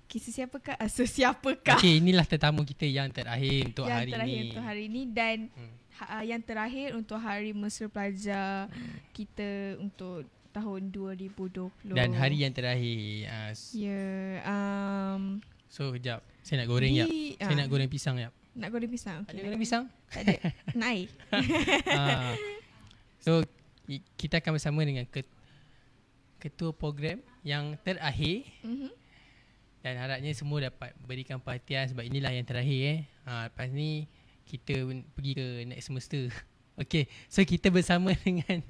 Kisah siapakah? Uh, ah, sesiapakah? Okey, inilah tetamu kita yang terakhir untuk yang hari ini. Yang terakhir untuk hari ini dan hmm. uh, yang terakhir untuk hari Mesra Pelajar hmm. kita untuk tahun 2020. Dan hari yang terakhir. Uh, ya. Yeah, um, so, kejap. Saya nak goreng, ya. Saya uh, nak goreng pisang, ya. Nak goreng pisang? Okay, ada goreng pisang? Tak ada. Naik. uh, so, kita akan bersama dengan ketua ketua program yang terakhir mm-hmm. dan harapnya semua dapat berikan perhatian sebab inilah yang terakhir eh. Ha, lepas ni kita pergi ke next semester. Okay, so kita bersama dengan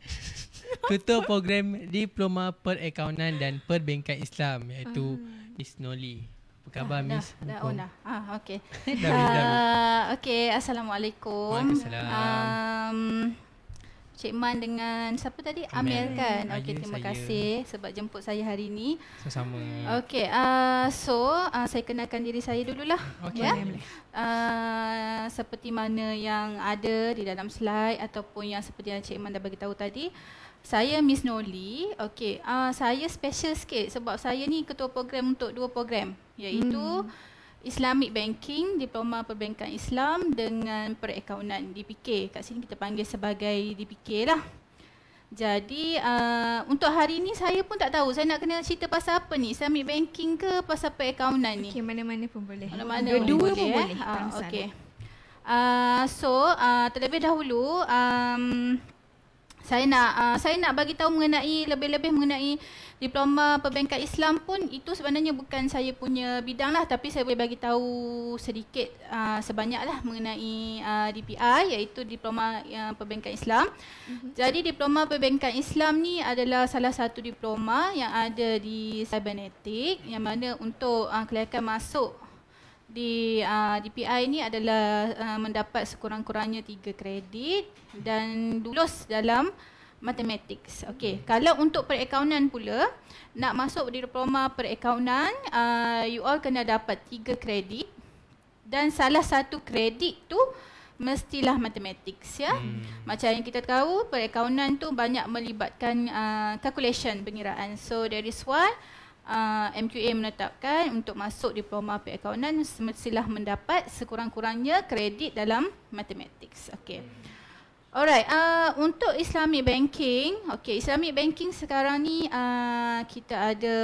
ketua program diploma per perakaunan dan perbankan Islam iaitu uh. Miss Apa khabar ah, dah, Miss? Dah, oh dah. Ah, okay. dah, dah, dah. Uh, ah, okay, Assalamualaikum. Waalaikumsalam. Um, Cik Man dengan siapa tadi? Amel, Amel kan? Okey, terima saya. kasih sebab jemput saya hari ini. Sama-sama. Okey, uh, so uh, saya kenalkan diri saya dululah. Okey, ya? boleh. Uh, seperti mana yang ada di dalam slide ataupun yang seperti yang Cik Man dah bagi tadi, saya Miss Noli. Okey, uh, saya special sikit sebab saya ni ketua program untuk dua program iaitu hmm. Islamic Banking, Diploma Perbankan Islam dengan Perakaunan DPK. Kat sini kita panggil sebagai DPK lah. Jadi uh, untuk hari ni saya pun tak tahu saya nak kena cerita pasal apa ni Islamic banking ke pasal perakaunan ni Okey mana-mana pun boleh Mana-mana Dua-dua pun boleh, eh. boleh uh, okay. uh, So uh, terlebih dahulu um, saya nak uh, saya nak bagi tahu mengenai lebih-lebih mengenai diploma perbankan Islam pun itu sebenarnya bukan saya punya bidang lah tapi saya boleh bagi tahu sedikit uh, sebanyak lah mengenai uh, ah, DPI iaitu diploma uh, perbankan Islam. Mm-hmm. Jadi diploma perbankan Islam ni adalah salah satu diploma yang ada di cybernetik yang mana untuk uh, kelayakan masuk di uh, DPI ni adalah uh, mendapat sekurang-kurangnya tiga kredit dan lulus dalam matematik. Okey, kalau untuk perakaunan pula nak masuk di diploma perakaunan, uh, you all kena dapat tiga kredit dan salah satu kredit tu mestilah mathematics ya. Hmm. Macam yang kita tahu perakaunan tu banyak melibatkan uh, calculation pengiraan. So there is why uh, MQA menetapkan untuk masuk diploma perakaunan semestilah mendapat sekurang-kurangnya kredit dalam matematik. Okey. Alright, uh, untuk Islamic Banking, okey, Islamic Banking sekarang ni uh, kita ada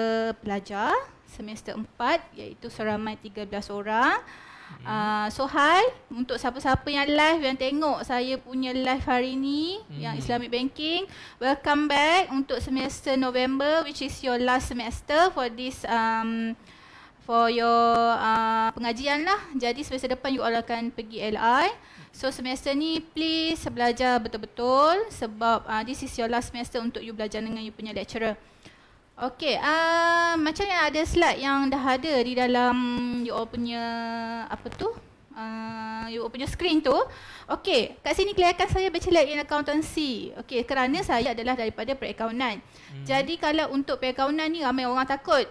pelajar semester 4 iaitu seramai 13 orang. Uh, so hi untuk siapa-siapa yang live yang tengok saya punya live hari ini mm. yang hmm. Islamic Banking welcome back untuk semester November which is your last semester for this um for your uh, pengajian lah jadi semester depan you all akan pergi LI so semester ni please belajar betul-betul sebab uh, this is your last semester untuk you belajar dengan you punya lecturer Okey, uh, macam yang ada slide yang dah ada di dalam you all punya apa tu? Uh, ah, you all punya screen tu. Okey, kat sini kelihatan saya bachelor in accountancy. Okey, kerana saya adalah daripada perakaunan. Hmm. Jadi kalau untuk perakaunan ni ramai orang takut.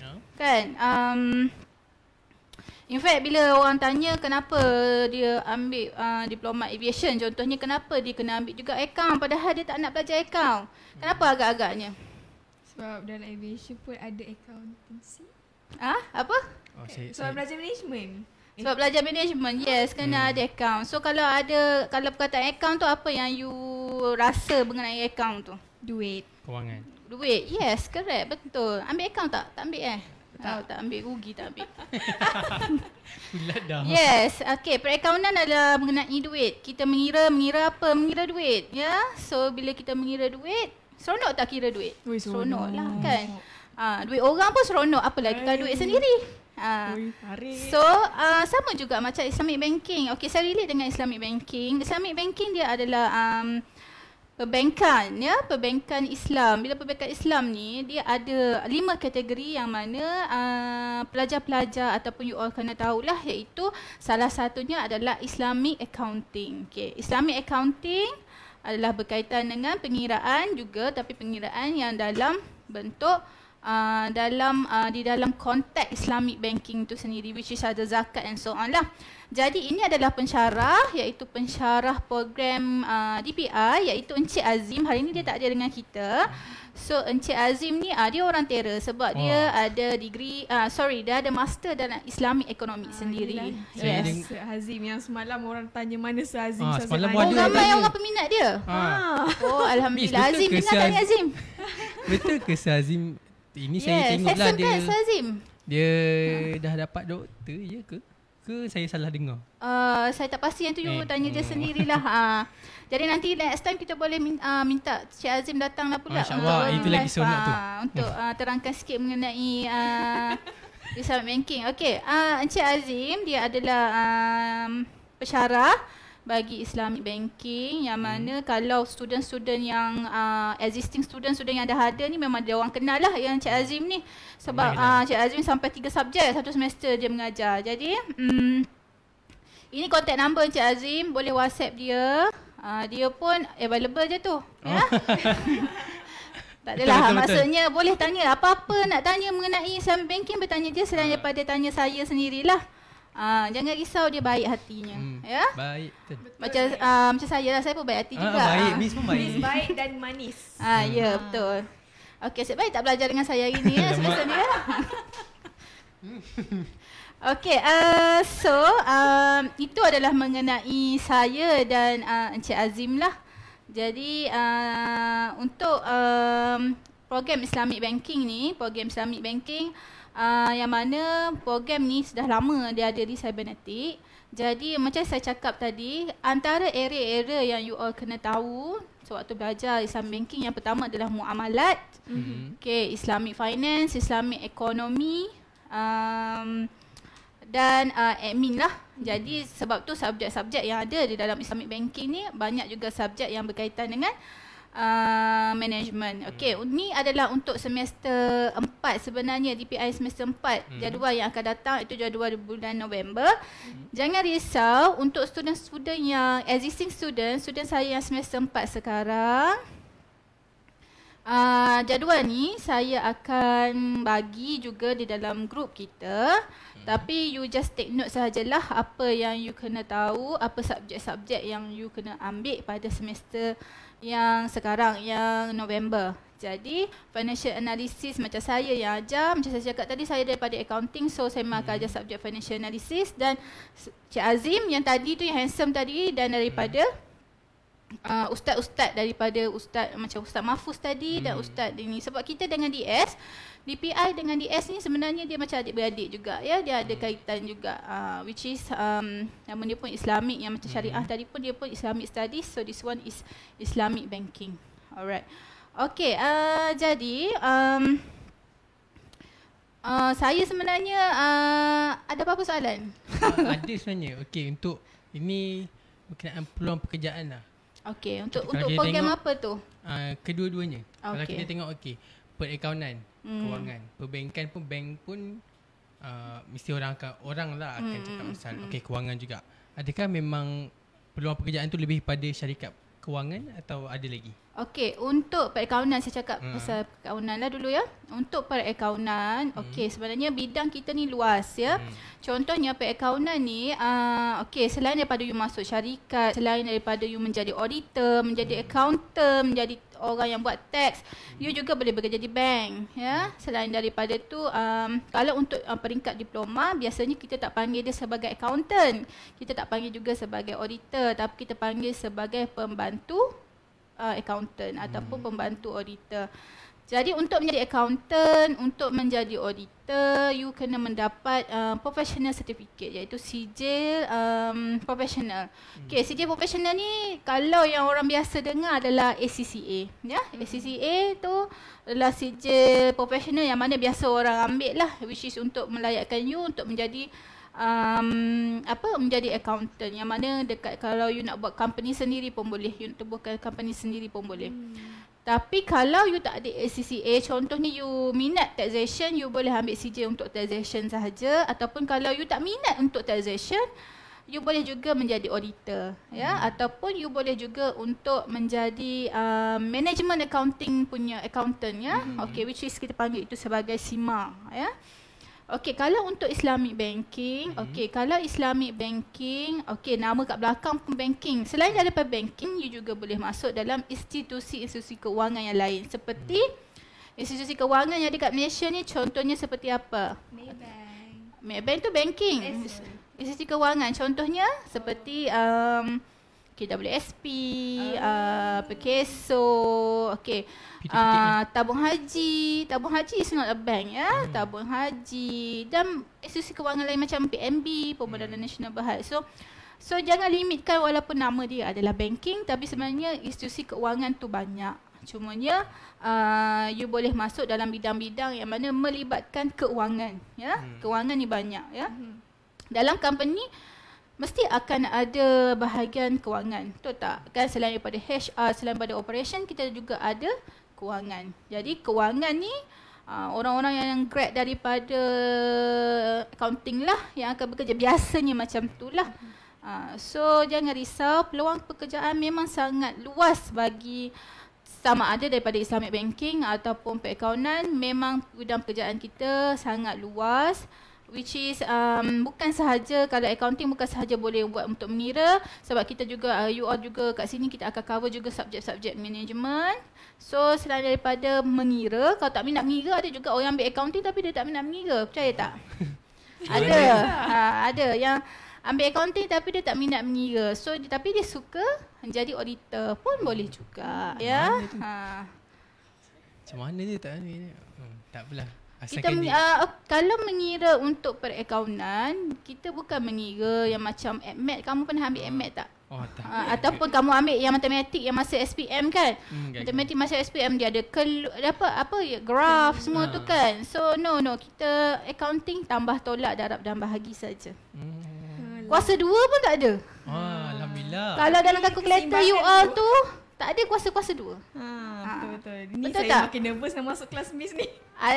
Yeah. Kan? Um, In fact, bila orang tanya kenapa dia ambil uh, diploma aviation, contohnya kenapa dia kena ambil juga account padahal dia tak nak belajar account. Kenapa hmm. agak-agaknya? sebab dalam aviation pun ada accountancy. Ah, ha? apa? Oh, saya, sebab saya belajar management. Sebab eh. belajar management, yes, kena hmm. ada account. So kalau ada kalau perkataan account tu apa yang you rasa mengenai account tu? Duit. Kewangan. Duit. Yes, correct. Betul. Ambil account tak? Tak ambil eh? Tak. Oh, tak ambil rugi tak ambil. Bulat dah. Yes. Okay. Perakaunan adalah mengenai duit. Kita mengira, mengira apa? Mengira duit. Ya. Yeah? So, bila kita mengira duit, Seronok tak kira duit. Ui, seronok. seronok lah kan. Ha, duit orang pun seronok apalagi kalau duit sendiri. Ha. Ui, so uh, sama juga macam Islamic banking. Okay, saya relate dengan Islamic banking. Islamic banking dia adalah um, perbankan ya, perbankan Islam. Bila perbankan Islam ni dia ada lima kategori yang mana pelajar pelajar-pelajar ataupun you all kena tahulah iaitu salah satunya adalah Islamic accounting. Okay, Islamic accounting adalah berkaitan dengan pengiraan juga tapi pengiraan yang dalam bentuk uh, dalam uh, di dalam konteks Islamic banking itu sendiri which is ada zakat and so on lah. Jadi ini adalah pensyarah iaitu pensyarah program uh, DPI iaitu Encik Azim. Hari ini dia tak ada dengan kita. So Encik Azim ni uh, dia orang terror sebab oh. dia ada degree uh, sorry dia ada master dalam Islamic Economics uh, ah, sendiri. Yes. yes. Sir Azim yang semalam orang tanya mana Sir Azim. Ah, semalam ada oh, orang ramai orang peminat dia. Ha. Oh alhamdulillah Azim ke Sir Azim. Azim. betul ke Sir Azim? Ini yes. saya tengoklah dia. Sir Azim. Dia dah dapat doktor ya ke? ke saya salah dengar? Uh, saya tak pasti yang tu you eh. tanya dia hmm. sendirilah. ha. Jadi nanti next time kita boleh minta, uh, minta Cik Azim datanglah pula. InsyaAllah itu lagi seronok ah, tu. Untuk uh, terangkan sikit mengenai uh, Banking. Okay, uh, Encik Azim dia adalah um, pesyarah bagi Islamic Banking yang hmm. mana hmm. kalau student-student yang uh, existing student-student yang dah ada ni memang dia orang kenal lah yang Cik Azim ni sebab uh, Cik Azim sampai tiga subjek satu semester dia mengajar jadi um, ini contact number Cik Azim boleh whatsapp dia uh, dia pun available je tu oh. ya Tak adalah betul, betul, betul. maksudnya boleh tanya apa-apa nak tanya mengenai Islamic Banking bertanya dia selain daripada tanya saya sendirilah. Ah, jangan risau dia baik hatinya. Hmm. Ya? Baik. Kan? Macam uh, macam saya lah, saya pun baik hati ah, juga. Baik, ah. Miss pun baik. Miss baik dan manis. Ah, ya, hmm. ya, yeah, betul. Okey, asyik baik tak belajar dengan saya hari ni ya, sebenarnya. ni, Okey, uh, so um, itu adalah mengenai saya dan uh, Encik Azim lah. Jadi uh, untuk um, program Islamic Banking ni, program Islamic Banking, uh, yang mana program ni sudah lama dia ada di cybernetic jadi macam saya cakap tadi antara area-area yang you all kena tahu sewaktu belajar Islam banking yang pertama adalah muamalat mm-hmm. okey islamic finance islamic economy um, dan uh, admin lah jadi sebab tu subjek-subjek yang ada di dalam islamic banking ni banyak juga subjek yang berkaitan dengan uh, management. Okey, hmm. ni adalah untuk semester 4 sebenarnya DPI semester 4. Hmm. Jadual yang akan datang itu jadual bulan November. Hmm. Jangan risau untuk student-student yang existing student, student saya yang semester 4 sekarang. Uh, jadual ni saya akan bagi juga di dalam grup kita hmm. Tapi you just take note sahajalah apa yang you kena tahu Apa subjek-subjek yang you kena ambil pada semester yang sekarang yang November. Jadi financial analysis macam saya yang ajar, macam saya cakap tadi saya daripada accounting so saya memang akan ajar hmm. subjek financial analysis dan Cik Azim yang tadi tu yang handsome tadi dan daripada hmm. ustaz uh, ustaz-ustaz daripada ustaz macam ustaz Mahfuz tadi hmm. dan ustaz ini sebab kita dengan DS DPI dengan DS ni sebenarnya dia macam adik-beradik juga ya dia ada hmm. kaitan juga uh, which is um, nama dia pun Islamic yang macam syariah hmm. tadi pun dia pun Islamic studies so this one is Islamic banking alright okay uh, jadi um, uh, saya sebenarnya uh, ada apa-apa soalan? ada sebenarnya okay untuk ini berkenaan peluang pekerjaan lah Okay, untuk, untuk program tengok, apa tu? Uh, kedua-duanya okay. Kalau kita tengok, okay Perakaunan mm. kewangan. Perbankan pun bank pun uh, mesti orang akan orang lah akan mm. cakap hmm, pasal mm. okey kewangan juga. Adakah memang peluang pekerjaan tu lebih pada syarikat kewangan atau ada lagi? Okay, untuk perakaunan saya cakap mm. pasal perakaunan lah dulu ya. Untuk perakaunan, mm. okey sebenarnya bidang kita ni luas ya. Mm. Contohnya perakaunan ni uh, okey selain daripada you masuk syarikat, selain daripada you menjadi auditor, menjadi mm. accountant, menjadi orang yang buat teks, you juga boleh bekerja di bank ya selain daripada tu um, kalau untuk uh, peringkat diploma biasanya kita tak panggil dia sebagai accountant kita tak panggil juga sebagai auditor tapi kita panggil sebagai pembantu uh, accountant hmm. ataupun pembantu auditor jadi untuk menjadi accountant, untuk menjadi auditor, you kena mendapat uh, professional certificate iaitu sijil um, professional. Hmm. Okay, sijil professional ni kalau yang orang biasa dengar adalah ACCA. Ya, hmm. ACCA tu adalah sijil professional yang mana biasa orang ambil lah which is untuk melayakkan you untuk menjadi um, apa menjadi accountant yang mana dekat kalau you nak buat company sendiri pun boleh, you nak tubuhkan company sendiri pun boleh. Hmm. Tapi kalau you tak ada CCA, contohnya you minat taxation, you boleh ambil CJ untuk taxation sahaja ataupun kalau you tak minat untuk taxation, you boleh juga menjadi auditor ya. hmm. ya ataupun you boleh juga untuk menjadi uh, management accounting punya accountant ya. Hmm. Okay, which is kita panggil itu sebagai SIMA ya. Okey, kalau untuk Islamic Banking, mm-hmm. okey, kalau Islamic Banking, okey, nama kat belakang pun banking. Selain daripada banking, you juga boleh masuk dalam institusi-institusi kewangan yang lain seperti mm. institusi kewangan yang ada kat Malaysia ni contohnya seperti apa? Maybank. Maybank tu banking. Institusi kewangan contohnya seperti um, KWSP, uh. Ah. Uh, Pekeso, okay. Uh, tabung haji, tabung haji is not a bank ya. Yeah? Hmm. Tabung haji dan institusi kewangan lain macam PNB, pembangunan hmm. Nasional Berhad. So so jangan limitkan walaupun nama dia adalah banking tapi sebenarnya institusi kewangan tu banyak. Cumanya uh, you boleh masuk dalam bidang-bidang yang mana melibatkan keuangan ya. Hmm. Keuangan ni banyak ya. Hmm. Dalam company mesti akan ada bahagian kewangan. Betul tak? Kan selain daripada HR, selain daripada operation, kita juga ada kewangan. Jadi kewangan ni ah, orang-orang yang grad daripada accounting lah yang akan bekerja biasanya macam tu lah. Mhm. Ah, so jangan risau, peluang pekerjaan memang sangat luas bagi sama ada daripada Islamic Banking ataupun perakaunan memang bidang pekerjaan kita sangat luas which is um, bukan sahaja kalau accounting bukan sahaja boleh buat untuk menira sebab kita juga uh, you all juga kat sini kita akan cover juga subjek-subjek management so selain daripada mengira kalau tak minat mengira ada juga orang ambil accounting tapi dia tak minat mengira percaya tak ada ha, ada yang ambil accounting tapi dia tak minat mengira so di, tapi dia suka menjadi auditor pun boleh juga ya yeah? ha macam mana ni tak hmm, ni tak apalah kita uh, kalau mengira untuk perakaunan kita bukan mengira yang macam admit kamu pernah ambil ah. admit tak Oh, uh, ataupun kamu ambil yang matematik yang masa SPM kan hmm, matematik masa SPM dia ada kelu, apa apa ya graf hmm, semua uh. tu kan so no no kita accounting tambah tolak darab dan bahagi saja hmm. kuasa dua pun tak ada ah, alhamdulillah kalau dalam kalkulator all tu tak ada kuasa-kuasa dua. Ha, ha. Ah. betul-betul. Ni betul saya tak? makin nervous nak masuk kelas Miss ni.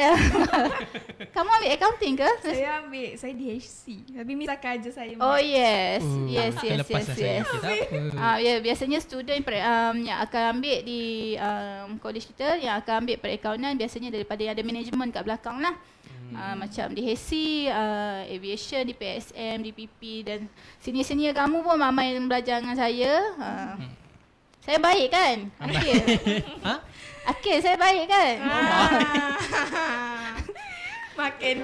Kamu ambil accounting ke? Saya ambil, saya DHC. Tapi Miss akan ajar saya. Oh yes. Uh, yes, yes, yes, yes, yes. Ah, ya yeah, biasanya student um, yang akan ambil di um, college kita, yang akan ambil perakaunan biasanya daripada yang ada management kat belakang lah. Uh, macam di HC, uh, ah, Aviation, di PSM, di PP dan senior-senior kamu pun yang belajar dengan saya. Uh. Hmm. Saya baik kan? Akil. ha? Akil saya baik kan? Ah. Makin.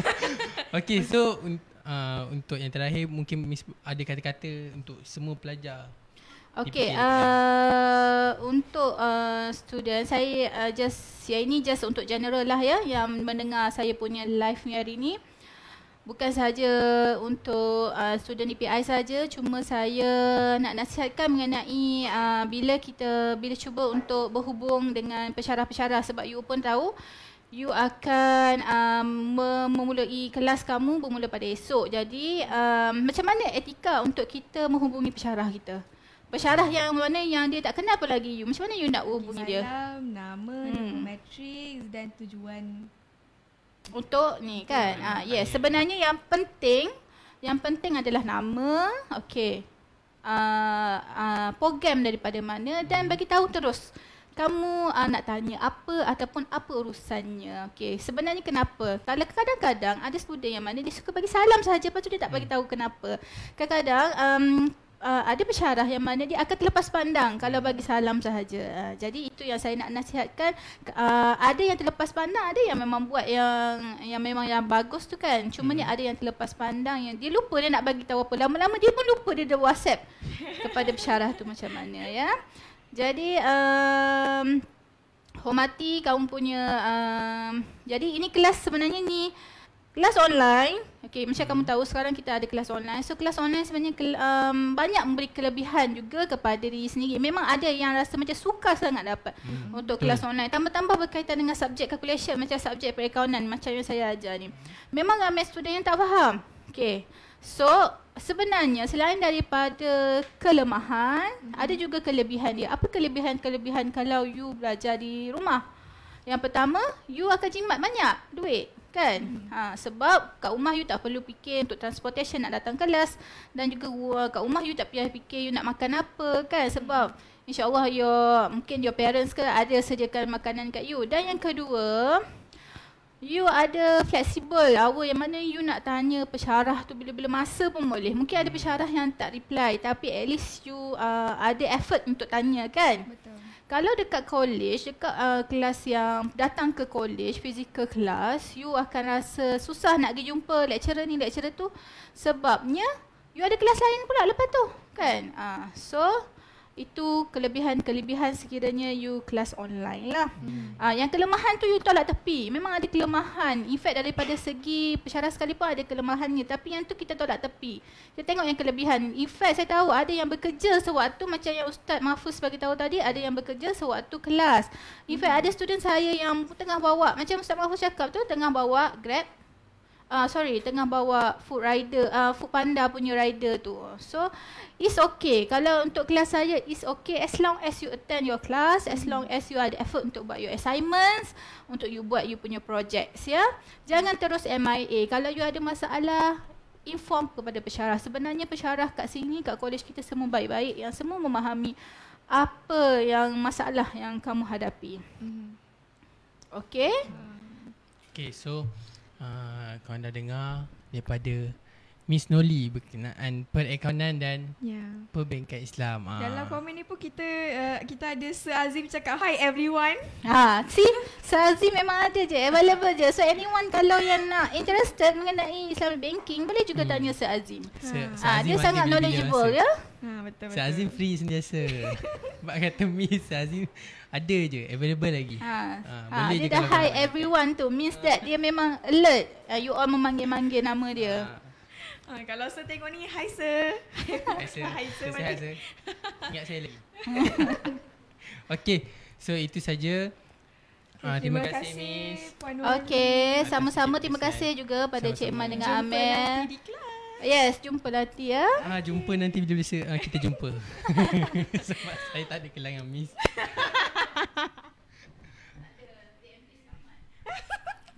Okey, so uh, untuk yang terakhir mungkin Miss ada kata-kata untuk semua pelajar. Okey, uh, untuk uh, student saya uh, just ya ini just untuk general lah ya yang mendengar saya punya live ni hari ini bukan saja untuk uh, student DPI saja cuma saya nak nasihatkan mengenai uh, bila kita bila cuba untuk berhubung dengan pesara-pesara sebab you pun tahu you akan um, memulai kelas kamu bermula pada esok jadi um, macam mana etika untuk kita menghubungi pesara kita Pesara yang mana yang dia tak kenal apa lagi you? Macam mana you nak hubungi dia? nama, hmm. matrix dan tujuan untuk ni kan. Ah ha, yes, ya. sebenarnya yang penting yang penting adalah nama, okey. Uh, uh, program daripada mana dan hmm. bagi tahu terus kamu uh, nak tanya apa ataupun apa urusannya. Okey, sebenarnya kenapa? Kalau kadang-kadang ada student yang mana dia suka bagi salam saja lepas tu dia tak bagi hmm. tahu kenapa. Kadang-kadang um, uh, ada pesyarah yang mana dia akan terlepas pandang kalau bagi salam sahaja. Uh, jadi itu yang saya nak nasihatkan uh, ada yang terlepas pandang, ada yang memang buat yang yang memang yang bagus tu kan. Cuma ni hmm. ada yang terlepas pandang yang dia lupa dia nak bagi tahu apa. Lama-lama dia pun lupa dia dah WhatsApp kepada pesyarah tu macam mana ya. Jadi um, hormati kaum punya um, jadi ini kelas sebenarnya ni kelas online Okay, macam kamu tahu sekarang kita ada kelas online. So kelas online sebenarnya ke, um, banyak memberi kelebihan juga kepada diri sendiri. Memang ada yang rasa macam suka sangat dapat hmm. untuk kelas hmm. online. Tambah-tambah berkaitan dengan subjek calculation macam subjek perakaunan macam yang saya ajar ni. Memang ramai student yang tak faham. Okay, so sebenarnya selain daripada kelemahan, hmm. ada juga kelebihan dia. Apa kelebihan-kelebihan kalau you belajar di rumah? Yang pertama, you akan jimat banyak duit kan hmm. ha, sebab kat rumah you tak perlu fikir untuk transportation nak datang kelas dan juga uh, kat rumah you tak payah fikir you nak makan apa kan sebab insyaallah your mungkin your parents ke ada sediakan makanan kat you dan yang kedua You ada flexible hour yang mana you nak tanya pesarah tu bila-bila masa pun boleh. Mungkin ada pesarah yang tak reply tapi at least you uh, ada effort untuk tanya kan. Betul kalau dekat college dekat uh, kelas yang datang ke college physical class you akan rasa susah nak pergi jumpa lecturer ni lecturer tu sebabnya you ada kelas lain pula lepas tu kan uh, so itu kelebihan-kelebihan sekiranya you kelas online lah. Hmm. Uh, yang kelemahan tu you tolak tepi. Memang ada kelemahan. In fact daripada segi pesara sekalipun ada kelemahannya. Tapi yang tu kita tolak tepi. Kita tengok yang kelebihan. In fact saya tahu ada yang bekerja sewaktu macam yang Ustaz Mahfuz bagi tahu tadi. Ada yang bekerja sewaktu kelas. In fact hmm. ada student saya yang tengah bawa. Macam Ustaz Mahfuz cakap tu tengah bawa grab uh, sorry tengah bawa food rider uh, food panda punya rider tu so it's okay kalau untuk kelas saya it's okay as long as you attend your class as long as you ada effort untuk buat your assignments untuk you buat you punya projects ya jangan terus MIA kalau you ada masalah inform kepada pensyarah sebenarnya pensyarah kat sini kat kolej kita semua baik-baik yang semua memahami apa yang masalah yang kamu hadapi mm. Okay hmm. Okay so Ah, kau anda dengar daripada Miss Noli berkenaan perakaunan dan yeah. perbankan Islam. Ah. Dalam komen ni pun kita uh, kita ada Sir Azim cakap hi everyone. Ha, si Sir Azim memang ada je available je. So anyone kalau yang nak interested mengenai Islam banking boleh juga hmm. tanya Sir Azim. Ha. Sir, Sir ha, Azim dia sangat knowledgeable ya, ya. Ha, betul betul. Sir Azim free sentiasa. Mak kata Miss Sir Azim ada je available lagi. Ha, ha, ha boleh dia dah hi everyone tu means ha. that dia memang alert. Uh, you all memanggil-manggil nama dia. Ha. ha kalau sir tengok ni hi sir. hi sir. hi sir. sir, sir. Ingat saya lagi. okay So itu saja. Uh, terima, terima kasih, kasih Miss. Okay, sama-sama terima kasih juga pada sama-sama. Cik Man dengan jumpa Amel. nanti Yes, jumpa nanti ya. Ah, jumpa nanti bila-bila uh, kita jumpa. Sebab saya tak ada kelangan Miss.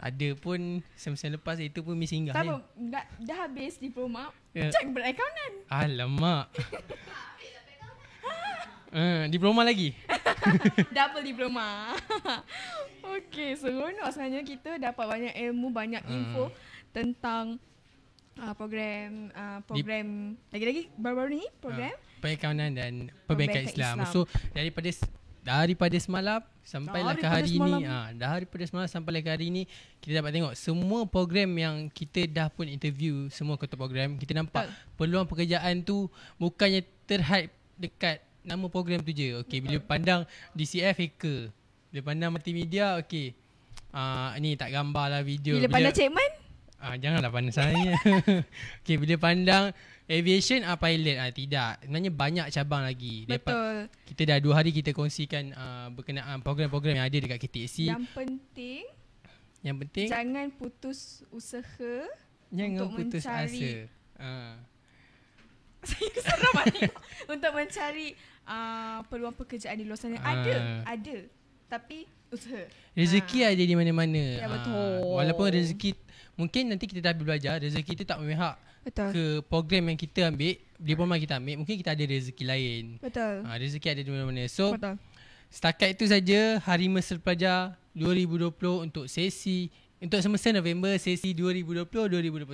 ada pun semester lepas itu pun mesti singgah. Tahu kan? dah, habis diploma, yeah. check berat Alamak. uh, diploma lagi. Double diploma. Okay, seronok sebenarnya kita dapat banyak ilmu, banyak hmm. info tentang uh, program uh, program lagi-lagi baru-baru ni ha, program uh, perikanan dan perbankan Islam. Islam. So daripada dari pada lah ah, semalam sampai lah ke hari ini ha, dah pada semalam sampai lah ke hari ini kita dapat tengok semua program yang kita dah pun interview semua kota program kita nampak tak. peluang pekerjaan tu bukannya terhad dekat nama program tu je okey bila pandang DCF hacker eh, bila pandang multimedia okey uh, ni tak gambar lah video bila, bila pandang cikman Ah uh, janganlah pandang saya. Okey bila pandang aviation uh, pilot ah uh, tidak. Sebenarnya banyak cabang lagi. Betul. Lepas, kita dah dua hari kita kongsikan uh, berkenaan program-program yang ada dekat KTC. Yang penting yang penting jangan putus usaha jangan untuk putus mencari, asa. Uh. Saya keseram ni untuk mencari uh, peluang pekerjaan di luar sana. Uh. Ada, ada. Tapi usaha. Rezeki uh. ada di mana-mana. Ya, betul. Uh, walaupun rezeki mungkin nanti kita dah habis belajar rezeki kita tak memihak Betul. ke program yang kita ambil diploma kita ambil mungkin kita ada rezeki lain betul ha, rezeki ada di mana-mana so betul. setakat itu saja hari masa pelajar 2020 untuk sesi untuk semasa November sesi 2020 2021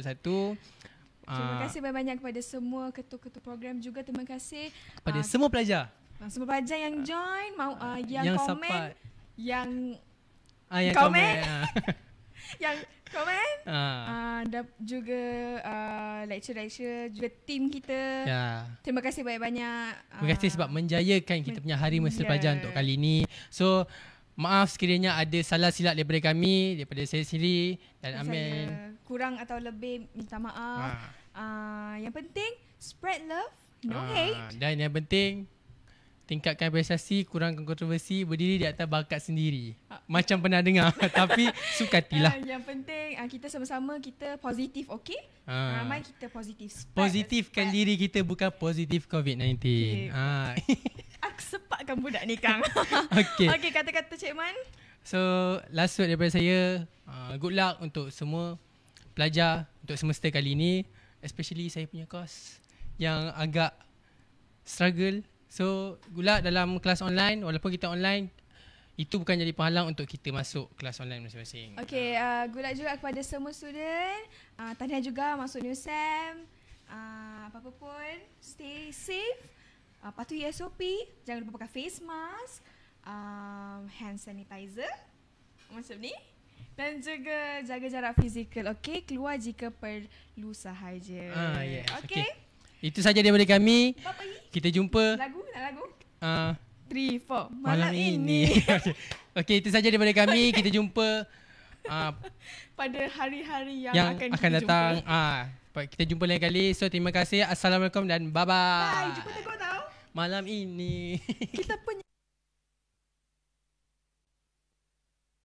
Terima ah. kasih banyak-banyak kepada semua ketua-ketua program juga. Terima kasih kepada uh, semua pelajar. Ah, semua pelajar yang join, mau uh, yang, yang komen, support. yang ah, yang komen, komen. yang Komen. Uh. Ah. Uh, ah, dan juga uh, lecture-lecture juga team kita. Yeah. Terima kasih banyak-banyak. Uh, Terima kasih sebab menjayakan kita punya hari mesti yeah. pelajar untuk kali ini. So maaf sekiranya ada salah silap daripada kami, daripada saya sendiri dan saya Amin. Kurang atau lebih minta maaf. Uh. Uh, yang penting spread love, no uh. hate. Dan yang penting tingkatkan prestasi, kurangkan kontroversi, berdiri di atas bakat sendiri. Macam pernah dengar tapi suka sukatilah. Uh, ah, yang penting uh, kita sama-sama kita positif, okey? Ah. Ramai uh, uh, kita positif. Spread, positifkan spread. diri kita bukan positif COVID-19. Okay. Uh. Aku sepakkan budak ni kang. okey. Okey, kata-kata Cik Man. So, last word daripada saya, uh, good luck untuk semua pelajar untuk semester kali ini, especially saya punya course yang agak struggle So gula dalam kelas online walaupun kita online itu bukan jadi penghalang untuk kita masuk kelas online masing-masing. Okay, ah. uh, good juga kepada semua student. Uh, tahniah juga masuk New Sam. Uh, ah, apa-apa pun, stay safe. Uh, patuhi SOP. Jangan lupa pakai face mask. Um, hand sanitizer. Macam ni. Dan juga jaga jarak fizikal, okay? Keluar jika perlu sahaja. Ah, yes. Okay. okay. Itu saja daripada kami. Kita jumpa. Lagu nak lagu. Ah. Uh, 3 malam, malam ini. ini. Okey, okay, itu saja daripada kami. Okay. Kita jumpa uh, pada hari-hari yang, yang akan, akan datang. Ah, uh, kita jumpa lain kali. So, terima kasih. Assalamualaikum dan bye-bye. Bye, jumpa tengok tau. Malam ini. Kita punya